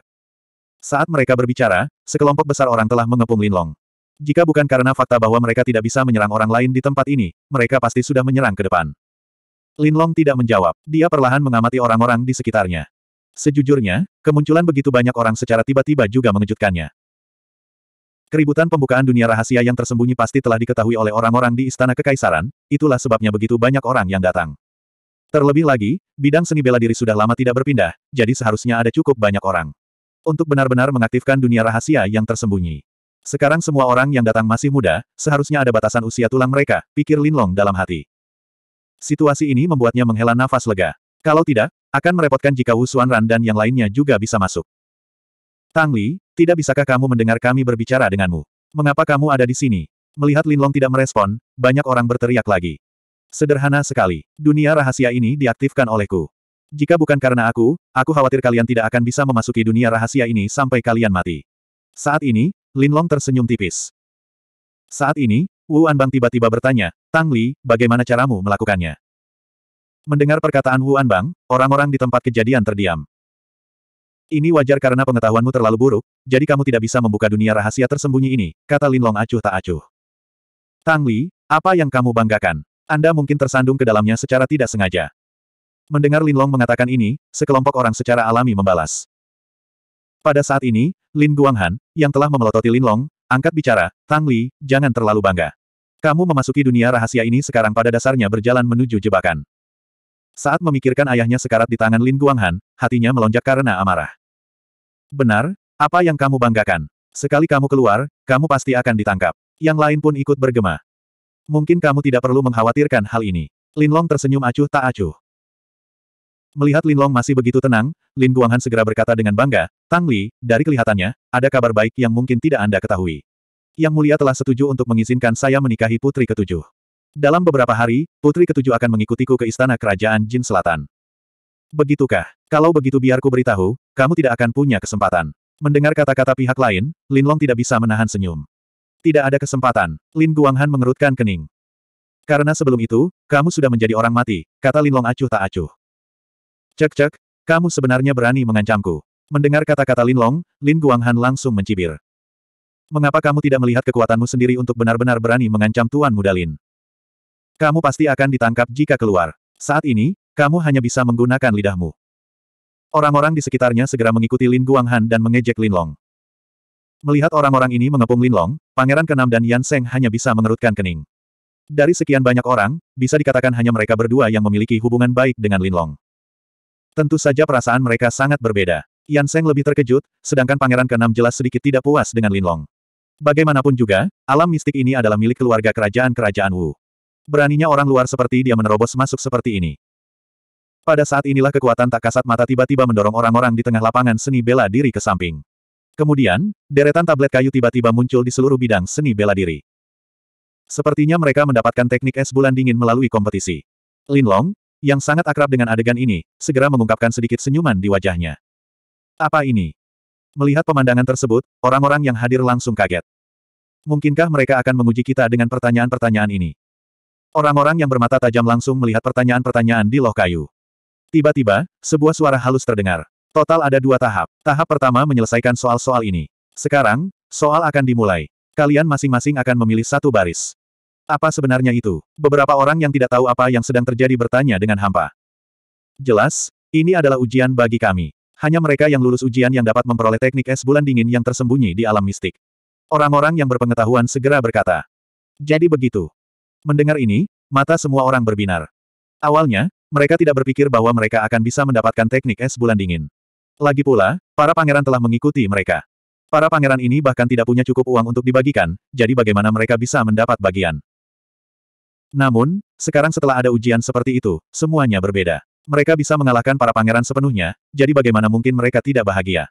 Saat mereka berbicara, sekelompok besar orang telah mengepung Linlong. Jika bukan karena fakta bahwa mereka tidak bisa menyerang orang lain di tempat ini, mereka pasti sudah menyerang ke depan. Linlong tidak menjawab, dia perlahan mengamati orang-orang di sekitarnya. Sejujurnya, kemunculan begitu banyak orang secara tiba-tiba juga mengejutkannya. Keributan pembukaan dunia rahasia yang tersembunyi pasti telah diketahui oleh orang-orang di Istana Kekaisaran, itulah sebabnya begitu banyak orang yang datang. Terlebih lagi, bidang seni bela diri sudah lama tidak berpindah, jadi seharusnya ada cukup banyak orang. Untuk benar-benar mengaktifkan dunia rahasia yang tersembunyi. Sekarang semua orang yang datang masih muda, seharusnya ada batasan usia tulang mereka, pikir Linlong dalam hati. Situasi ini membuatnya menghela nafas lega. Kalau tidak, akan merepotkan jika Wu Xuanran dan yang lainnya juga bisa masuk. Tang Li, tidak bisakah kamu mendengar kami berbicara denganmu? Mengapa kamu ada di sini? Melihat Linlong tidak merespon, banyak orang berteriak lagi. Sederhana sekali, dunia rahasia ini diaktifkan olehku. Jika bukan karena aku, aku khawatir kalian tidak akan bisa memasuki dunia rahasia ini sampai kalian mati. Saat ini, Linlong tersenyum tipis. Saat ini, Wu Anbang tiba-tiba bertanya, Tang Li, bagaimana caramu melakukannya? Mendengar perkataan Wu Anbang, orang-orang di tempat kejadian terdiam. Ini wajar karena pengetahuanmu terlalu buruk, jadi kamu tidak bisa membuka dunia rahasia tersembunyi ini, kata Linlong acuh tak acuh. Tang Li, apa yang kamu banggakan? Anda mungkin tersandung ke dalamnya secara tidak sengaja. Mendengar Linlong mengatakan ini, sekelompok orang secara alami membalas. Pada saat ini, Lin Guanghan, yang telah memelototi Linlong, angkat bicara, Tang Li, jangan terlalu bangga. Kamu memasuki dunia rahasia ini sekarang pada dasarnya berjalan menuju jebakan. Saat memikirkan ayahnya sekarat di tangan Lin Guanghan, hatinya melonjak karena amarah. Benar, apa yang kamu banggakan? Sekali kamu keluar, kamu pasti akan ditangkap. Yang lain pun ikut bergema. Mungkin kamu tidak perlu mengkhawatirkan hal ini. Lin Long tersenyum acuh tak acuh. Melihat Lin Long masih begitu tenang, Lin Guanghan segera berkata dengan bangga, Tang Li, dari kelihatannya, ada kabar baik yang mungkin tidak Anda ketahui. Yang mulia telah setuju untuk mengizinkan saya menikahi putri ketujuh. Dalam beberapa hari, putri ketujuh akan mengikutiku ke istana kerajaan Jin Selatan. Begitukah? Kalau begitu biarku beritahu, kamu tidak akan punya kesempatan. Mendengar kata-kata pihak lain, Lin Long tidak bisa menahan senyum. Tidak ada kesempatan, Lin Guanghan mengerutkan kening. Karena sebelum itu, kamu sudah menjadi orang mati, kata Lin Long acuh tak acuh. Cek-cek, kamu sebenarnya berani mengancamku. Mendengar kata-kata Lin Long, Lin Guanghan langsung mencibir. Mengapa kamu tidak melihat kekuatanmu sendiri untuk benar-benar berani mengancam Tuan Mudalin? Kamu pasti akan ditangkap jika keluar. Saat ini, kamu hanya bisa menggunakan lidahmu. Orang-orang di sekitarnya segera mengikuti Lin Guanghan dan mengejek Lin Long. Melihat orang-orang ini mengepung Lin Long, Pangeran Kenam dan Yan Seng hanya bisa mengerutkan kening. Dari sekian banyak orang, bisa dikatakan hanya mereka berdua yang memiliki hubungan baik dengan Lin Long. Tentu saja perasaan mereka sangat berbeda. Yan Seng lebih terkejut, sedangkan Pangeran Kenam jelas sedikit tidak puas dengan Lin Long. Bagaimanapun juga, alam mistik ini adalah milik keluarga kerajaan-kerajaan Wu. Beraninya orang luar seperti dia menerobos masuk seperti ini. Pada saat inilah kekuatan tak kasat mata tiba-tiba mendorong orang-orang di tengah lapangan seni bela diri ke samping. Kemudian, deretan tablet kayu tiba-tiba muncul di seluruh bidang seni bela diri. Sepertinya mereka mendapatkan teknik es bulan dingin melalui kompetisi. Lin Long, yang sangat akrab dengan adegan ini, segera mengungkapkan sedikit senyuman di wajahnya. Apa ini? Melihat pemandangan tersebut, orang-orang yang hadir langsung kaget. Mungkinkah mereka akan menguji kita dengan pertanyaan-pertanyaan ini? Orang-orang yang bermata tajam langsung melihat pertanyaan-pertanyaan di loh kayu. Tiba-tiba, sebuah suara halus terdengar. Total ada dua tahap. Tahap pertama menyelesaikan soal-soal ini. Sekarang, soal akan dimulai. Kalian masing-masing akan memilih satu baris. Apa sebenarnya itu? Beberapa orang yang tidak tahu apa yang sedang terjadi bertanya dengan hampa. Jelas, ini adalah ujian bagi kami. Hanya mereka yang lulus ujian yang dapat memperoleh teknik es bulan dingin yang tersembunyi di alam mistik. Orang-orang yang berpengetahuan segera berkata. Jadi begitu. Mendengar ini, mata semua orang berbinar. Awalnya, mereka tidak berpikir bahwa mereka akan bisa mendapatkan teknik es bulan dingin. Lagi pula, para pangeran telah mengikuti mereka. Para pangeran ini bahkan tidak punya cukup uang untuk dibagikan, jadi bagaimana mereka bisa mendapat bagian. Namun, sekarang setelah ada ujian seperti itu, semuanya berbeda. Mereka bisa mengalahkan para pangeran sepenuhnya, jadi bagaimana mungkin mereka tidak bahagia.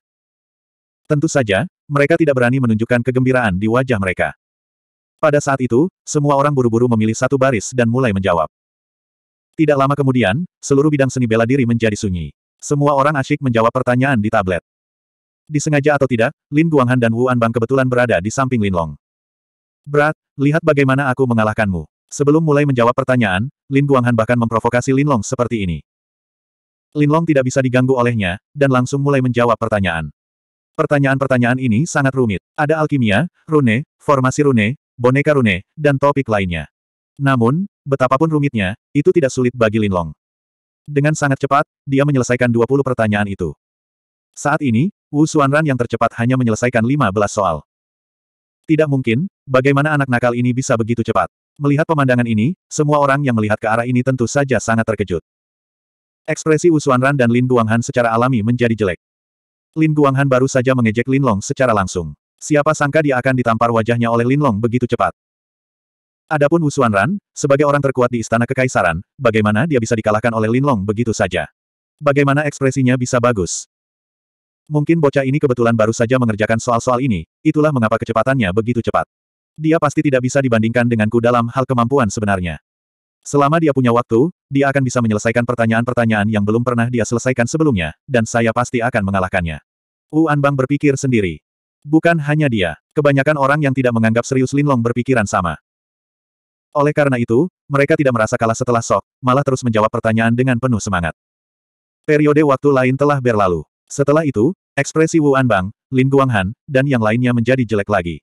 Tentu saja, mereka tidak berani menunjukkan kegembiraan di wajah mereka. Pada saat itu, semua orang buru-buru memilih satu baris dan mulai menjawab. Tidak lama kemudian, seluruh bidang seni bela diri menjadi sunyi. Semua orang asyik menjawab pertanyaan di tablet. Disengaja atau tidak, Lin Guanghan dan Wu Anbang kebetulan berada di samping Lin Long. Berat, lihat bagaimana aku mengalahkanmu. Sebelum mulai menjawab pertanyaan, Lin Guanghan bahkan memprovokasi Lin Long seperti ini. Lin Long tidak bisa diganggu olehnya, dan langsung mulai menjawab pertanyaan. Pertanyaan-pertanyaan ini sangat rumit. Ada alkimia, rune, formasi rune, boneka rune, dan topik lainnya. Namun, betapapun rumitnya, itu tidak sulit bagi Linlong. Dengan sangat cepat, dia menyelesaikan 20 pertanyaan itu. Saat ini, Wu Xuanran yang tercepat hanya menyelesaikan 15 soal. Tidak mungkin, bagaimana anak nakal ini bisa begitu cepat. Melihat pemandangan ini, semua orang yang melihat ke arah ini tentu saja sangat terkejut. Ekspresi Wu Xuanran dan Lin Guanghan secara alami menjadi jelek. Lin Guanghan baru saja mengejek Lin Long secara langsung. Siapa sangka dia akan ditampar wajahnya oleh Lin Long begitu cepat. Adapun Wu Xuanran, sebagai orang terkuat di istana kekaisaran, bagaimana dia bisa dikalahkan oleh Lin Long begitu saja? Bagaimana ekspresinya bisa bagus? Mungkin bocah ini kebetulan baru saja mengerjakan soal-soal ini, itulah mengapa kecepatannya begitu cepat. Dia pasti tidak bisa dibandingkan denganku dalam hal kemampuan sebenarnya. Selama dia punya waktu, dia akan bisa menyelesaikan pertanyaan-pertanyaan yang belum pernah dia selesaikan sebelumnya, dan saya pasti akan mengalahkannya. Wu Anbang berpikir sendiri. Bukan hanya dia, kebanyakan orang yang tidak menganggap serius Linlong berpikiran sama. Oleh karena itu, mereka tidak merasa kalah setelah sok, malah terus menjawab pertanyaan dengan penuh semangat. Periode waktu lain telah berlalu. Setelah itu, ekspresi Wu Anbang, Lin Guanghan, dan yang lainnya menjadi jelek lagi.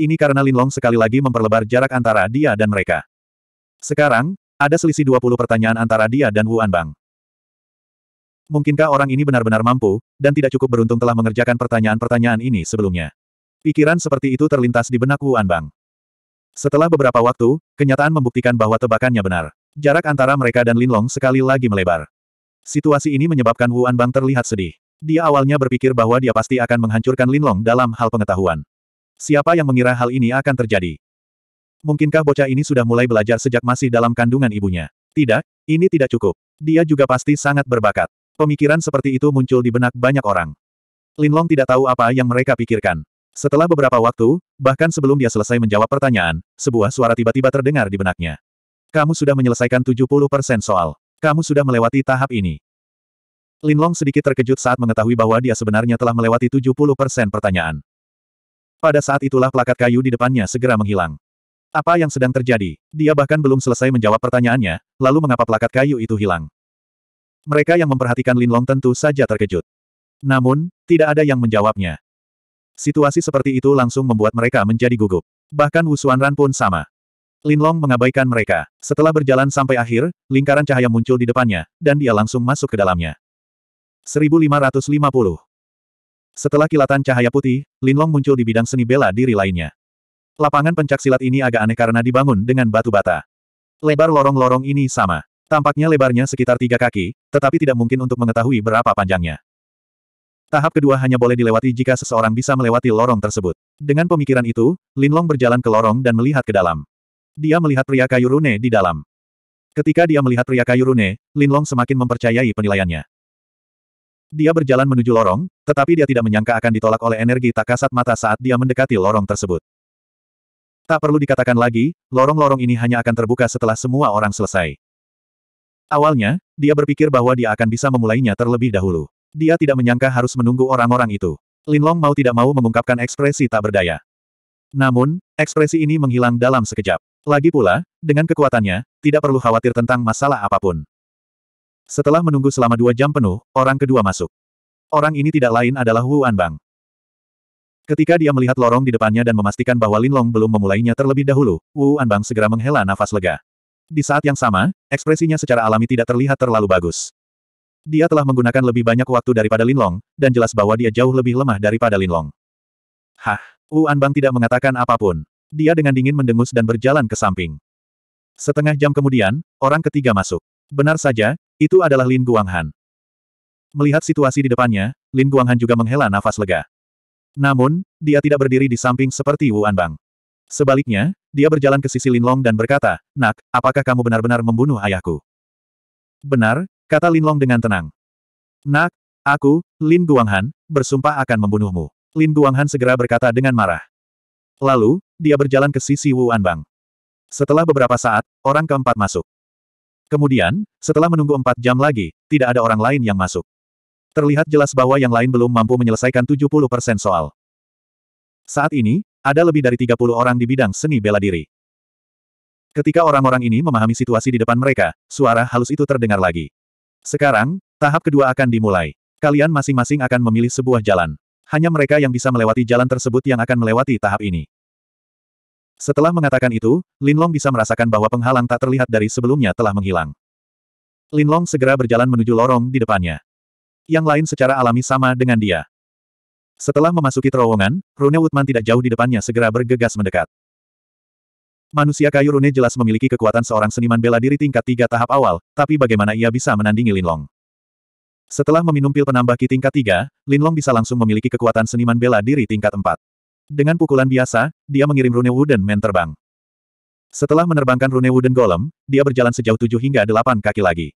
Ini karena Lin Long sekali lagi memperlebar jarak antara dia dan mereka. Sekarang, ada selisih 20 pertanyaan antara dia dan Wu Anbang. Mungkinkah orang ini benar-benar mampu, dan tidak cukup beruntung telah mengerjakan pertanyaan-pertanyaan ini sebelumnya? Pikiran seperti itu terlintas di benak Wu Anbang. Setelah beberapa waktu, kenyataan membuktikan bahwa tebakannya benar. Jarak antara mereka dan Linlong sekali lagi melebar. Situasi ini menyebabkan Wu Anbang terlihat sedih. Dia awalnya berpikir bahwa dia pasti akan menghancurkan Linlong dalam hal pengetahuan. Siapa yang mengira hal ini akan terjadi? Mungkinkah bocah ini sudah mulai belajar sejak masih dalam kandungan ibunya? Tidak, ini tidak cukup. Dia juga pasti sangat berbakat. Pemikiran seperti itu muncul di benak banyak orang. Linlong tidak tahu apa yang mereka pikirkan. Setelah beberapa waktu, bahkan sebelum dia selesai menjawab pertanyaan, sebuah suara tiba-tiba terdengar di benaknya. Kamu sudah menyelesaikan 70% soal. Kamu sudah melewati tahap ini. Linlong sedikit terkejut saat mengetahui bahwa dia sebenarnya telah melewati 70% pertanyaan. Pada saat itulah plakat kayu di depannya segera menghilang. Apa yang sedang terjadi? Dia bahkan belum selesai menjawab pertanyaannya, lalu mengapa plakat kayu itu hilang? Mereka yang memperhatikan Linlong tentu saja terkejut. Namun, tidak ada yang menjawabnya. Situasi seperti itu langsung membuat mereka menjadi gugup. Bahkan Ran pun sama. Linlong mengabaikan mereka. Setelah berjalan sampai akhir, lingkaran cahaya muncul di depannya, dan dia langsung masuk ke dalamnya. 1550 Setelah kilatan cahaya putih, Linlong muncul di bidang seni bela diri lainnya. Lapangan pencaksilat ini agak aneh karena dibangun dengan batu bata. Lebar lorong-lorong ini sama. Tampaknya lebarnya sekitar tiga kaki, tetapi tidak mungkin untuk mengetahui berapa panjangnya. Tahap kedua hanya boleh dilewati jika seseorang bisa melewati lorong tersebut. Dengan pemikiran itu, Linlong berjalan ke lorong dan melihat ke dalam. Dia melihat pria kayu rune di dalam. Ketika dia melihat pria kayu rune, Linlong semakin mempercayai penilaiannya. Dia berjalan menuju lorong, tetapi dia tidak menyangka akan ditolak oleh energi tak kasat mata saat dia mendekati lorong tersebut. Tak perlu dikatakan lagi, lorong-lorong ini hanya akan terbuka setelah semua orang selesai. Awalnya, dia berpikir bahwa dia akan bisa memulainya terlebih dahulu. Dia tidak menyangka harus menunggu orang-orang itu. Linlong mau tidak mau mengungkapkan ekspresi tak berdaya. Namun, ekspresi ini menghilang dalam sekejap. Lagi pula, dengan kekuatannya, tidak perlu khawatir tentang masalah apapun. Setelah menunggu selama dua jam penuh, orang kedua masuk. Orang ini tidak lain adalah Wu Anbang. Ketika dia melihat lorong di depannya dan memastikan bahwa Linlong belum memulainya terlebih dahulu, Wu Anbang segera menghela nafas lega. Di saat yang sama, ekspresinya secara alami tidak terlihat terlalu bagus. Dia telah menggunakan lebih banyak waktu daripada Linlong, dan jelas bahwa dia jauh lebih lemah daripada Linlong. Hah, Wu Anbang tidak mengatakan apapun. Dia dengan dingin mendengus dan berjalan ke samping. Setengah jam kemudian, orang ketiga masuk. Benar saja, itu adalah Lin Guanghan. Melihat situasi di depannya, Lin Guanghan juga menghela nafas lega. Namun, dia tidak berdiri di samping seperti Wu Anbang. Sebaliknya, dia berjalan ke sisi Linlong dan berkata, Nak, apakah kamu benar-benar membunuh ayahku? Benar, kata Linlong dengan tenang. Nak, aku, Lin Guanghan, bersumpah akan membunuhmu. Lin Guanghan segera berkata dengan marah. Lalu, dia berjalan ke sisi Wu Anbang. Setelah beberapa saat, orang keempat masuk. Kemudian, setelah menunggu empat jam lagi, tidak ada orang lain yang masuk. Terlihat jelas bahwa yang lain belum mampu menyelesaikan 70% soal. Saat ini, ada lebih dari 30 orang di bidang seni bela diri. Ketika orang-orang ini memahami situasi di depan mereka, suara halus itu terdengar lagi. Sekarang, tahap kedua akan dimulai. Kalian masing-masing akan memilih sebuah jalan. Hanya mereka yang bisa melewati jalan tersebut yang akan melewati tahap ini. Setelah mengatakan itu, Linlong bisa merasakan bahwa penghalang tak terlihat dari sebelumnya telah menghilang. Linlong segera berjalan menuju lorong di depannya. Yang lain secara alami sama dengan dia. Setelah memasuki terowongan, Rune Woodman tidak jauh di depannya segera bergegas mendekat. Manusia kayu Rune jelas memiliki kekuatan seorang seniman bela diri tingkat tiga tahap awal, tapi bagaimana ia bisa menandingi Linlong? Setelah meminum pil penambah ki tingkat tiga, Linlong bisa langsung memiliki kekuatan seniman bela diri tingkat empat. Dengan pukulan biasa, dia mengirim Rune Wooden Man terbang. Setelah menerbangkan Rune Wooden Golem, dia berjalan sejauh tujuh hingga delapan kaki lagi.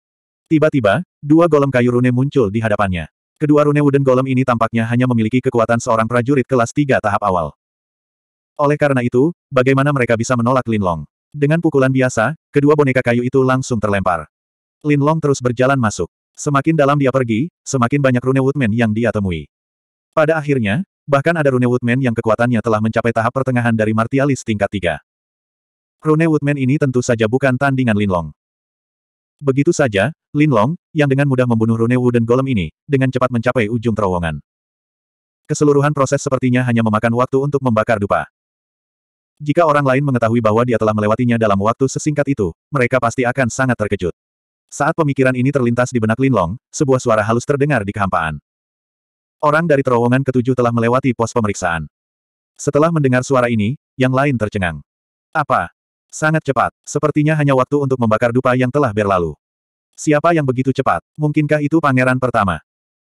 Tiba-tiba, dua golem kayu rune muncul di hadapannya. Kedua rune wooden golem ini tampaknya hanya memiliki kekuatan seorang prajurit kelas 3 tahap awal. Oleh karena itu, bagaimana mereka bisa menolak Lin Long? Dengan pukulan biasa, kedua boneka kayu itu langsung terlempar. Lin Long terus berjalan masuk. Semakin dalam dia pergi, semakin banyak rune woodman yang dia temui. Pada akhirnya, bahkan ada rune woodman yang kekuatannya telah mencapai tahap pertengahan dari martialis tingkat 3. Rune woodman ini tentu saja bukan tandingan Lin Long. Begitu saja, Lin Long, yang dengan mudah membunuh Rune dan Golem ini, dengan cepat mencapai ujung terowongan. Keseluruhan proses sepertinya hanya memakan waktu untuk membakar dupa. Jika orang lain mengetahui bahwa dia telah melewatinya dalam waktu sesingkat itu, mereka pasti akan sangat terkejut. Saat pemikiran ini terlintas di benak Lin Long, sebuah suara halus terdengar di kehampaan. Orang dari terowongan ketujuh telah melewati pos pemeriksaan. Setelah mendengar suara ini, yang lain tercengang. Apa? Sangat cepat, sepertinya hanya waktu untuk membakar dupa yang telah berlalu. Siapa yang begitu cepat? Mungkinkah itu pangeran pertama?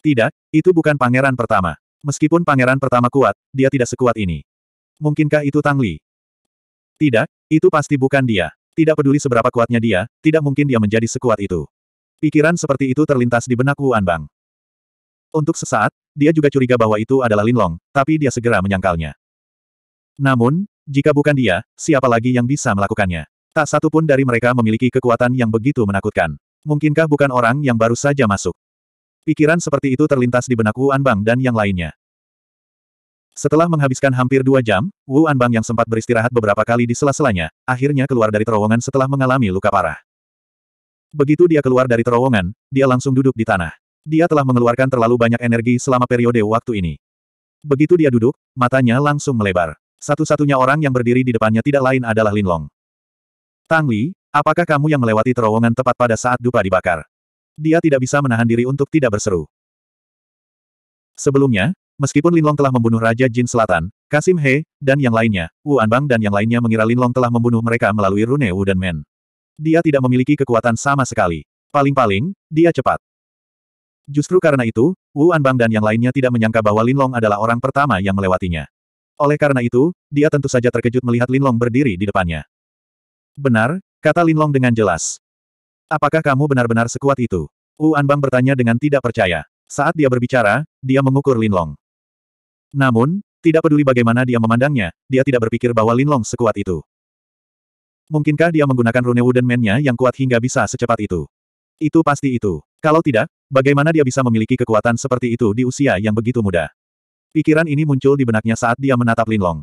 Tidak, itu bukan pangeran pertama. Meskipun pangeran pertama kuat, dia tidak sekuat ini. Mungkinkah itu Tang Li? Tidak, itu pasti bukan dia. Tidak peduli seberapa kuatnya dia, tidak mungkin dia menjadi sekuat itu. Pikiran seperti itu terlintas di benak Wu Anbang. Untuk sesaat, dia juga curiga bahwa itu adalah Linlong, tapi dia segera menyangkalnya. Namun, jika bukan dia, siapa lagi yang bisa melakukannya? Tak satu pun dari mereka memiliki kekuatan yang begitu menakutkan. Mungkinkah bukan orang yang baru saja masuk? Pikiran seperti itu terlintas di benak Wu Anbang dan yang lainnya. Setelah menghabiskan hampir dua jam, Wu Anbang yang sempat beristirahat beberapa kali di sela-selanya, akhirnya keluar dari terowongan setelah mengalami luka parah. Begitu dia keluar dari terowongan, dia langsung duduk di tanah. Dia telah mengeluarkan terlalu banyak energi selama periode waktu ini. Begitu dia duduk, matanya langsung melebar. Satu-satunya orang yang berdiri di depannya tidak lain adalah Lin Long. Tang Li, apakah kamu yang melewati terowongan tepat pada saat dupa dibakar? Dia tidak bisa menahan diri untuk tidak berseru. Sebelumnya, meskipun Lin Long telah membunuh Raja Jin Selatan, Kasim He, dan yang lainnya, Wu Anbang dan yang lainnya mengira Lin Long telah membunuh mereka melalui Rune Wu dan Men. Dia tidak memiliki kekuatan sama sekali. Paling-paling, dia cepat. Justru karena itu, Wu Anbang dan yang lainnya tidak menyangka bahwa Lin Long adalah orang pertama yang melewatinya. Oleh karena itu, dia tentu saja terkejut melihat Linlong berdiri di depannya. Benar, kata Linlong dengan jelas. Apakah kamu benar-benar sekuat itu? Wu Anbang bertanya dengan tidak percaya. Saat dia berbicara, dia mengukur Linlong. Namun, tidak peduli bagaimana dia memandangnya, dia tidak berpikir bahwa Linlong sekuat itu. Mungkinkah dia menggunakan rune Wooden Man-nya yang kuat hingga bisa secepat itu? Itu pasti itu. Kalau tidak, bagaimana dia bisa memiliki kekuatan seperti itu di usia yang begitu muda? Pikiran ini muncul di benaknya saat dia menatap Linlong.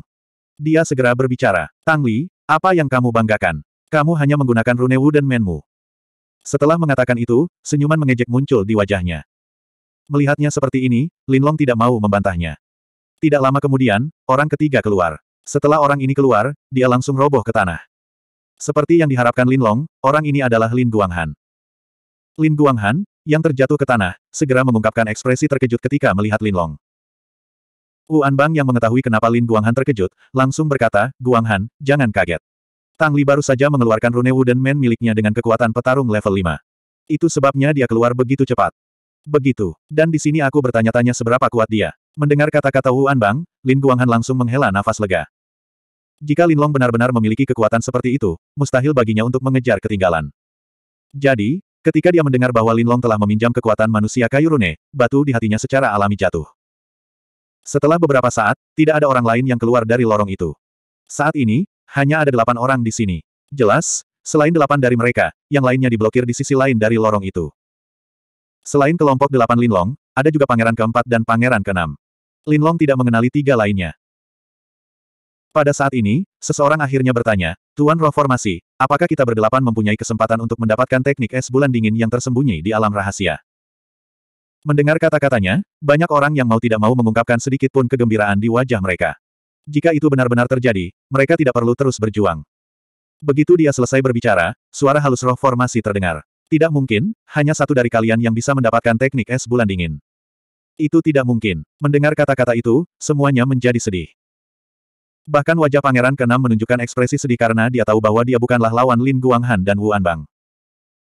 Dia segera berbicara, Tang Li, apa yang kamu banggakan? Kamu hanya menggunakan rune Wu dan Menmu. Setelah mengatakan itu, senyuman mengejek muncul di wajahnya. Melihatnya seperti ini, Linlong tidak mau membantahnya. Tidak lama kemudian, orang ketiga keluar. Setelah orang ini keluar, dia langsung roboh ke tanah. Seperti yang diharapkan Linlong, orang ini adalah Lin Guanghan. Lin Guanghan, yang terjatuh ke tanah, segera mengungkapkan ekspresi terkejut ketika melihat Linlong. Wu Anbang yang mengetahui kenapa Lin Guanghan terkejut, langsung berkata, Guanghan, jangan kaget. Tang Li baru saja mengeluarkan Rune Wu dan Man miliknya dengan kekuatan petarung level 5. Itu sebabnya dia keluar begitu cepat. Begitu. Dan di sini aku bertanya-tanya seberapa kuat dia. Mendengar kata-kata Wu Anbang, Lin Guanghan langsung menghela nafas lega. Jika Lin Long benar-benar memiliki kekuatan seperti itu, mustahil baginya untuk mengejar ketinggalan. Jadi, ketika dia mendengar bahwa Lin Long telah meminjam kekuatan manusia kayu rune, batu di hatinya secara alami jatuh. Setelah beberapa saat, tidak ada orang lain yang keluar dari lorong itu. Saat ini, hanya ada delapan orang di sini. Jelas, selain delapan dari mereka, yang lainnya diblokir di sisi lain dari lorong itu. Selain kelompok delapan Linlong, ada juga pangeran keempat dan pangeran keenam. Linlong tidak mengenali tiga lainnya. Pada saat ini, seseorang akhirnya bertanya, Tuan Roh Formasi, apakah kita berdelapan mempunyai kesempatan untuk mendapatkan teknik es bulan dingin yang tersembunyi di alam rahasia? Mendengar kata-katanya, banyak orang yang mau tidak mau mengungkapkan sedikit pun kegembiraan di wajah mereka. Jika itu benar-benar terjadi, mereka tidak perlu terus berjuang. Begitu dia selesai berbicara, suara halus roh formasi terdengar. Tidak mungkin, hanya satu dari kalian yang bisa mendapatkan teknik es bulan dingin. Itu tidak mungkin. Mendengar kata-kata itu, semuanya menjadi sedih. Bahkan wajah pangeran keenam menunjukkan ekspresi sedih karena dia tahu bahwa dia bukanlah lawan Lin Guanghan dan Wu Anbang.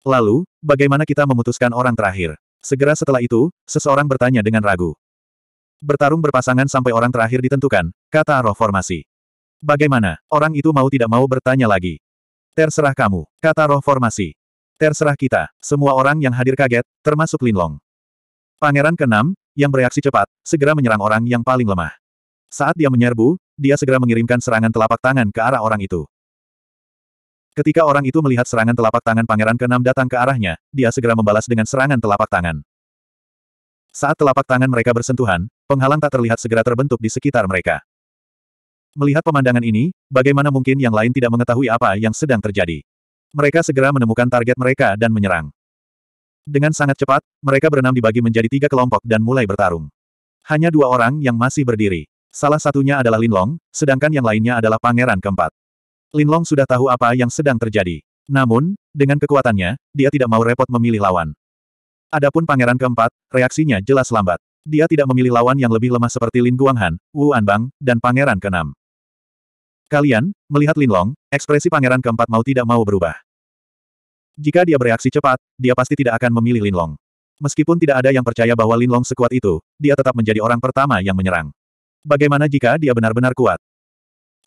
Lalu, bagaimana kita memutuskan orang terakhir? Segera setelah itu, seseorang bertanya dengan ragu. Bertarung berpasangan sampai orang terakhir ditentukan, kata roh formasi. Bagaimana, orang itu mau tidak mau bertanya lagi. Terserah kamu, kata roh formasi. Terserah kita, semua orang yang hadir kaget, termasuk Linlong. Pangeran keenam, yang bereaksi cepat, segera menyerang orang yang paling lemah. Saat dia menyerbu, dia segera mengirimkan serangan telapak tangan ke arah orang itu. Ketika orang itu melihat serangan telapak tangan pangeran keenam datang ke arahnya, dia segera membalas dengan serangan telapak tangan. Saat telapak tangan mereka bersentuhan, penghalang tak terlihat segera terbentuk di sekitar mereka. Melihat pemandangan ini, bagaimana mungkin yang lain tidak mengetahui apa yang sedang terjadi. Mereka segera menemukan target mereka dan menyerang. Dengan sangat cepat, mereka berenam dibagi menjadi tiga kelompok dan mulai bertarung. Hanya dua orang yang masih berdiri. Salah satunya adalah Linlong, sedangkan yang lainnya adalah pangeran keempat. Linlong sudah tahu apa yang sedang terjadi. Namun, dengan kekuatannya, dia tidak mau repot memilih lawan. Adapun pangeran keempat, reaksinya jelas lambat. Dia tidak memilih lawan yang lebih lemah seperti Lin Guanghan, Wu Anbang, dan pangeran keenam. Kalian, melihat Linlong, ekspresi pangeran keempat mau tidak mau berubah. Jika dia bereaksi cepat, dia pasti tidak akan memilih Linlong. Meskipun tidak ada yang percaya bahwa Linlong sekuat itu, dia tetap menjadi orang pertama yang menyerang. Bagaimana jika dia benar-benar kuat?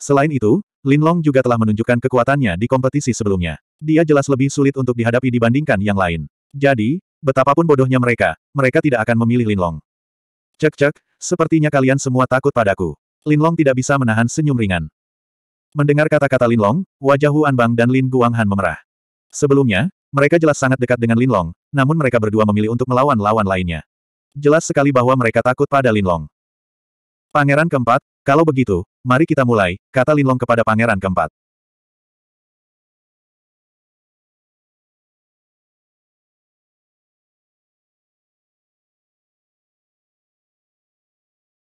Selain itu, Lin Long juga telah menunjukkan kekuatannya di kompetisi sebelumnya. Dia jelas lebih sulit untuk dihadapi dibandingkan yang lain. Jadi, betapapun bodohnya mereka, mereka tidak akan memilih Lin Long. Cek-cek, sepertinya kalian semua takut padaku. Lin Long tidak bisa menahan senyum ringan. Mendengar kata-kata Lin Long, wajah Hu Anbang dan Lin Guanghan memerah. Sebelumnya, mereka jelas sangat dekat dengan Lin Long, namun mereka berdua memilih untuk melawan lawan lainnya. Jelas sekali bahwa mereka takut pada Lin Long. Pangeran keempat, kalau begitu, Mari kita mulai, kata Linlong kepada pangeran keempat.